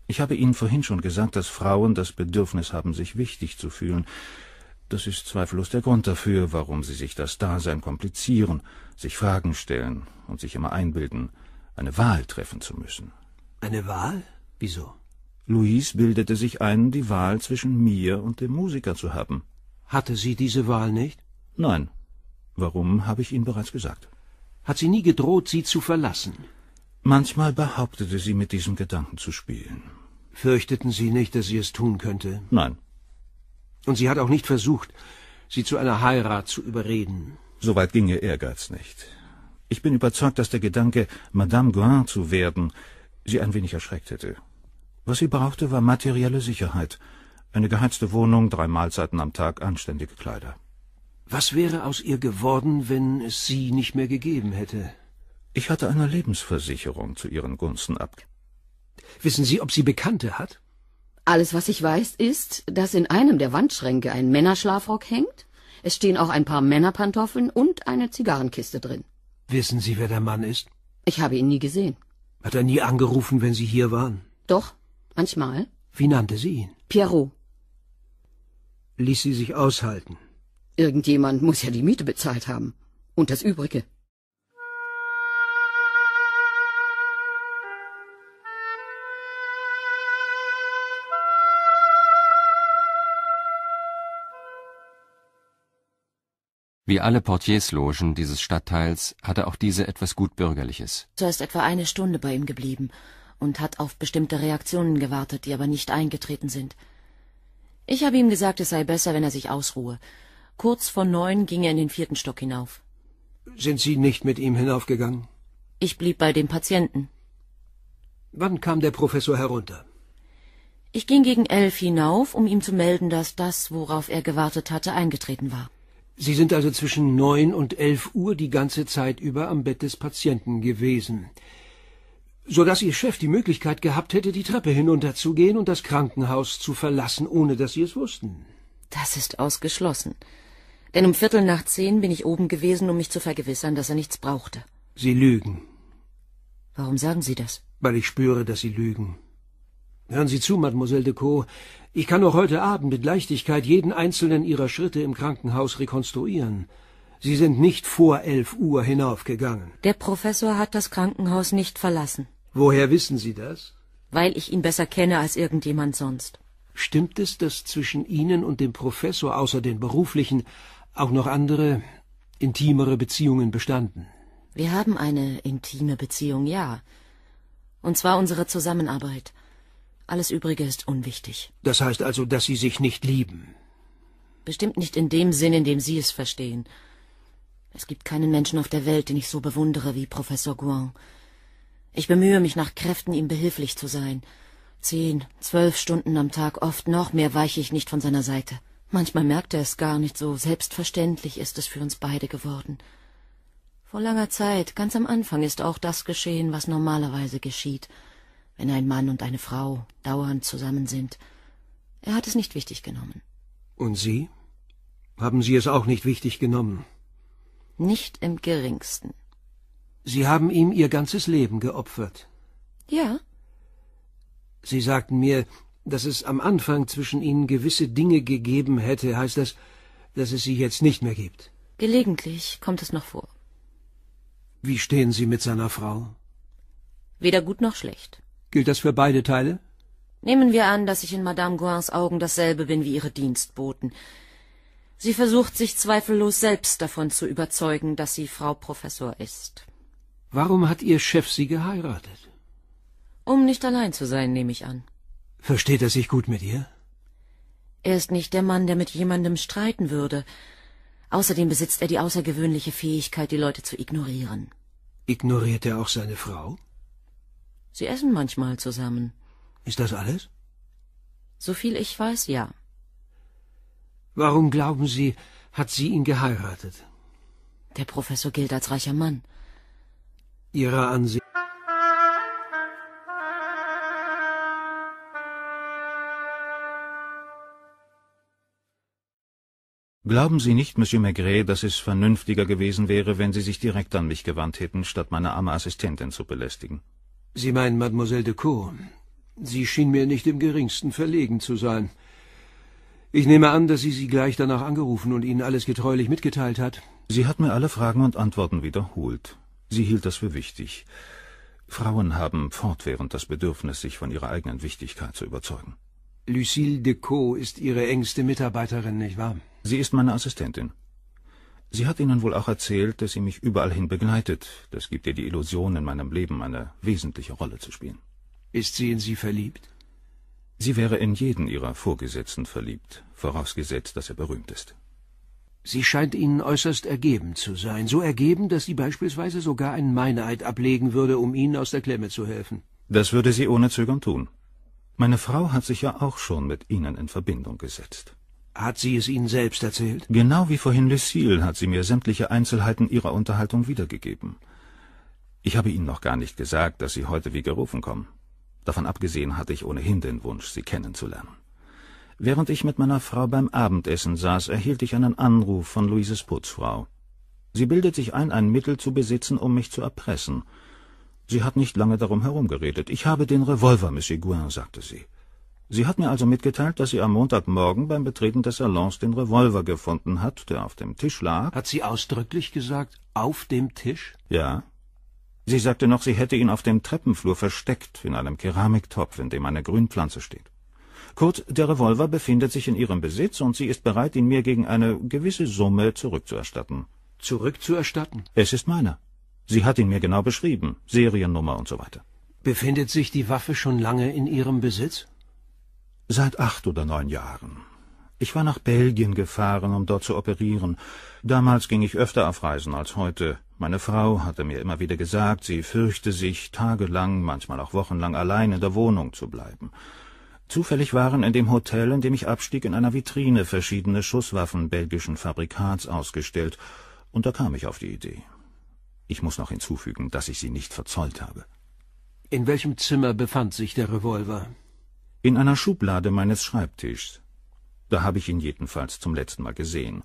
Ich habe Ihnen vorhin schon gesagt, dass Frauen das Bedürfnis haben, sich wichtig zu fühlen. Das ist zweifellos der Grund dafür, warum sie sich das Dasein komplizieren, sich Fragen stellen und sich immer einbilden, eine Wahl treffen zu müssen. Eine Wahl? Wieso? Louise bildete sich ein, die Wahl zwischen mir und dem Musiker zu haben. Hatte sie diese Wahl nicht? Nein. Warum, habe ich Ihnen bereits gesagt. Hat sie nie gedroht, sie zu verlassen? Manchmal behauptete sie, mit diesem Gedanken zu spielen. Fürchteten Sie nicht, dass sie es tun könnte? Nein. Und sie hat auch nicht versucht, sie zu einer Heirat zu überreden. Soweit ging ihr Ehrgeiz nicht. Ich bin überzeugt, dass der Gedanke, Madame Gouin zu werden, sie ein wenig erschreckt hätte. Was sie brauchte, war materielle Sicherheit, eine geheizte Wohnung, drei Mahlzeiten am Tag, anständige Kleider. Was wäre aus ihr geworden, wenn es sie nicht mehr gegeben hätte? Ich hatte eine Lebensversicherung zu ihren Gunsten ab. Wissen Sie, ob sie Bekannte hat? Alles, was ich weiß, ist, dass in einem der Wandschränke ein Männerschlafrock hängt. Es stehen auch ein paar Männerpantoffeln und eine Zigarrenkiste drin. Wissen Sie, wer der Mann ist? Ich habe ihn nie gesehen. Hat er nie angerufen, wenn Sie hier waren? Doch, manchmal. Wie nannte sie ihn? Pierrot ließ sie sich aushalten. Irgendjemand muss ja die Miete bezahlt haben. Und das Übrige. Wie alle Portierslogen dieses Stadtteils hatte auch diese etwas gut Bürgerliches. So ist etwa eine Stunde bei ihm geblieben und hat auf bestimmte Reaktionen gewartet, die aber nicht eingetreten sind. Ich habe ihm gesagt, es sei besser, wenn er sich ausruhe. Kurz vor neun ging er in den vierten Stock hinauf. Sind Sie nicht mit ihm hinaufgegangen? Ich blieb bei dem Patienten. Wann kam der Professor herunter? Ich ging gegen elf hinauf, um ihm zu melden, dass das, worauf er gewartet hatte, eingetreten war. Sie sind also zwischen neun und elf Uhr die ganze Zeit über am Bett des Patienten gewesen so dass Ihr Chef die Möglichkeit gehabt hätte, die Treppe hinunterzugehen und das Krankenhaus zu verlassen, ohne dass Sie es wussten. Das ist ausgeschlossen. Denn um Viertel nach zehn bin ich oben gewesen, um mich zu vergewissern, dass er nichts brauchte. Sie lügen. Warum sagen Sie das? Weil ich spüre, dass Sie lügen. Hören Sie zu, Mademoiselle de Caux. Ich kann noch heute Abend mit Leichtigkeit jeden einzelnen Ihrer Schritte im Krankenhaus rekonstruieren. Sie sind nicht vor elf Uhr hinaufgegangen. Der Professor hat das Krankenhaus nicht verlassen. Woher wissen Sie das? Weil ich ihn besser kenne als irgendjemand sonst. Stimmt es, dass zwischen Ihnen und dem Professor außer den beruflichen auch noch andere, intimere Beziehungen bestanden? Wir haben eine intime Beziehung, ja. Und zwar unsere Zusammenarbeit. Alles Übrige ist unwichtig. Das heißt also, dass Sie sich nicht lieben? Bestimmt nicht in dem Sinn, in dem Sie es verstehen. Es gibt keinen Menschen auf der Welt, den ich so bewundere wie Professor Guan. Ich bemühe mich nach Kräften, ihm behilflich zu sein. Zehn, zwölf Stunden am Tag, oft noch mehr weiche ich nicht von seiner Seite. Manchmal merkt er es gar nicht so, selbstverständlich ist es für uns beide geworden. Vor langer Zeit, ganz am Anfang, ist auch das geschehen, was normalerweise geschieht, wenn ein Mann und eine Frau dauernd zusammen sind. Er hat es nicht wichtig genommen. Und Sie? Haben Sie es auch nicht wichtig genommen? Nicht im geringsten. Sie haben ihm Ihr ganzes Leben geopfert. Ja. Sie sagten mir, dass es am Anfang zwischen Ihnen gewisse Dinge gegeben hätte. Heißt das, dass es sie jetzt nicht mehr gibt? Gelegentlich kommt es noch vor. Wie stehen Sie mit seiner Frau? Weder gut noch schlecht. Gilt das für beide Teile? Nehmen wir an, dass ich in Madame Gouins Augen dasselbe bin wie ihre Dienstboten. Sie versucht sich zweifellos selbst davon zu überzeugen, dass sie Frau Professor ist. Warum hat Ihr Chef Sie geheiratet? Um nicht allein zu sein, nehme ich an. Versteht er sich gut mit ihr? Er ist nicht der Mann, der mit jemandem streiten würde. Außerdem besitzt er die außergewöhnliche Fähigkeit, die Leute zu ignorieren. Ignoriert er auch seine Frau? Sie essen manchmal zusammen. Ist das alles? So viel ich weiß, ja. Warum glauben Sie, hat sie ihn geheiratet? Der Professor gilt als reicher Mann ihrer ansicht Glauben Sie nicht, Monsieur Maigret, dass es vernünftiger gewesen wäre, wenn Sie sich direkt an mich gewandt hätten, statt meine arme Assistentin zu belästigen? Sie meinen Mademoiselle de Cour. Sie schien mir nicht im geringsten verlegen zu sein. Ich nehme an, dass sie Sie gleich danach angerufen und Ihnen alles getreulich mitgeteilt hat. Sie hat mir alle Fragen und Antworten wiederholt. Sie hielt das für wichtig. Frauen haben fortwährend das Bedürfnis, sich von ihrer eigenen Wichtigkeit zu überzeugen. Lucille Decaux ist Ihre engste Mitarbeiterin, nicht wahr? Sie ist meine Assistentin. Sie hat Ihnen wohl auch erzählt, dass sie mich überall hin begleitet. Das gibt ihr die Illusion, in meinem Leben eine wesentliche Rolle zu spielen. Ist sie in Sie verliebt? Sie wäre in jeden Ihrer Vorgesetzten verliebt, vorausgesetzt, dass er berühmt ist. Sie scheint ihnen äußerst ergeben zu sein, so ergeben, dass sie beispielsweise sogar einen Meineid ablegen würde, um ihnen aus der Klemme zu helfen. Das würde sie ohne Zögern tun. Meine Frau hat sich ja auch schon mit Ihnen in Verbindung gesetzt. Hat sie es Ihnen selbst erzählt? Genau wie vorhin Lucille hat sie mir sämtliche Einzelheiten ihrer Unterhaltung wiedergegeben. Ich habe Ihnen noch gar nicht gesagt, dass Sie heute wie gerufen kommen. Davon abgesehen hatte ich ohnehin den Wunsch, Sie kennenzulernen. Während ich mit meiner Frau beim Abendessen saß, erhielt ich einen Anruf von Luises Putzfrau. Sie bildet sich ein, ein Mittel zu besitzen, um mich zu erpressen. Sie hat nicht lange darum herumgeredet. Ich habe den Revolver, Monsieur Gouin, sagte sie. Sie hat mir also mitgeteilt, dass sie am Montagmorgen beim Betreten des Salons den Revolver gefunden hat, der auf dem Tisch lag. Hat sie ausdrücklich gesagt, auf dem Tisch? Ja. Sie sagte noch, sie hätte ihn auf dem Treppenflur versteckt, in einem Keramiktopf, in dem eine Grünpflanze steht. Kurz, der Revolver befindet sich in Ihrem Besitz und sie ist bereit, ihn mir gegen eine gewisse Summe zurückzuerstatten. Zurückzuerstatten? Es ist meiner. Sie hat ihn mir genau beschrieben, Seriennummer und so weiter. Befindet sich die Waffe schon lange in Ihrem Besitz? Seit acht oder neun Jahren. Ich war nach Belgien gefahren, um dort zu operieren. Damals ging ich öfter auf Reisen als heute. Meine Frau hatte mir immer wieder gesagt, sie fürchte sich, tagelang, manchmal auch wochenlang allein in der Wohnung zu bleiben. Zufällig waren in dem Hotel, in dem ich abstieg, in einer Vitrine verschiedene Schusswaffen belgischen Fabrikats ausgestellt, und da kam ich auf die Idee. Ich muss noch hinzufügen, dass ich sie nicht verzollt habe. In welchem Zimmer befand sich der Revolver? In einer Schublade meines Schreibtischs. Da habe ich ihn jedenfalls zum letzten Mal gesehen.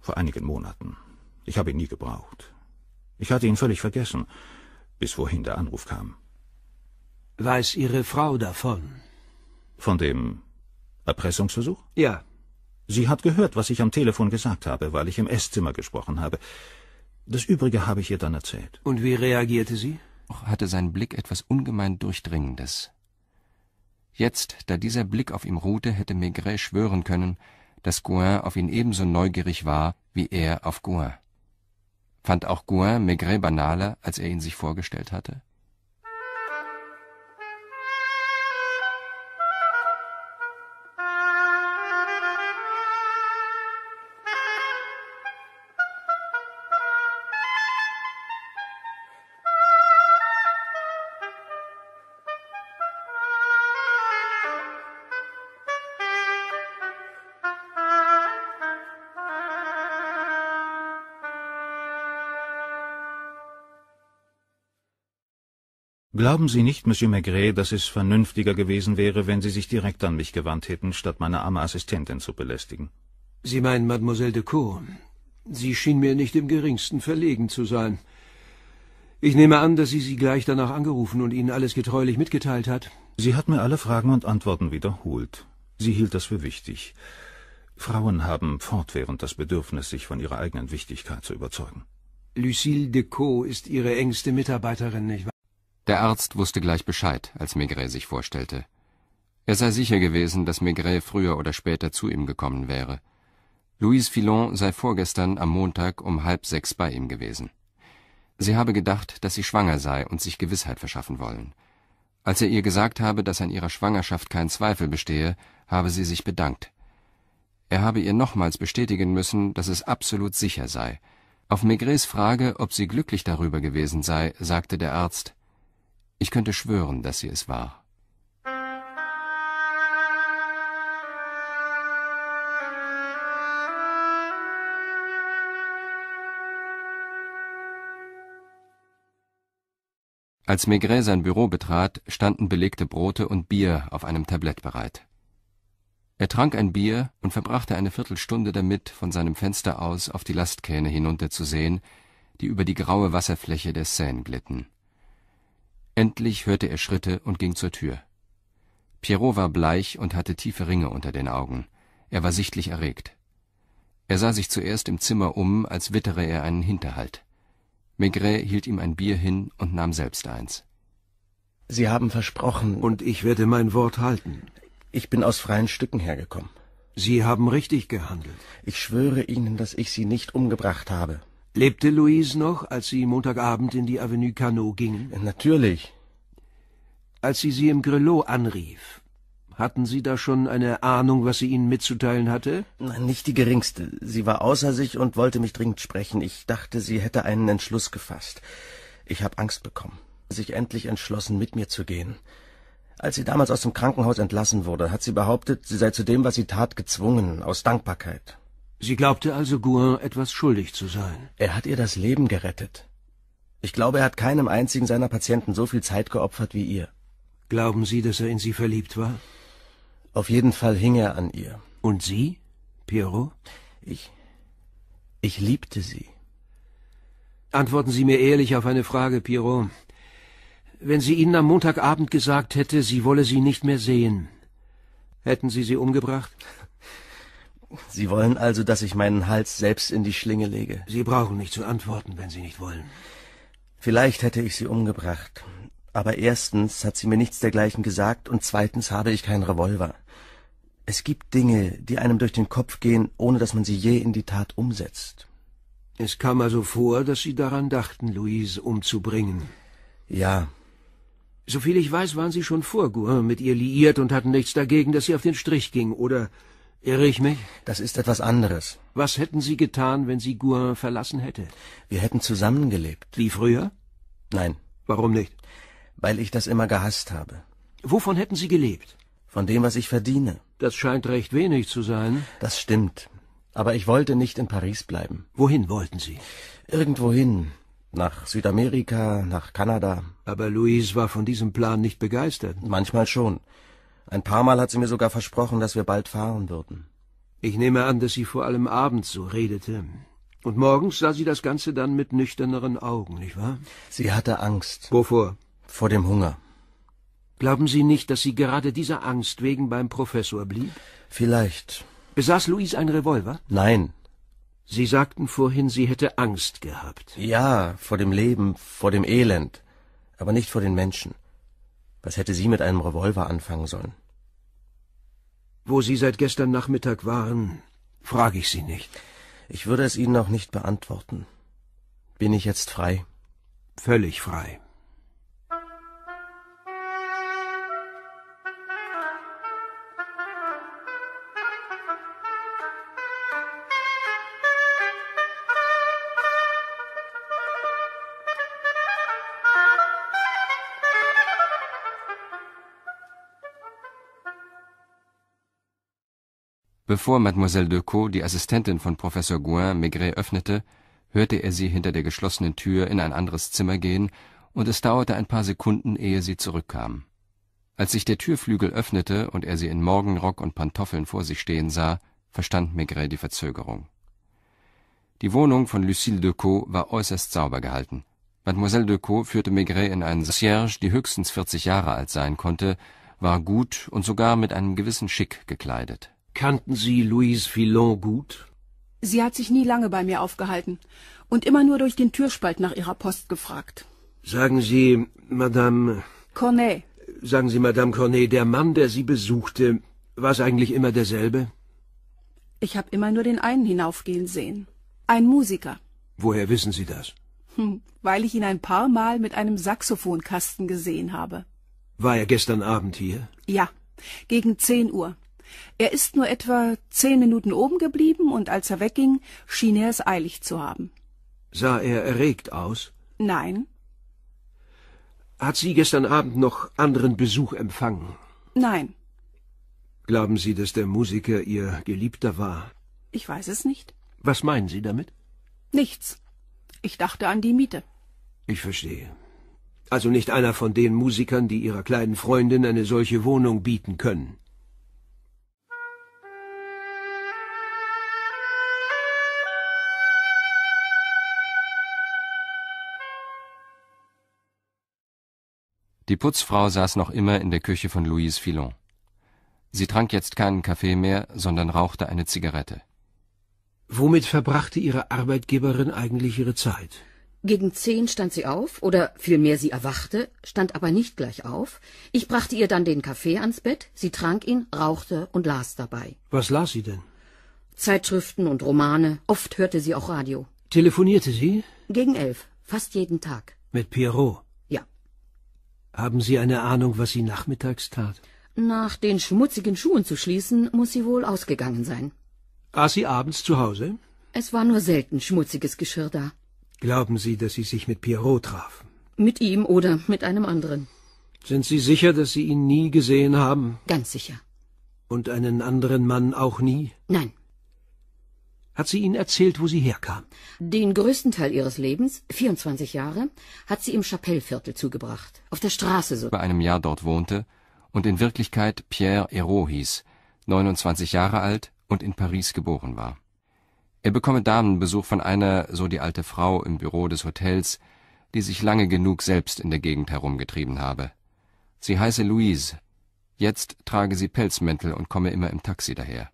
Vor einigen Monaten. Ich habe ihn nie gebraucht. Ich hatte ihn völlig vergessen, bis wohin der Anruf kam. Weiß Ihre Frau davon? Von dem Erpressungsversuch? Ja. Sie hat gehört, was ich am Telefon gesagt habe, weil ich im Esszimmer gesprochen habe. Das Übrige habe ich ihr dann erzählt. Und wie reagierte sie? Hatte sein Blick etwas ungemein Durchdringendes. Jetzt, da dieser Blick auf ihm ruhte, hätte Maigret schwören können, dass Gouin auf ihn ebenso neugierig war, wie er auf Gouin. Fand auch Gouin Maigret banaler, als er ihn sich vorgestellt hatte? Glauben Sie nicht, Monsieur Maigret, dass es vernünftiger gewesen wäre, wenn Sie sich direkt an mich gewandt hätten, statt meine arme Assistentin zu belästigen? Sie meinen Mademoiselle de Cour. Sie schien mir nicht im geringsten verlegen zu sein. Ich nehme an, dass sie Sie gleich danach angerufen und Ihnen alles getreulich mitgeteilt hat. Sie hat mir alle Fragen und Antworten wiederholt. Sie hielt das für wichtig. Frauen haben fortwährend das Bedürfnis, sich von ihrer eigenen Wichtigkeit zu überzeugen. Lucille de Caux ist Ihre engste Mitarbeiterin, nicht wahr? Der Arzt wusste gleich Bescheid, als Maigret sich vorstellte. Er sei sicher gewesen, dass Maigret früher oder später zu ihm gekommen wäre. Louise Filon sei vorgestern am Montag um halb sechs bei ihm gewesen. Sie habe gedacht, dass sie schwanger sei und sich Gewissheit verschaffen wollen. Als er ihr gesagt habe, dass an ihrer Schwangerschaft kein Zweifel bestehe, habe sie sich bedankt. Er habe ihr nochmals bestätigen müssen, dass es absolut sicher sei. Auf Maigrets Frage, ob sie glücklich darüber gewesen sei, sagte der Arzt, ich könnte schwören, dass sie es war. Als Maigret sein Büro betrat, standen belegte Brote und Bier auf einem Tablett bereit. Er trank ein Bier und verbrachte eine Viertelstunde damit, von seinem Fenster aus auf die Lastkähne hinunterzusehen, die über die graue Wasserfläche der Seine glitten. Endlich hörte er Schritte und ging zur Tür. Pierrot war bleich und hatte tiefe Ringe unter den Augen. Er war sichtlich erregt. Er sah sich zuerst im Zimmer um, als wittere er einen Hinterhalt. Maigret hielt ihm ein Bier hin und nahm selbst eins. Sie haben versprochen. Und ich werde mein Wort halten. Ich bin aus freien Stücken hergekommen. Sie haben richtig gehandelt. Ich schwöre Ihnen, dass ich Sie nicht umgebracht habe. Lebte Louise noch, als Sie Montagabend in die Avenue Carnot gingen? Natürlich. Als sie Sie im Grelot anrief, hatten Sie da schon eine Ahnung, was sie Ihnen mitzuteilen hatte? Nein, nicht die geringste. Sie war außer sich und wollte mich dringend sprechen. Ich dachte, sie hätte einen Entschluss gefasst. Ich habe Angst bekommen. Sich endlich entschlossen, mit mir zu gehen. Als sie damals aus dem Krankenhaus entlassen wurde, hat sie behauptet, sie sei zu dem, was sie tat, gezwungen, aus Dankbarkeit. Sie glaubte also Gouin etwas schuldig zu sein. Er hat ihr das Leben gerettet. Ich glaube, er hat keinem einzigen seiner Patienten so viel Zeit geopfert wie ihr. Glauben Sie, dass er in Sie verliebt war? Auf jeden Fall hing er an ihr. Und Sie, Pierrot? Ich. Ich liebte sie. Antworten Sie mir ehrlich auf eine Frage, Pierrot. Wenn sie Ihnen am Montagabend gesagt hätte, sie wolle sie nicht mehr sehen, hätten Sie sie umgebracht? Sie wollen also, dass ich meinen Hals selbst in die Schlinge lege? Sie brauchen nicht zu antworten, wenn Sie nicht wollen. Vielleicht hätte ich sie umgebracht. Aber erstens hat sie mir nichts dergleichen gesagt und zweitens habe ich keinen Revolver. Es gibt Dinge, die einem durch den Kopf gehen, ohne dass man sie je in die Tat umsetzt. Es kam also vor, dass Sie daran dachten, Louise umzubringen. Ja. Soviel ich weiß, waren Sie schon vor Guin mit ihr liiert und hatten nichts dagegen, dass sie auf den Strich ging, oder Irre ich mich? Das ist etwas anderes. Was hätten Sie getan, wenn Sie Gouin verlassen hätte? Wir hätten zusammengelebt. Wie früher? Nein. Warum nicht? Weil ich das immer gehasst habe. Wovon hätten Sie gelebt? Von dem, was ich verdiene. Das scheint recht wenig zu sein. Das stimmt. Aber ich wollte nicht in Paris bleiben. Wohin wollten Sie? Irgendwohin. Nach Südamerika, nach Kanada. Aber Louise war von diesem Plan nicht begeistert. Manchmal schon. Ein paar Mal hat sie mir sogar versprochen, dass wir bald fahren würden. Ich nehme an, dass sie vor allem abends so redete. Und morgens sah sie das Ganze dann mit nüchterneren Augen, nicht wahr? Sie hatte Angst. Wovor? Vor dem Hunger. Glauben Sie nicht, dass sie gerade dieser Angst wegen beim Professor blieb? Vielleicht. Besaß Louise einen Revolver? Nein. Sie sagten vorhin, sie hätte Angst gehabt. Ja, vor dem Leben, vor dem Elend, aber nicht vor den Menschen. Was hätte sie mit einem Revolver anfangen sollen? Wo Sie seit gestern Nachmittag waren, frage ich Sie nicht. Ich würde es Ihnen auch nicht beantworten. Bin ich jetzt frei? Völlig frei. Bevor Mademoiselle de Caux, die Assistentin von Professor Gouin, Maigret öffnete, hörte er sie hinter der geschlossenen Tür in ein anderes Zimmer gehen, und es dauerte ein paar Sekunden, ehe sie zurückkam. Als sich der Türflügel öffnete und er sie in Morgenrock und Pantoffeln vor sich stehen sah, verstand Maigret die Verzögerung. Die Wohnung von Lucille de Caux war äußerst sauber gehalten. Mademoiselle de Caux führte Maigret in einen Concierge, die höchstens 40 Jahre alt sein konnte, war gut und sogar mit einem gewissen Schick gekleidet. Kannten Sie Louise Filon gut? Sie hat sich nie lange bei mir aufgehalten und immer nur durch den Türspalt nach ihrer Post gefragt. Sagen Sie, Madame... Cornet. Sagen Sie, Madame Cornet, der Mann, der Sie besuchte, war es eigentlich immer derselbe? Ich habe immer nur den einen hinaufgehen sehen. Ein Musiker. Woher wissen Sie das? Hm, weil ich ihn ein paar Mal mit einem Saxophonkasten gesehen habe. War er gestern Abend hier? Ja, gegen zehn Uhr. Er ist nur etwa zehn Minuten oben geblieben, und als er wegging, schien er es eilig zu haben. Sah er erregt aus? Nein. Hat sie gestern Abend noch anderen Besuch empfangen? Nein. Glauben Sie, dass der Musiker Ihr Geliebter war? Ich weiß es nicht. Was meinen Sie damit? Nichts. Ich dachte an die Miete. Ich verstehe. Also nicht einer von den Musikern, die ihrer kleinen Freundin eine solche Wohnung bieten können. Die Putzfrau saß noch immer in der Küche von Louise Filon. Sie trank jetzt keinen Kaffee mehr, sondern rauchte eine Zigarette. Womit verbrachte Ihre Arbeitgeberin eigentlich ihre Zeit? Gegen zehn stand sie auf, oder vielmehr sie erwachte, stand aber nicht gleich auf. Ich brachte ihr dann den Kaffee ans Bett, sie trank ihn, rauchte und las dabei. Was las sie denn? Zeitschriften und Romane, oft hörte sie auch Radio. Telefonierte sie? Gegen elf, fast jeden Tag. Mit Pierrot? Haben Sie eine Ahnung, was sie nachmittags tat? Nach den schmutzigen Schuhen zu schließen, muss sie wohl ausgegangen sein. Aß sie abends zu Hause? Es war nur selten schmutziges Geschirr da. Glauben Sie, dass Sie sich mit Pierrot traf? Mit ihm oder mit einem anderen. Sind Sie sicher, dass Sie ihn nie gesehen haben? Ganz sicher. Und einen anderen Mann auch nie? Nein. Hat sie Ihnen erzählt, wo sie herkam? Den größten Teil ihres Lebens, 24 Jahre, hat sie im chapelle zugebracht. Auf der Straße so. Bei einem Jahr dort wohnte und in Wirklichkeit Pierre Hérault hieß, 29 Jahre alt und in Paris geboren war. Er bekomme Damenbesuch von einer, so die alte Frau im Büro des Hotels, die sich lange genug selbst in der Gegend herumgetrieben habe. Sie heiße Louise. Jetzt trage sie Pelzmäntel und komme immer im Taxi daher.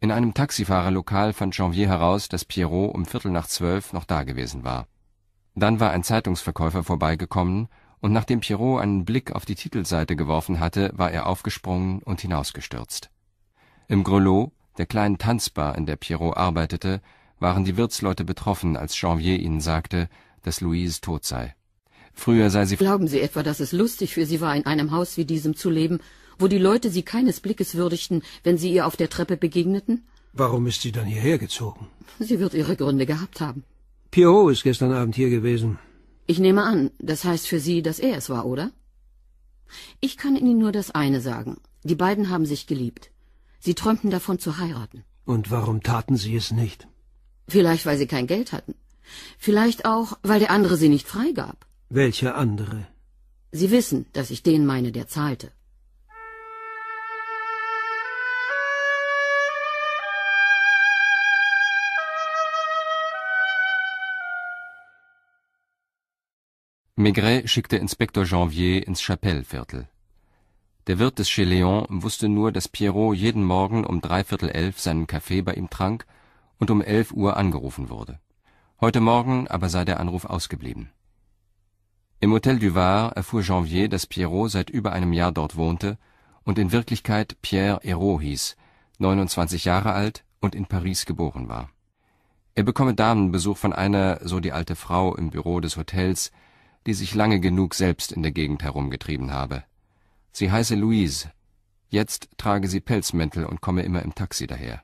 In einem Taxifahrerlokal fand Janvier heraus, dass Pierrot um Viertel nach zwölf noch dagewesen war. Dann war ein Zeitungsverkäufer vorbeigekommen, und nachdem Pierrot einen Blick auf die Titelseite geworfen hatte, war er aufgesprungen und hinausgestürzt. Im Grelot, der kleinen Tanzbar, in der Pierrot arbeitete, waren die Wirtsleute betroffen, als Janvier ihnen sagte, dass Louise tot sei. Früher sei sie. Glauben Sie etwa, dass es lustig für sie war, in einem Haus wie diesem zu leben wo die Leute sie keines Blickes würdigten, wenn sie ihr auf der Treppe begegneten? Warum ist sie dann hierher gezogen? Sie wird ihre Gründe gehabt haben. Pierrot ist gestern Abend hier gewesen. Ich nehme an, das heißt für Sie, dass er es war, oder? Ich kann Ihnen nur das eine sagen. Die beiden haben sich geliebt. Sie träumten davon zu heiraten. Und warum taten sie es nicht? Vielleicht, weil sie kein Geld hatten. Vielleicht auch, weil der andere sie nicht freigab. Welcher andere? Sie wissen, dass ich den meine, der zahlte. Maigret schickte Inspektor Janvier ins Chapelle-Viertel. Der Wirt des Cheleon wusste nur, dass Pierrot jeden Morgen um dreiviertel elf seinen Kaffee bei ihm trank und um elf Uhr angerufen wurde. Heute Morgen aber sei der Anruf ausgeblieben. Im Hotel du Var erfuhr Janvier, dass Pierrot seit über einem Jahr dort wohnte und in Wirklichkeit Pierre Hérault hieß, 29 Jahre alt und in Paris geboren war. Er bekomme Damenbesuch von einer, so die alte Frau im Büro des Hotels, die sich lange genug selbst in der Gegend herumgetrieben habe. Sie heiße Louise. Jetzt trage sie Pelzmäntel und komme immer im Taxi daher.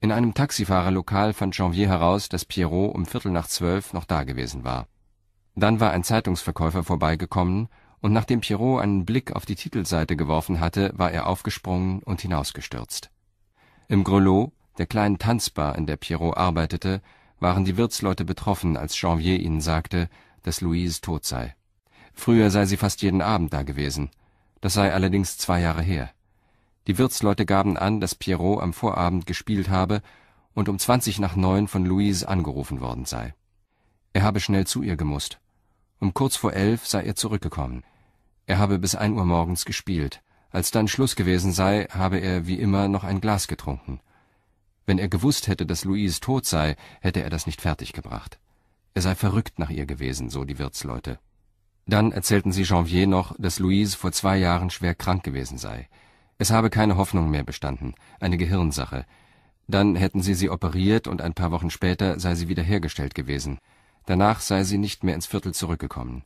In einem Taxifahrerlokal fand Janvier heraus, dass Pierrot um Viertel nach zwölf noch da gewesen war. Dann war ein Zeitungsverkäufer vorbeigekommen, und nachdem Pierrot einen Blick auf die Titelseite geworfen hatte, war er aufgesprungen und hinausgestürzt. Im Grelot, der kleinen Tanzbar, in der Pierrot arbeitete, waren die Wirtsleute betroffen, als Janvier ihnen sagte, dass Louise tot sei. Früher sei sie fast jeden Abend da gewesen. Das sei allerdings zwei Jahre her. Die Wirtsleute gaben an, dass Pierrot am Vorabend gespielt habe und um zwanzig nach neun von Louise angerufen worden sei. Er habe schnell zu ihr gemusst. Um kurz vor elf sei er zurückgekommen. Er habe bis ein Uhr morgens gespielt. Als dann Schluss gewesen sei, habe er wie immer noch ein Glas getrunken. Wenn er gewusst hätte, dass Louise tot sei, hätte er das nicht fertiggebracht. Er sei verrückt nach ihr gewesen, so die Wirtsleute. Dann erzählten sie Janvier noch, dass Louise vor zwei Jahren schwer krank gewesen sei. Es habe keine Hoffnung mehr bestanden, eine Gehirnsache. Dann hätten sie sie operiert und ein paar Wochen später sei sie wiederhergestellt gewesen. Danach sei sie nicht mehr ins Viertel zurückgekommen.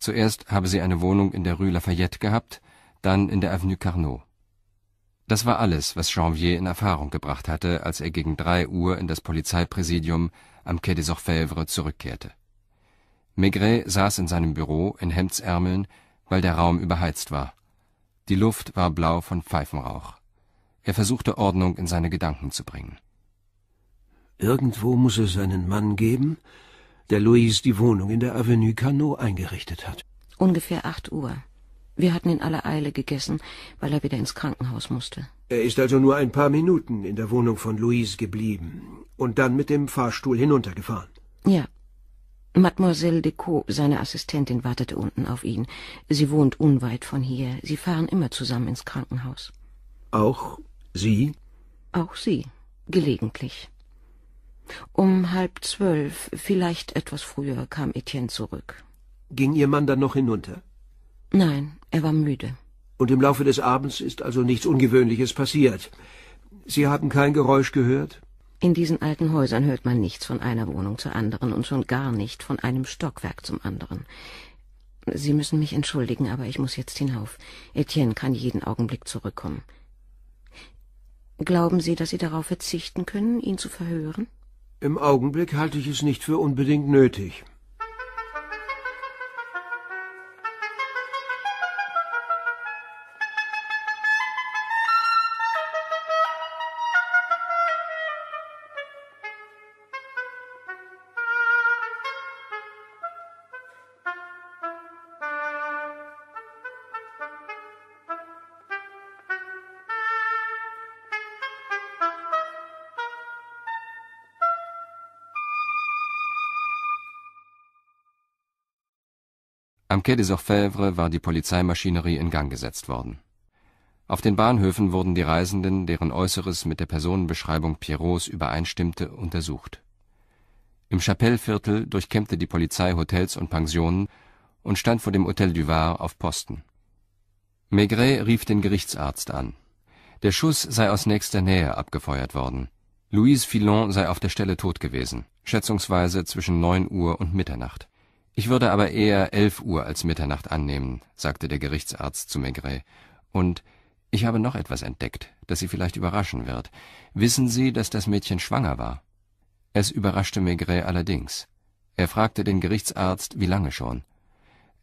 Zuerst habe sie eine Wohnung in der Rue Lafayette gehabt, dann in der Avenue Carnot. Das war alles, was Janvier in Erfahrung gebracht hatte, als er gegen drei Uhr in das Polizeipräsidium am Quai des Orfèvres zurückkehrte. Maigret saß in seinem Büro in Hemdsärmeln, weil der Raum überheizt war. Die Luft war blau von Pfeifenrauch. Er versuchte Ordnung in seine Gedanken zu bringen. Irgendwo muss es einen Mann geben, der Louise die Wohnung in der Avenue Carnot eingerichtet hat. Ungefähr acht Uhr. Wir hatten in aller Eile gegessen, weil er wieder ins Krankenhaus musste. Er ist also nur ein paar Minuten in der Wohnung von Louise geblieben und dann mit dem Fahrstuhl hinuntergefahren. Ja. Mademoiselle Decaux, seine Assistentin, wartete unten auf ihn. Sie wohnt unweit von hier. Sie fahren immer zusammen ins Krankenhaus. Auch Sie? Auch Sie, gelegentlich. Um halb zwölf, vielleicht etwas früher, kam Etienne zurück. Ging Ihr Mann dann noch hinunter? Nein, er war müde. Und im Laufe des Abends ist also nichts Ungewöhnliches passiert. Sie haben kein Geräusch gehört? In diesen alten Häusern hört man nichts von einer Wohnung zur anderen und schon gar nicht von einem Stockwerk zum anderen. Sie müssen mich entschuldigen, aber ich muss jetzt hinauf. Etienne kann jeden Augenblick zurückkommen. Glauben Sie, dass Sie darauf verzichten können, ihn zu verhören? Im Augenblick halte ich es nicht für unbedingt nötig. Am Quai des Orfèvres war die Polizeimaschinerie in Gang gesetzt worden. Auf den Bahnhöfen wurden die Reisenden, deren Äußeres mit der Personenbeschreibung Pierrots übereinstimmte, untersucht. Im Chapelleviertel durchkämmte die Polizei Hotels und Pensionen und stand vor dem Hotel du Var auf Posten. Maigret rief den Gerichtsarzt an. Der Schuss sei aus nächster Nähe abgefeuert worden. Louise Filon sei auf der Stelle tot gewesen, schätzungsweise zwischen neun Uhr und Mitternacht ich würde aber eher elf Uhr als Mitternacht annehmen, sagte der Gerichtsarzt zu Maigret. Und ich habe noch etwas entdeckt, das Sie vielleicht überraschen wird. Wissen Sie, dass das Mädchen schwanger war? Es überraschte Maigret allerdings. Er fragte den Gerichtsarzt, wie lange schon.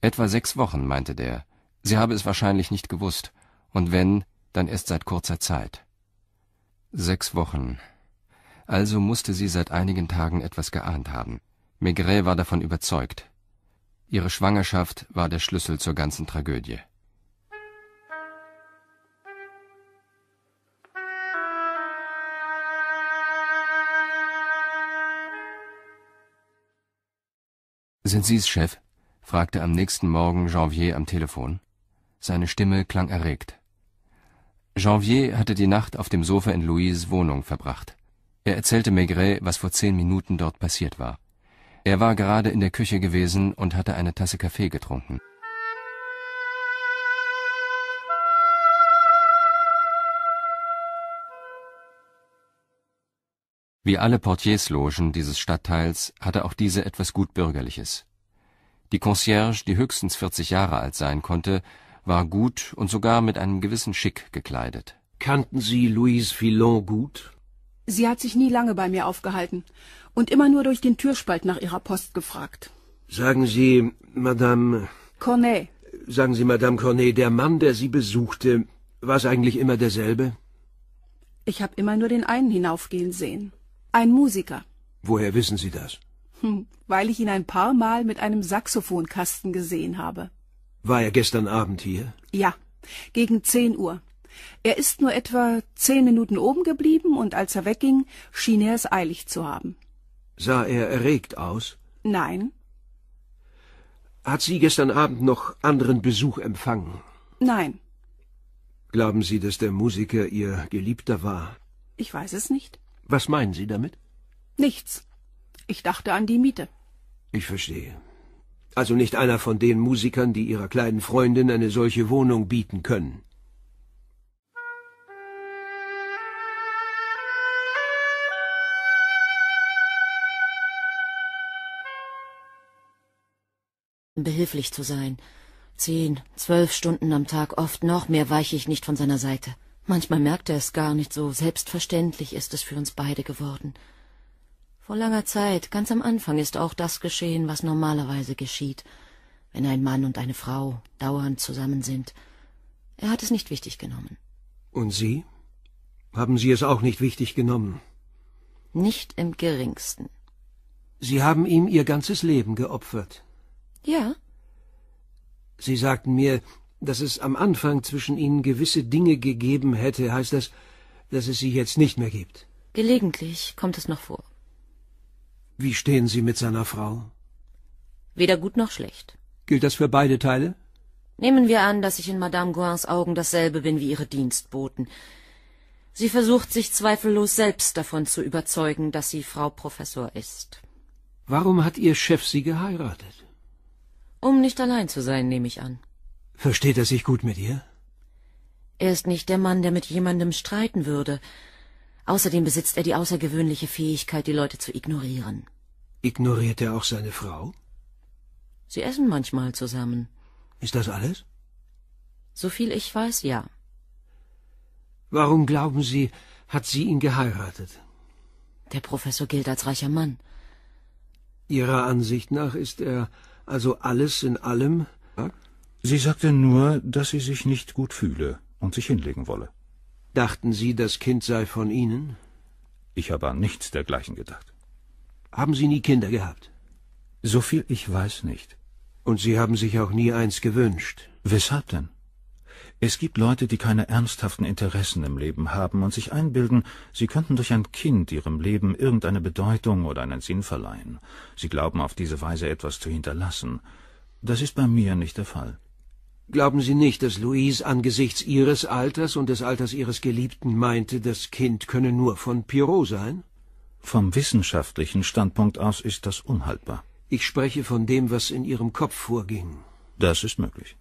Etwa sechs Wochen, meinte der. Sie habe es wahrscheinlich nicht gewusst. Und wenn, dann erst seit kurzer Zeit. Sechs Wochen. Also musste sie seit einigen Tagen etwas geahnt haben. Maigret war davon überzeugt. Ihre Schwangerschaft war der Schlüssel zur ganzen Tragödie. Sind Sie's, Chef? fragte am nächsten Morgen Janvier am Telefon. Seine Stimme klang erregt. Janvier hatte die Nacht auf dem Sofa in Louise Wohnung verbracht. Er erzählte Maigret, was vor zehn Minuten dort passiert war. Er war gerade in der Küche gewesen und hatte eine Tasse Kaffee getrunken. Wie alle Portierslogen dieses Stadtteils hatte auch diese etwas gut Bürgerliches. Die Concierge, die höchstens 40 Jahre alt sein konnte, war gut und sogar mit einem gewissen Schick gekleidet. Kannten Sie Louise Villon gut? Sie hat sich nie lange bei mir aufgehalten und immer nur durch den Türspalt nach ihrer Post gefragt. Sagen Sie, Madame... Cornet. Sagen Sie, Madame Cornet, der Mann, der Sie besuchte, war es eigentlich immer derselbe? Ich habe immer nur den einen hinaufgehen sehen. Ein Musiker. Woher wissen Sie das? Hm, weil ich ihn ein paar Mal mit einem Saxophonkasten gesehen habe. War er gestern Abend hier? Ja, gegen zehn Uhr. Er ist nur etwa zehn Minuten oben geblieben, und als er wegging, schien er es eilig zu haben. Sah er erregt aus? Nein. Hat sie gestern Abend noch anderen Besuch empfangen? Nein. Glauben Sie, dass der Musiker Ihr Geliebter war? Ich weiß es nicht. Was meinen Sie damit? Nichts. Ich dachte an die Miete. Ich verstehe. Also nicht einer von den Musikern, die ihrer kleinen Freundin eine solche Wohnung bieten können. behilflich zu sein. Zehn, zwölf Stunden am Tag, oft noch mehr weiche ich nicht von seiner Seite. Manchmal merkt er es gar nicht, so selbstverständlich ist es für uns beide geworden. Vor langer Zeit, ganz am Anfang, ist auch das geschehen, was normalerweise geschieht, wenn ein Mann und eine Frau dauernd zusammen sind. Er hat es nicht wichtig genommen. Und Sie? Haben Sie es auch nicht wichtig genommen? Nicht im geringsten. Sie haben ihm Ihr ganzes Leben geopfert. Ja. Sie sagten mir, dass es am Anfang zwischen Ihnen gewisse Dinge gegeben hätte. Heißt das, dass es sie jetzt nicht mehr gibt? Gelegentlich kommt es noch vor. Wie stehen Sie mit seiner Frau? Weder gut noch schlecht. Gilt das für beide Teile? Nehmen wir an, dass ich in Madame Gouins Augen dasselbe bin wie ihre Dienstboten. Sie versucht sich zweifellos selbst davon zu überzeugen, dass sie Frau Professor ist. Warum hat Ihr Chef Sie geheiratet? Um nicht allein zu sein, nehme ich an. Versteht er sich gut mit ihr? Er ist nicht der Mann, der mit jemandem streiten würde. Außerdem besitzt er die außergewöhnliche Fähigkeit, die Leute zu ignorieren. Ignoriert er auch seine Frau? Sie essen manchmal zusammen. Ist das alles? Soviel ich weiß, ja. Warum glauben Sie, hat sie ihn geheiratet? Der Professor gilt als reicher Mann. Ihrer Ansicht nach ist er also alles in allem? Sie sagte nur, dass sie sich nicht gut fühle und sich hinlegen wolle. Dachten Sie, das Kind sei von Ihnen? Ich habe an nichts dergleichen gedacht. Haben Sie nie Kinder gehabt? So viel ich weiß nicht. Und Sie haben sich auch nie eins gewünscht. Weshalb denn? Es gibt Leute, die keine ernsthaften Interessen im Leben haben und sich einbilden, sie könnten durch ein Kind ihrem Leben irgendeine Bedeutung oder einen Sinn verleihen. Sie glauben auf diese Weise etwas zu hinterlassen. Das ist bei mir nicht der Fall. Glauben Sie nicht, dass Louise angesichts Ihres Alters und des Alters Ihres Geliebten meinte, das Kind könne nur von Pierrot sein? Vom wissenschaftlichen Standpunkt aus ist das unhaltbar. Ich spreche von dem, was in Ihrem Kopf vorging. Das ist möglich.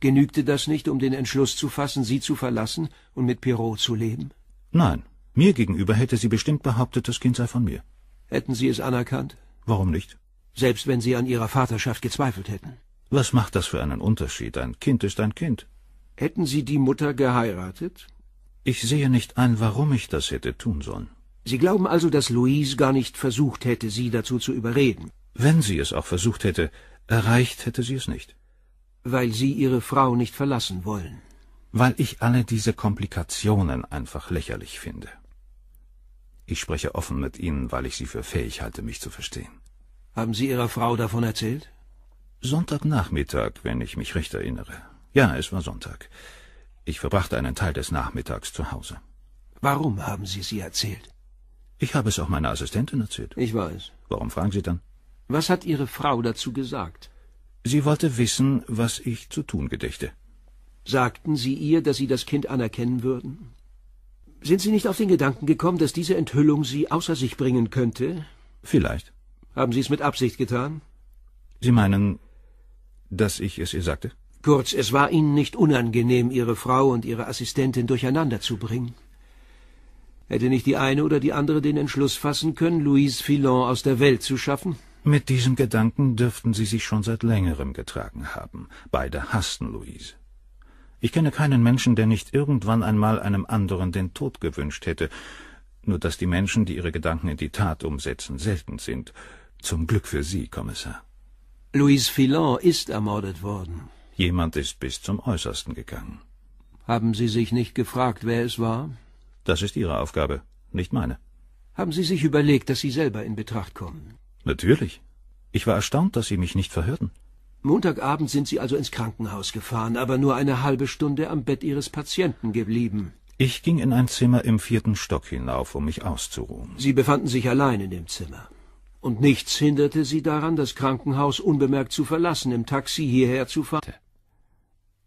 Genügte das nicht, um den Entschluss zu fassen, sie zu verlassen und mit Pierrot zu leben? Nein. Mir gegenüber hätte sie bestimmt behauptet, das Kind sei von mir. Hätten Sie es anerkannt? Warum nicht? Selbst wenn Sie an Ihrer Vaterschaft gezweifelt hätten. Was macht das für einen Unterschied? Ein Kind ist ein Kind. Hätten Sie die Mutter geheiratet? Ich sehe nicht ein, warum ich das hätte tun sollen. Sie glauben also, dass Louise gar nicht versucht hätte, Sie dazu zu überreden? Wenn sie es auch versucht hätte, erreicht hätte sie es nicht. Weil Sie Ihre Frau nicht verlassen wollen. Weil ich alle diese Komplikationen einfach lächerlich finde. Ich spreche offen mit Ihnen, weil ich Sie für fähig halte, mich zu verstehen. Haben Sie Ihrer Frau davon erzählt? Sonntagnachmittag, wenn ich mich recht erinnere. Ja, es war Sonntag. Ich verbrachte einen Teil des Nachmittags zu Hause. Warum haben Sie sie erzählt? Ich habe es auch meiner Assistentin erzählt. Ich weiß. Warum fragen Sie dann? Was hat Ihre Frau dazu gesagt? Sie wollte wissen, was ich zu tun gedächte. Sagten Sie ihr, dass Sie das Kind anerkennen würden? Sind Sie nicht auf den Gedanken gekommen, dass diese Enthüllung Sie außer sich bringen könnte? Vielleicht. Haben Sie es mit Absicht getan? Sie meinen, dass ich es ihr sagte? Kurz, es war Ihnen nicht unangenehm, Ihre Frau und Ihre Assistentin durcheinander zu bringen. Hätte nicht die eine oder die andere den Entschluss fassen können, Louise Filon aus der Welt zu schaffen? Mit diesem Gedanken dürften sie sich schon seit längerem getragen haben. Beide hassten Louise. Ich kenne keinen Menschen, der nicht irgendwann einmal einem anderen den Tod gewünscht hätte, nur dass die Menschen, die ihre Gedanken in die Tat umsetzen, selten sind. Zum Glück für Sie, Kommissar. Louise Filon ist ermordet worden. Jemand ist bis zum Äußersten gegangen. Haben Sie sich nicht gefragt, wer es war? Das ist Ihre Aufgabe, nicht meine. Haben Sie sich überlegt, dass Sie selber in Betracht kommen? Natürlich. Ich war erstaunt, dass Sie mich nicht verhörten. Montagabend sind Sie also ins Krankenhaus gefahren, aber nur eine halbe Stunde am Bett Ihres Patienten geblieben. Ich ging in ein Zimmer im vierten Stock hinauf, um mich auszuruhen. Sie befanden sich allein in dem Zimmer. Und nichts hinderte Sie daran, das Krankenhaus unbemerkt zu verlassen, im Taxi hierher zu fahren.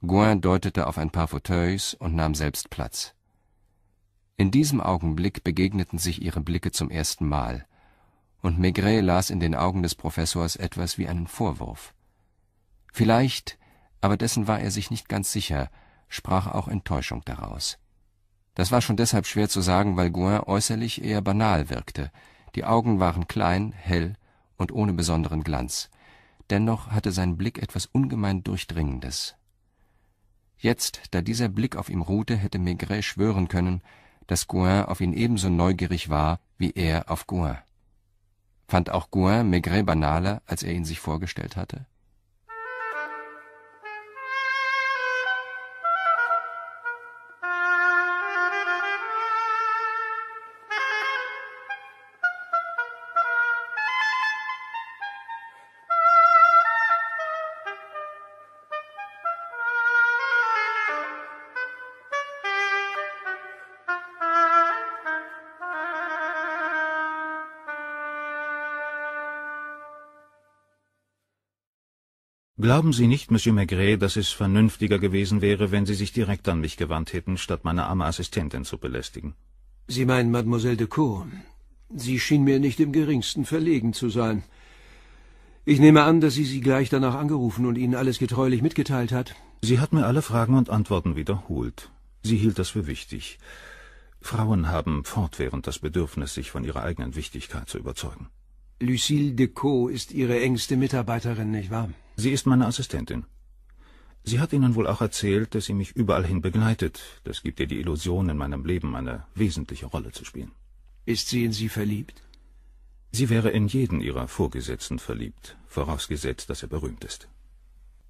Gouin deutete auf ein paar Fauteuils und nahm selbst Platz. In diesem Augenblick begegneten sich ihre Blicke zum ersten Mal und Maigret las in den Augen des Professors etwas wie einen Vorwurf. Vielleicht, aber dessen war er sich nicht ganz sicher, sprach auch Enttäuschung daraus. Das war schon deshalb schwer zu sagen, weil Gouin äußerlich eher banal wirkte. Die Augen waren klein, hell und ohne besonderen Glanz. Dennoch hatte sein Blick etwas ungemein Durchdringendes. Jetzt, da dieser Blick auf ihm ruhte, hätte Maigret schwören können, dass Gouin auf ihn ebenso neugierig war, wie er auf Gouin. Fand auch Gouin Maigret banaler, als er ihn sich vorgestellt hatte Glauben Sie nicht, Monsieur Maigret, dass es vernünftiger gewesen wäre, wenn Sie sich direkt an mich gewandt hätten, statt meine arme Assistentin zu belästigen? Sie meinen Mademoiselle de Cour. Sie schien mir nicht im geringsten verlegen zu sein. Ich nehme an, dass sie Sie gleich danach angerufen und Ihnen alles getreulich mitgeteilt hat. Sie hat mir alle Fragen und Antworten wiederholt. Sie hielt das für wichtig. Frauen haben fortwährend das Bedürfnis, sich von ihrer eigenen Wichtigkeit zu überzeugen. Lucille de Caux ist Ihre engste Mitarbeiterin, nicht wahr? Sie ist meine Assistentin. Sie hat Ihnen wohl auch erzählt, dass sie mich überall hin begleitet. Das gibt ihr die Illusion, in meinem Leben eine wesentliche Rolle zu spielen. Ist sie in Sie verliebt? Sie wäre in jeden Ihrer Vorgesetzten verliebt, vorausgesetzt, dass er berühmt ist.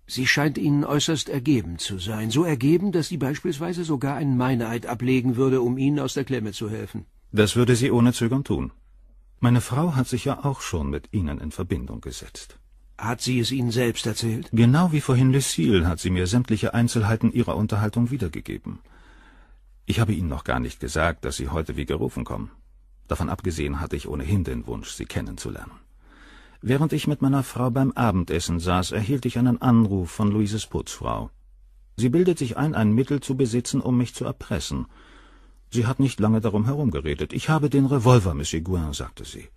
Sie scheint Ihnen äußerst ergeben zu sein, so ergeben, dass sie beispielsweise sogar einen Meineid ablegen würde, um Ihnen aus der Klemme zu helfen. Das würde sie ohne Zögern tun. Meine Frau hat sich ja auch schon mit Ihnen in Verbindung gesetzt. Hat sie es Ihnen selbst erzählt? Genau wie vorhin Lucille hat sie mir sämtliche Einzelheiten ihrer Unterhaltung wiedergegeben. Ich habe Ihnen noch gar nicht gesagt, dass Sie heute wie gerufen kommen. Davon abgesehen hatte ich ohnehin den Wunsch, Sie kennenzulernen. Während ich mit meiner Frau beim Abendessen saß, erhielt ich einen Anruf von Luises Putzfrau. Sie bildet sich ein, ein Mittel zu besitzen, um mich zu erpressen. Sie hat nicht lange darum herumgeredet. Ich habe den Revolver, Monsieur Gouin, sagte sie.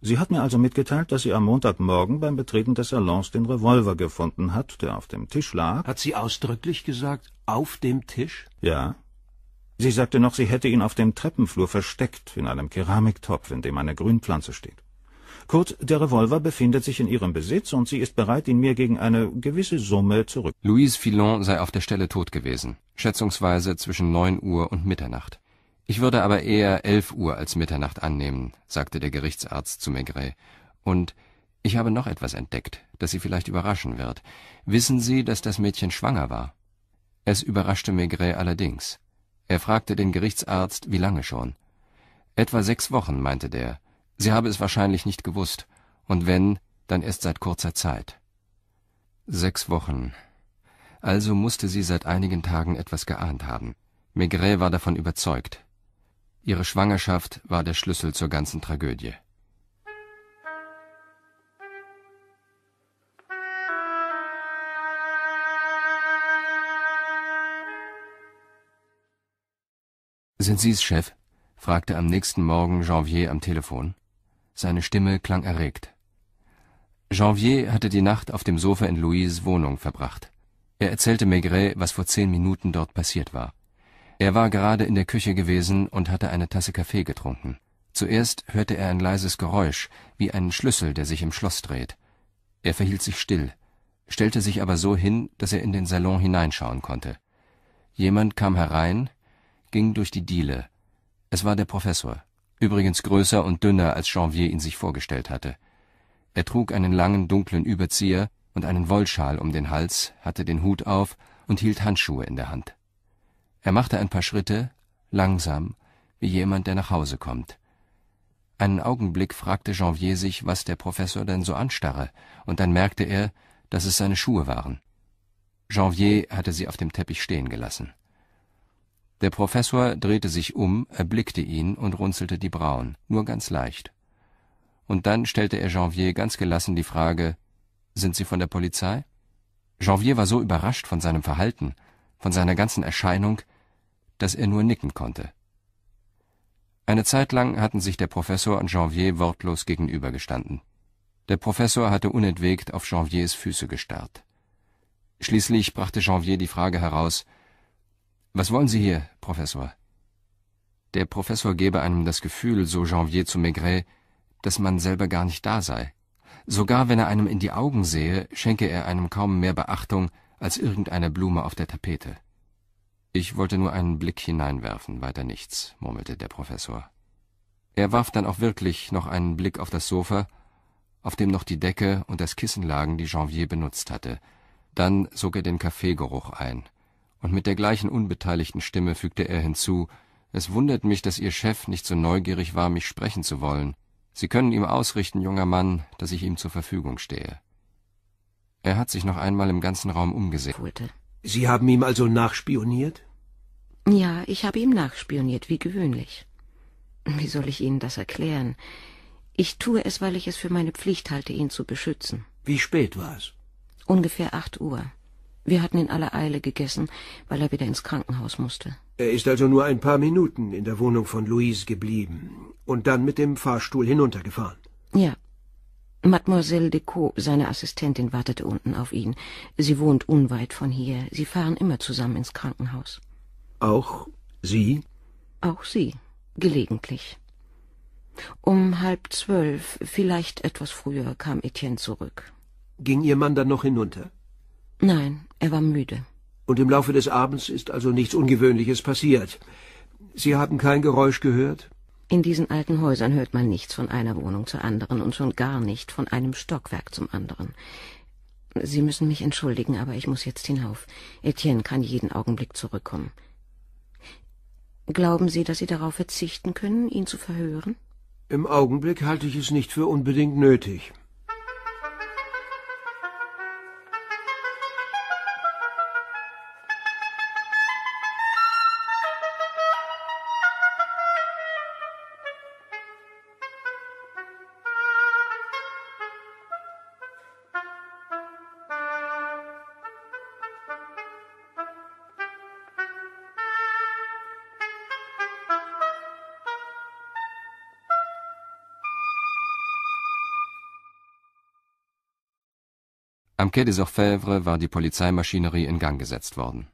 Sie hat mir also mitgeteilt, dass sie am Montagmorgen beim Betreten des Salons den Revolver gefunden hat, der auf dem Tisch lag. Hat sie ausdrücklich gesagt, auf dem Tisch? Ja. Sie sagte noch, sie hätte ihn auf dem Treppenflur versteckt, in einem Keramiktopf, in dem eine Grünpflanze steht. Kurz, der Revolver befindet sich in ihrem Besitz und sie ist bereit, ihn mir gegen eine gewisse Summe zurück. Louise Filon sei auf der Stelle tot gewesen, schätzungsweise zwischen neun Uhr und Mitternacht. Ich würde aber eher elf Uhr als Mitternacht annehmen, sagte der Gerichtsarzt zu Maigret. Und ich habe noch etwas entdeckt, das Sie vielleicht überraschen wird. Wissen Sie, dass das Mädchen schwanger war? Es überraschte Maigret allerdings. Er fragte den Gerichtsarzt, wie lange schon. Etwa sechs Wochen, meinte der. Sie habe es wahrscheinlich nicht gewusst. Und wenn, dann erst seit kurzer Zeit. Sechs Wochen. Also musste sie seit einigen Tagen etwas geahnt haben. Maigret war davon überzeugt. Ihre Schwangerschaft war der Schlüssel zur ganzen Tragödie. Sind Sie's, Chef? fragte am nächsten Morgen Janvier am Telefon. Seine Stimme klang erregt. Janvier hatte die Nacht auf dem Sofa in Louises Wohnung verbracht. Er erzählte Maigret, was vor zehn Minuten dort passiert war. Er war gerade in der Küche gewesen und hatte eine Tasse Kaffee getrunken. Zuerst hörte er ein leises Geräusch, wie einen Schlüssel, der sich im Schloss dreht. Er verhielt sich still, stellte sich aber so hin, dass er in den Salon hineinschauen konnte. Jemand kam herein, ging durch die Diele. Es war der Professor, übrigens größer und dünner, als Janvier ihn sich vorgestellt hatte. Er trug einen langen, dunklen Überzieher und einen Wollschal um den Hals, hatte den Hut auf und hielt Handschuhe in der Hand. Er machte ein paar Schritte, langsam, wie jemand, der nach Hause kommt. Einen Augenblick fragte Janvier sich, was der Professor denn so anstarre, und dann merkte er, dass es seine Schuhe waren. Janvier hatte sie auf dem Teppich stehen gelassen. Der Professor drehte sich um, erblickte ihn und runzelte die Brauen, nur ganz leicht. Und dann stellte er Janvier ganz gelassen die Frage, sind Sie von der Polizei? Janvier war so überrascht von seinem Verhalten, von seiner ganzen Erscheinung, dass er nur nicken konnte. Eine Zeit lang hatten sich der Professor und Janvier wortlos gegenübergestanden. Der Professor hatte unentwegt auf Janviers Füße gestarrt. Schließlich brachte Janvier die Frage heraus Was wollen Sie hier, Professor? Der Professor gebe einem das Gefühl, so Janvier zu Maigret, dass man selber gar nicht da sei. Sogar wenn er einem in die Augen sehe, schenke er einem kaum mehr Beachtung als irgendeine Blume auf der Tapete. Ich wollte nur einen Blick hineinwerfen, weiter nichts, murmelte der Professor. Er warf dann auch wirklich noch einen Blick auf das Sofa, auf dem noch die Decke und das Kissen lagen, die Janvier benutzt hatte. Dann zog er den Kaffeegeruch ein. Und mit der gleichen unbeteiligten Stimme fügte er hinzu, es wundert mich, dass Ihr Chef nicht so neugierig war, mich sprechen zu wollen. Sie können ihm ausrichten, junger Mann, dass ich ihm zur Verfügung stehe. Er hat sich noch einmal im ganzen Raum umgesehen. Wurde. Sie haben ihm also nachspioniert? Ja, ich habe ihm nachspioniert, wie gewöhnlich. Wie soll ich Ihnen das erklären? Ich tue es, weil ich es für meine Pflicht halte, ihn zu beschützen. Wie spät war es? Ungefähr acht Uhr. Wir hatten in aller Eile gegessen, weil er wieder ins Krankenhaus musste. Er ist also nur ein paar Minuten in der Wohnung von Louise geblieben und dann mit dem Fahrstuhl hinuntergefahren. Ja, Mademoiselle Decaux, seine Assistentin, wartete unten auf ihn. Sie wohnt unweit von hier. Sie fahren immer zusammen ins Krankenhaus. Auch Sie? Auch Sie, gelegentlich. Um halb zwölf, vielleicht etwas früher, kam Etienne zurück. Ging Ihr Mann dann noch hinunter? Nein, er war müde. Und im Laufe des Abends ist also nichts Ungewöhnliches passiert. Sie haben kein Geräusch gehört? In diesen alten Häusern hört man nichts von einer Wohnung zur anderen und schon gar nicht von einem Stockwerk zum anderen. Sie müssen mich entschuldigen, aber ich muss jetzt hinauf. Etienne kann jeden Augenblick zurückkommen. Glauben Sie, dass Sie darauf verzichten können, ihn zu verhören? Im Augenblick halte ich es nicht für unbedingt nötig. Am Quai des Orfèvres war die Polizeimaschinerie in Gang gesetzt worden.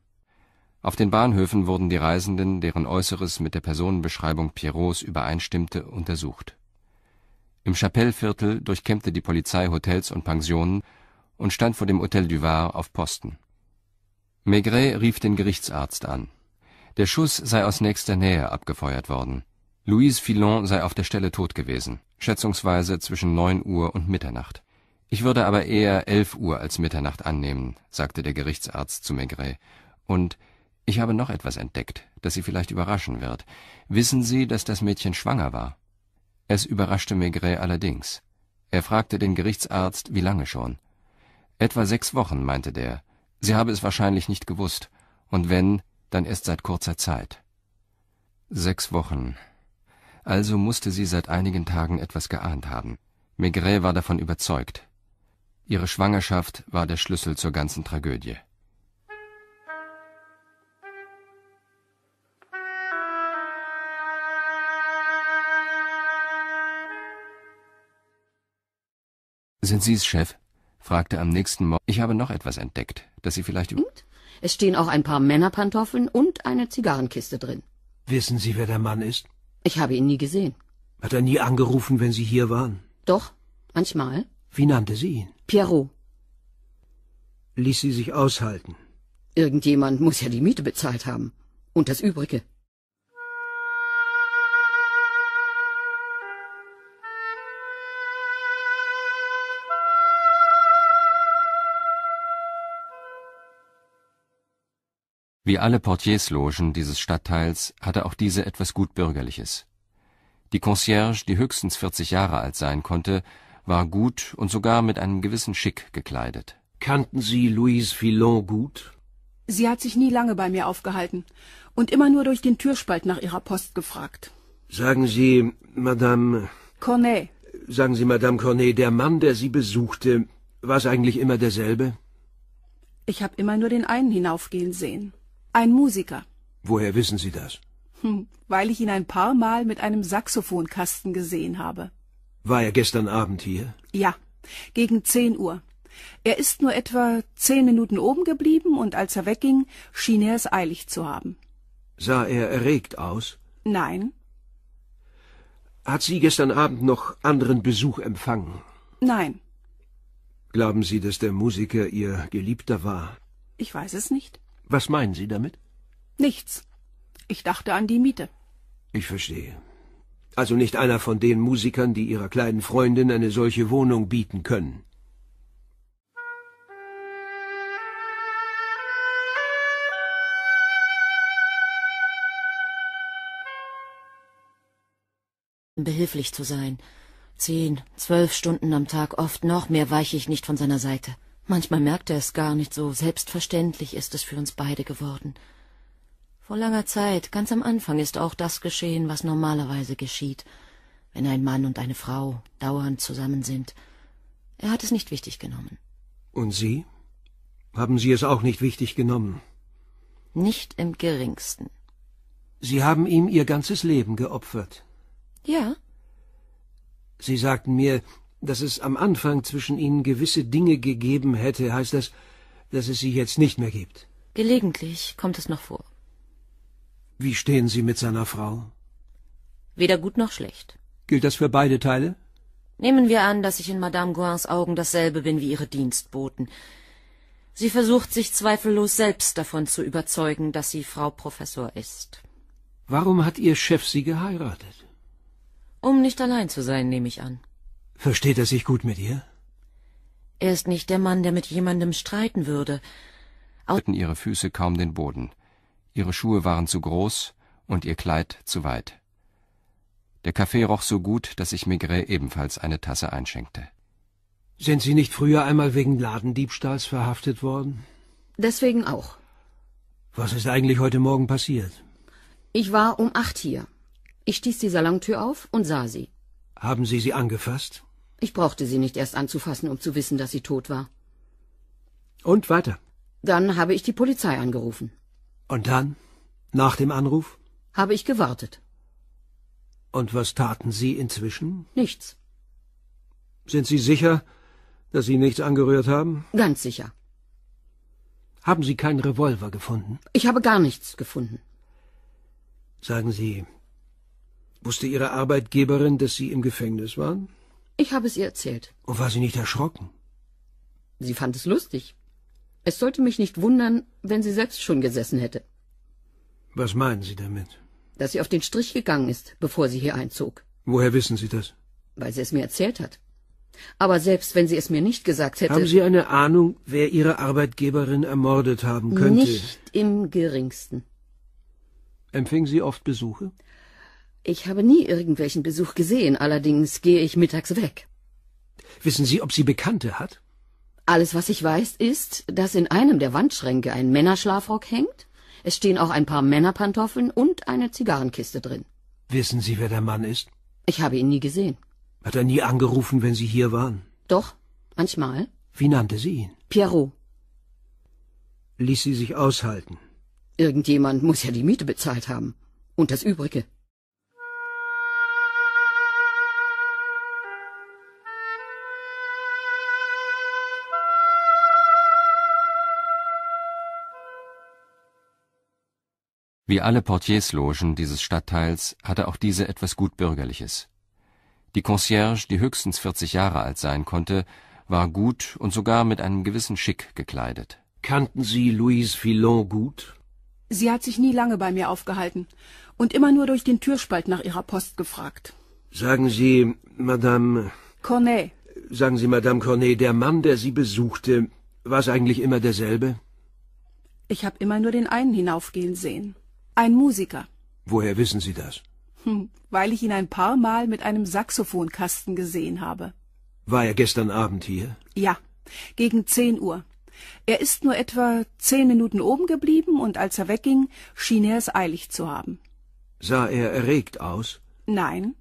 Auf den Bahnhöfen wurden die Reisenden, deren Äußeres mit der Personenbeschreibung Pierrots übereinstimmte, untersucht. Im Chapelleviertel durchkämmte die Polizei Hotels und Pensionen und stand vor dem Hotel Duvar auf Posten. Maigret rief den Gerichtsarzt an. Der Schuss sei aus nächster Nähe abgefeuert worden. Louise Filon sei auf der Stelle tot gewesen, schätzungsweise zwischen neun Uhr und Mitternacht ich würde aber eher elf Uhr als Mitternacht annehmen, sagte der Gerichtsarzt zu Maigret. Und ich habe noch etwas entdeckt, das Sie vielleicht überraschen wird. Wissen Sie, dass das Mädchen schwanger war? Es überraschte Maigret allerdings. Er fragte den Gerichtsarzt, wie lange schon. Etwa sechs Wochen, meinte der. Sie habe es wahrscheinlich nicht gewusst. Und wenn, dann erst seit kurzer Zeit. Sechs Wochen. Also musste sie seit einigen Tagen etwas geahnt haben. Maigret war davon überzeugt. Ihre Schwangerschaft war der Schlüssel zur ganzen Tragödie. Sind Sie es, Chef? fragte am nächsten Morgen. Ich habe noch etwas entdeckt, das Sie vielleicht. Und? Es stehen auch ein paar Männerpantoffeln und eine Zigarrenkiste drin. Wissen Sie, wer der Mann ist? Ich habe ihn nie gesehen. Hat er nie angerufen, wenn Sie hier waren? Doch, manchmal. Wie nannte sie ihn? Pierrot. Ließ sie sich aushalten? Irgendjemand muss ja die Miete bezahlt haben. Und das Übrige. Wie alle Portierslogen dieses Stadtteils hatte auch diese etwas gut Bürgerliches. Die Concierge, die höchstens 40 Jahre alt sein konnte, war gut und sogar mit einem gewissen Schick gekleidet. Kannten Sie Louise Villon gut? Sie hat sich nie lange bei mir aufgehalten und immer nur durch den Türspalt nach ihrer Post gefragt. Sagen Sie, Madame... Cornet. Sagen Sie, Madame Cornet, der Mann, der Sie besuchte, war es eigentlich immer derselbe? Ich habe immer nur den einen hinaufgehen sehen. Ein Musiker. Woher wissen Sie das? Hm, weil ich ihn ein paar Mal mit einem Saxophonkasten gesehen habe. War er gestern Abend hier? Ja, gegen zehn Uhr. Er ist nur etwa zehn Minuten oben geblieben und als er wegging, schien er es eilig zu haben. Sah er erregt aus? Nein. Hat sie gestern Abend noch anderen Besuch empfangen? Nein. Glauben Sie, dass der Musiker Ihr Geliebter war? Ich weiß es nicht. Was meinen Sie damit? Nichts. Ich dachte an die Miete. Ich verstehe also nicht einer von den Musikern, die ihrer kleinen Freundin eine solche Wohnung bieten können. behilflich zu sein. Zehn, zwölf Stunden am Tag, oft noch mehr weiche ich nicht von seiner Seite. Manchmal merkt er es gar nicht so, selbstverständlich ist es für uns beide geworden. Vor langer Zeit, ganz am Anfang, ist auch das geschehen, was normalerweise geschieht, wenn ein Mann und eine Frau dauernd zusammen sind. Er hat es nicht wichtig genommen. Und Sie? Haben Sie es auch nicht wichtig genommen? Nicht im geringsten. Sie haben ihm Ihr ganzes Leben geopfert. Ja. Sie sagten mir, dass es am Anfang zwischen Ihnen gewisse Dinge gegeben hätte. Heißt das, dass es sie jetzt nicht mehr gibt? Gelegentlich kommt es noch vor. Wie stehen Sie mit seiner Frau? Weder gut noch schlecht. Gilt das für beide Teile? Nehmen wir an, dass ich in Madame Gouins Augen dasselbe bin wie ihre Dienstboten. Sie versucht sich zweifellos selbst davon zu überzeugen, dass sie Frau Professor ist. Warum hat Ihr Chef Sie geheiratet? Um nicht allein zu sein, nehme ich an. Versteht er sich gut mit ihr? Er ist nicht der Mann, der mit jemandem streiten würde. Au Ihre Füße kaum den Boden ihre Schuhe waren zu groß und ihr Kleid zu weit. Der Kaffee roch so gut, dass ich Maigret ebenfalls eine Tasse einschenkte. Sind Sie nicht früher einmal wegen Ladendiebstahls verhaftet worden? Deswegen auch. Was ist eigentlich heute Morgen passiert? Ich war um acht hier. Ich stieß die Salontür auf und sah sie. Haben Sie sie angefasst? Ich brauchte sie nicht erst anzufassen, um zu wissen, dass sie tot war. Und weiter. Dann habe ich die Polizei angerufen. Und dann, nach dem Anruf? Habe ich gewartet. Und was taten Sie inzwischen? Nichts. Sind Sie sicher, dass Sie nichts angerührt haben? Ganz sicher. Haben Sie keinen Revolver gefunden? Ich habe gar nichts gefunden. Sagen Sie, wusste Ihre Arbeitgeberin, dass Sie im Gefängnis waren? Ich habe es ihr erzählt. Und war sie nicht erschrocken? Sie fand es lustig. Es sollte mich nicht wundern, wenn sie selbst schon gesessen hätte. Was meinen Sie damit? Dass sie auf den Strich gegangen ist, bevor sie hier einzog. Woher wissen Sie das? Weil sie es mir erzählt hat. Aber selbst wenn sie es mir nicht gesagt hätte. Haben Sie eine Ahnung, wer Ihre Arbeitgeberin ermordet haben könnte? Nicht im geringsten. Empfing sie oft Besuche? Ich habe nie irgendwelchen Besuch gesehen, allerdings gehe ich mittags weg. Wissen Sie, ob sie Bekannte hat? Alles, was ich weiß, ist, dass in einem der Wandschränke ein Männerschlafrock hängt. Es stehen auch ein paar Männerpantoffeln und eine Zigarrenkiste drin. Wissen Sie, wer der Mann ist? Ich habe ihn nie gesehen. Hat er nie angerufen, wenn Sie hier waren? Doch, manchmal. Wie nannte sie ihn? Pierrot. Ließ sie sich aushalten? Irgendjemand muss ja die Miete bezahlt haben. Und das Übrige. Wie alle Portierslogen dieses Stadtteils hatte auch diese etwas gut Bürgerliches. Die Concierge, die höchstens 40 Jahre alt sein konnte, war gut und sogar mit einem gewissen Schick gekleidet. Kannten Sie Louise Filon gut? Sie hat sich nie lange bei mir aufgehalten und immer nur durch den Türspalt nach ihrer Post gefragt. Sagen Sie, Madame. Cornet. Sagen Sie, Madame Cornet, der Mann, der Sie besuchte, war es eigentlich immer derselbe? Ich habe immer nur den einen hinaufgehen sehen. Ein Musiker. Woher wissen Sie das? Hm, weil ich ihn ein paar Mal mit einem Saxophonkasten gesehen habe. War er gestern Abend hier? Ja, gegen zehn Uhr. Er ist nur etwa zehn Minuten oben geblieben und als er wegging, schien er es eilig zu haben. Sah er erregt aus? Nein.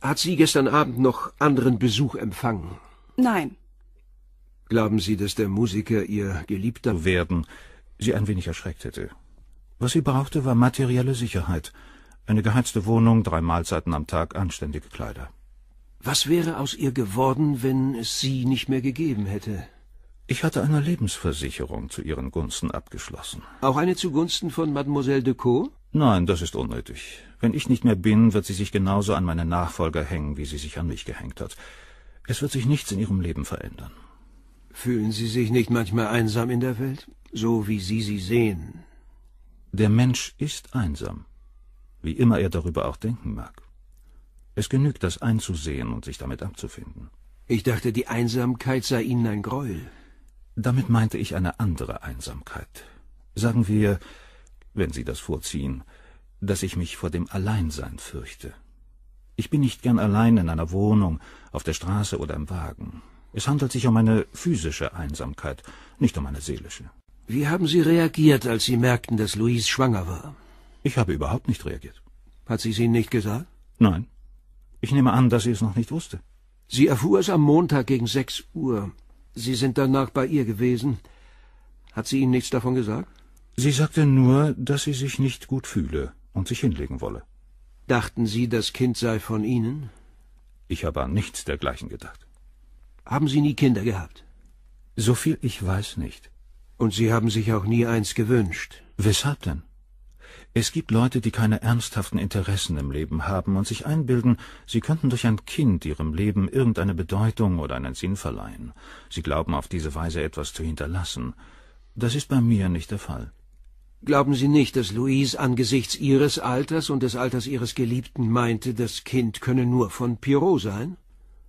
Hat sie gestern Abend noch anderen Besuch empfangen? Nein. Glauben Sie, dass der Musiker Ihr Geliebter werden Sie ein wenig erschreckt hätte? Was sie brauchte, war materielle Sicherheit. Eine geheizte Wohnung, drei Mahlzeiten am Tag, anständige Kleider. Was wäre aus ihr geworden, wenn es sie nicht mehr gegeben hätte? Ich hatte eine Lebensversicherung zu ihren Gunsten abgeschlossen. Auch eine zugunsten von Mademoiselle de Caux? Nein, das ist unnötig. Wenn ich nicht mehr bin, wird sie sich genauso an meine Nachfolger hängen, wie sie sich an mich gehängt hat. Es wird sich nichts in ihrem Leben verändern. Fühlen Sie sich nicht manchmal einsam in der Welt? So wie Sie sie sehen, der Mensch ist einsam, wie immer er darüber auch denken mag. Es genügt, das einzusehen und sich damit abzufinden. Ich dachte, die Einsamkeit sei Ihnen ein Greuel. Damit meinte ich eine andere Einsamkeit. Sagen wir, wenn Sie das vorziehen, dass ich mich vor dem Alleinsein fürchte. Ich bin nicht gern allein in einer Wohnung, auf der Straße oder im Wagen. Es handelt sich um eine physische Einsamkeit, nicht um eine seelische. Wie haben Sie reagiert, als Sie merkten, dass Louise schwanger war? Ich habe überhaupt nicht reagiert. Hat sie es Ihnen nicht gesagt? Nein. Ich nehme an, dass sie es noch nicht wusste. Sie erfuhr es am Montag gegen sechs Uhr. Sie sind danach bei ihr gewesen. Hat sie Ihnen nichts davon gesagt? Sie sagte nur, dass sie sich nicht gut fühle und sich hinlegen wolle. Dachten Sie, das Kind sei von Ihnen? Ich habe an nichts dergleichen gedacht. Haben Sie nie Kinder gehabt? So viel ich weiß nicht. Und Sie haben sich auch nie eins gewünscht. Weshalb denn? Es gibt Leute, die keine ernsthaften Interessen im Leben haben und sich einbilden, sie könnten durch ein Kind ihrem Leben irgendeine Bedeutung oder einen Sinn verleihen. Sie glauben auf diese Weise etwas zu hinterlassen. Das ist bei mir nicht der Fall. Glauben Sie nicht, dass Louise angesichts Ihres Alters und des Alters Ihres Geliebten meinte, das Kind könne nur von Pierrot sein?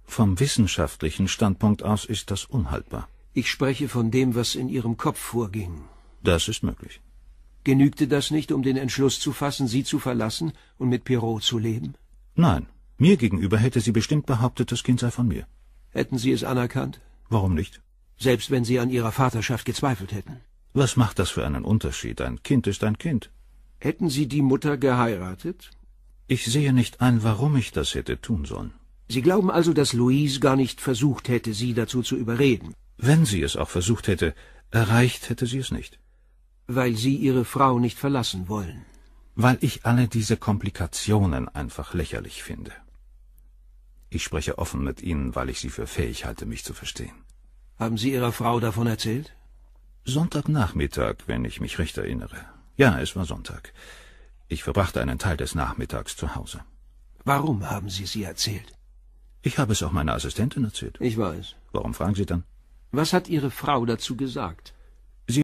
Vom wissenschaftlichen Standpunkt aus ist das unhaltbar. Ich spreche von dem, was in Ihrem Kopf vorging. Das ist möglich. Genügte das nicht, um den Entschluss zu fassen, Sie zu verlassen und mit Pierrot zu leben? Nein. Mir gegenüber hätte sie bestimmt behauptet, das Kind sei von mir. Hätten Sie es anerkannt? Warum nicht? Selbst wenn Sie an Ihrer Vaterschaft gezweifelt hätten. Was macht das für einen Unterschied? Ein Kind ist ein Kind. Hätten Sie die Mutter geheiratet? Ich sehe nicht ein, warum ich das hätte tun sollen. Sie glauben also, dass Louise gar nicht versucht hätte, Sie dazu zu überreden? Wenn sie es auch versucht hätte, erreicht hätte sie es nicht. Weil Sie Ihre Frau nicht verlassen wollen. Weil ich alle diese Komplikationen einfach lächerlich finde. Ich spreche offen mit Ihnen, weil ich Sie für fähig halte, mich zu verstehen. Haben Sie Ihrer Frau davon erzählt? Sonntagnachmittag, wenn ich mich recht erinnere. Ja, es war Sonntag. Ich verbrachte einen Teil des Nachmittags zu Hause. Warum haben Sie sie erzählt? Ich habe es auch meiner Assistentin erzählt. Ich weiß. Warum fragen Sie dann? Was hat Ihre Frau dazu gesagt?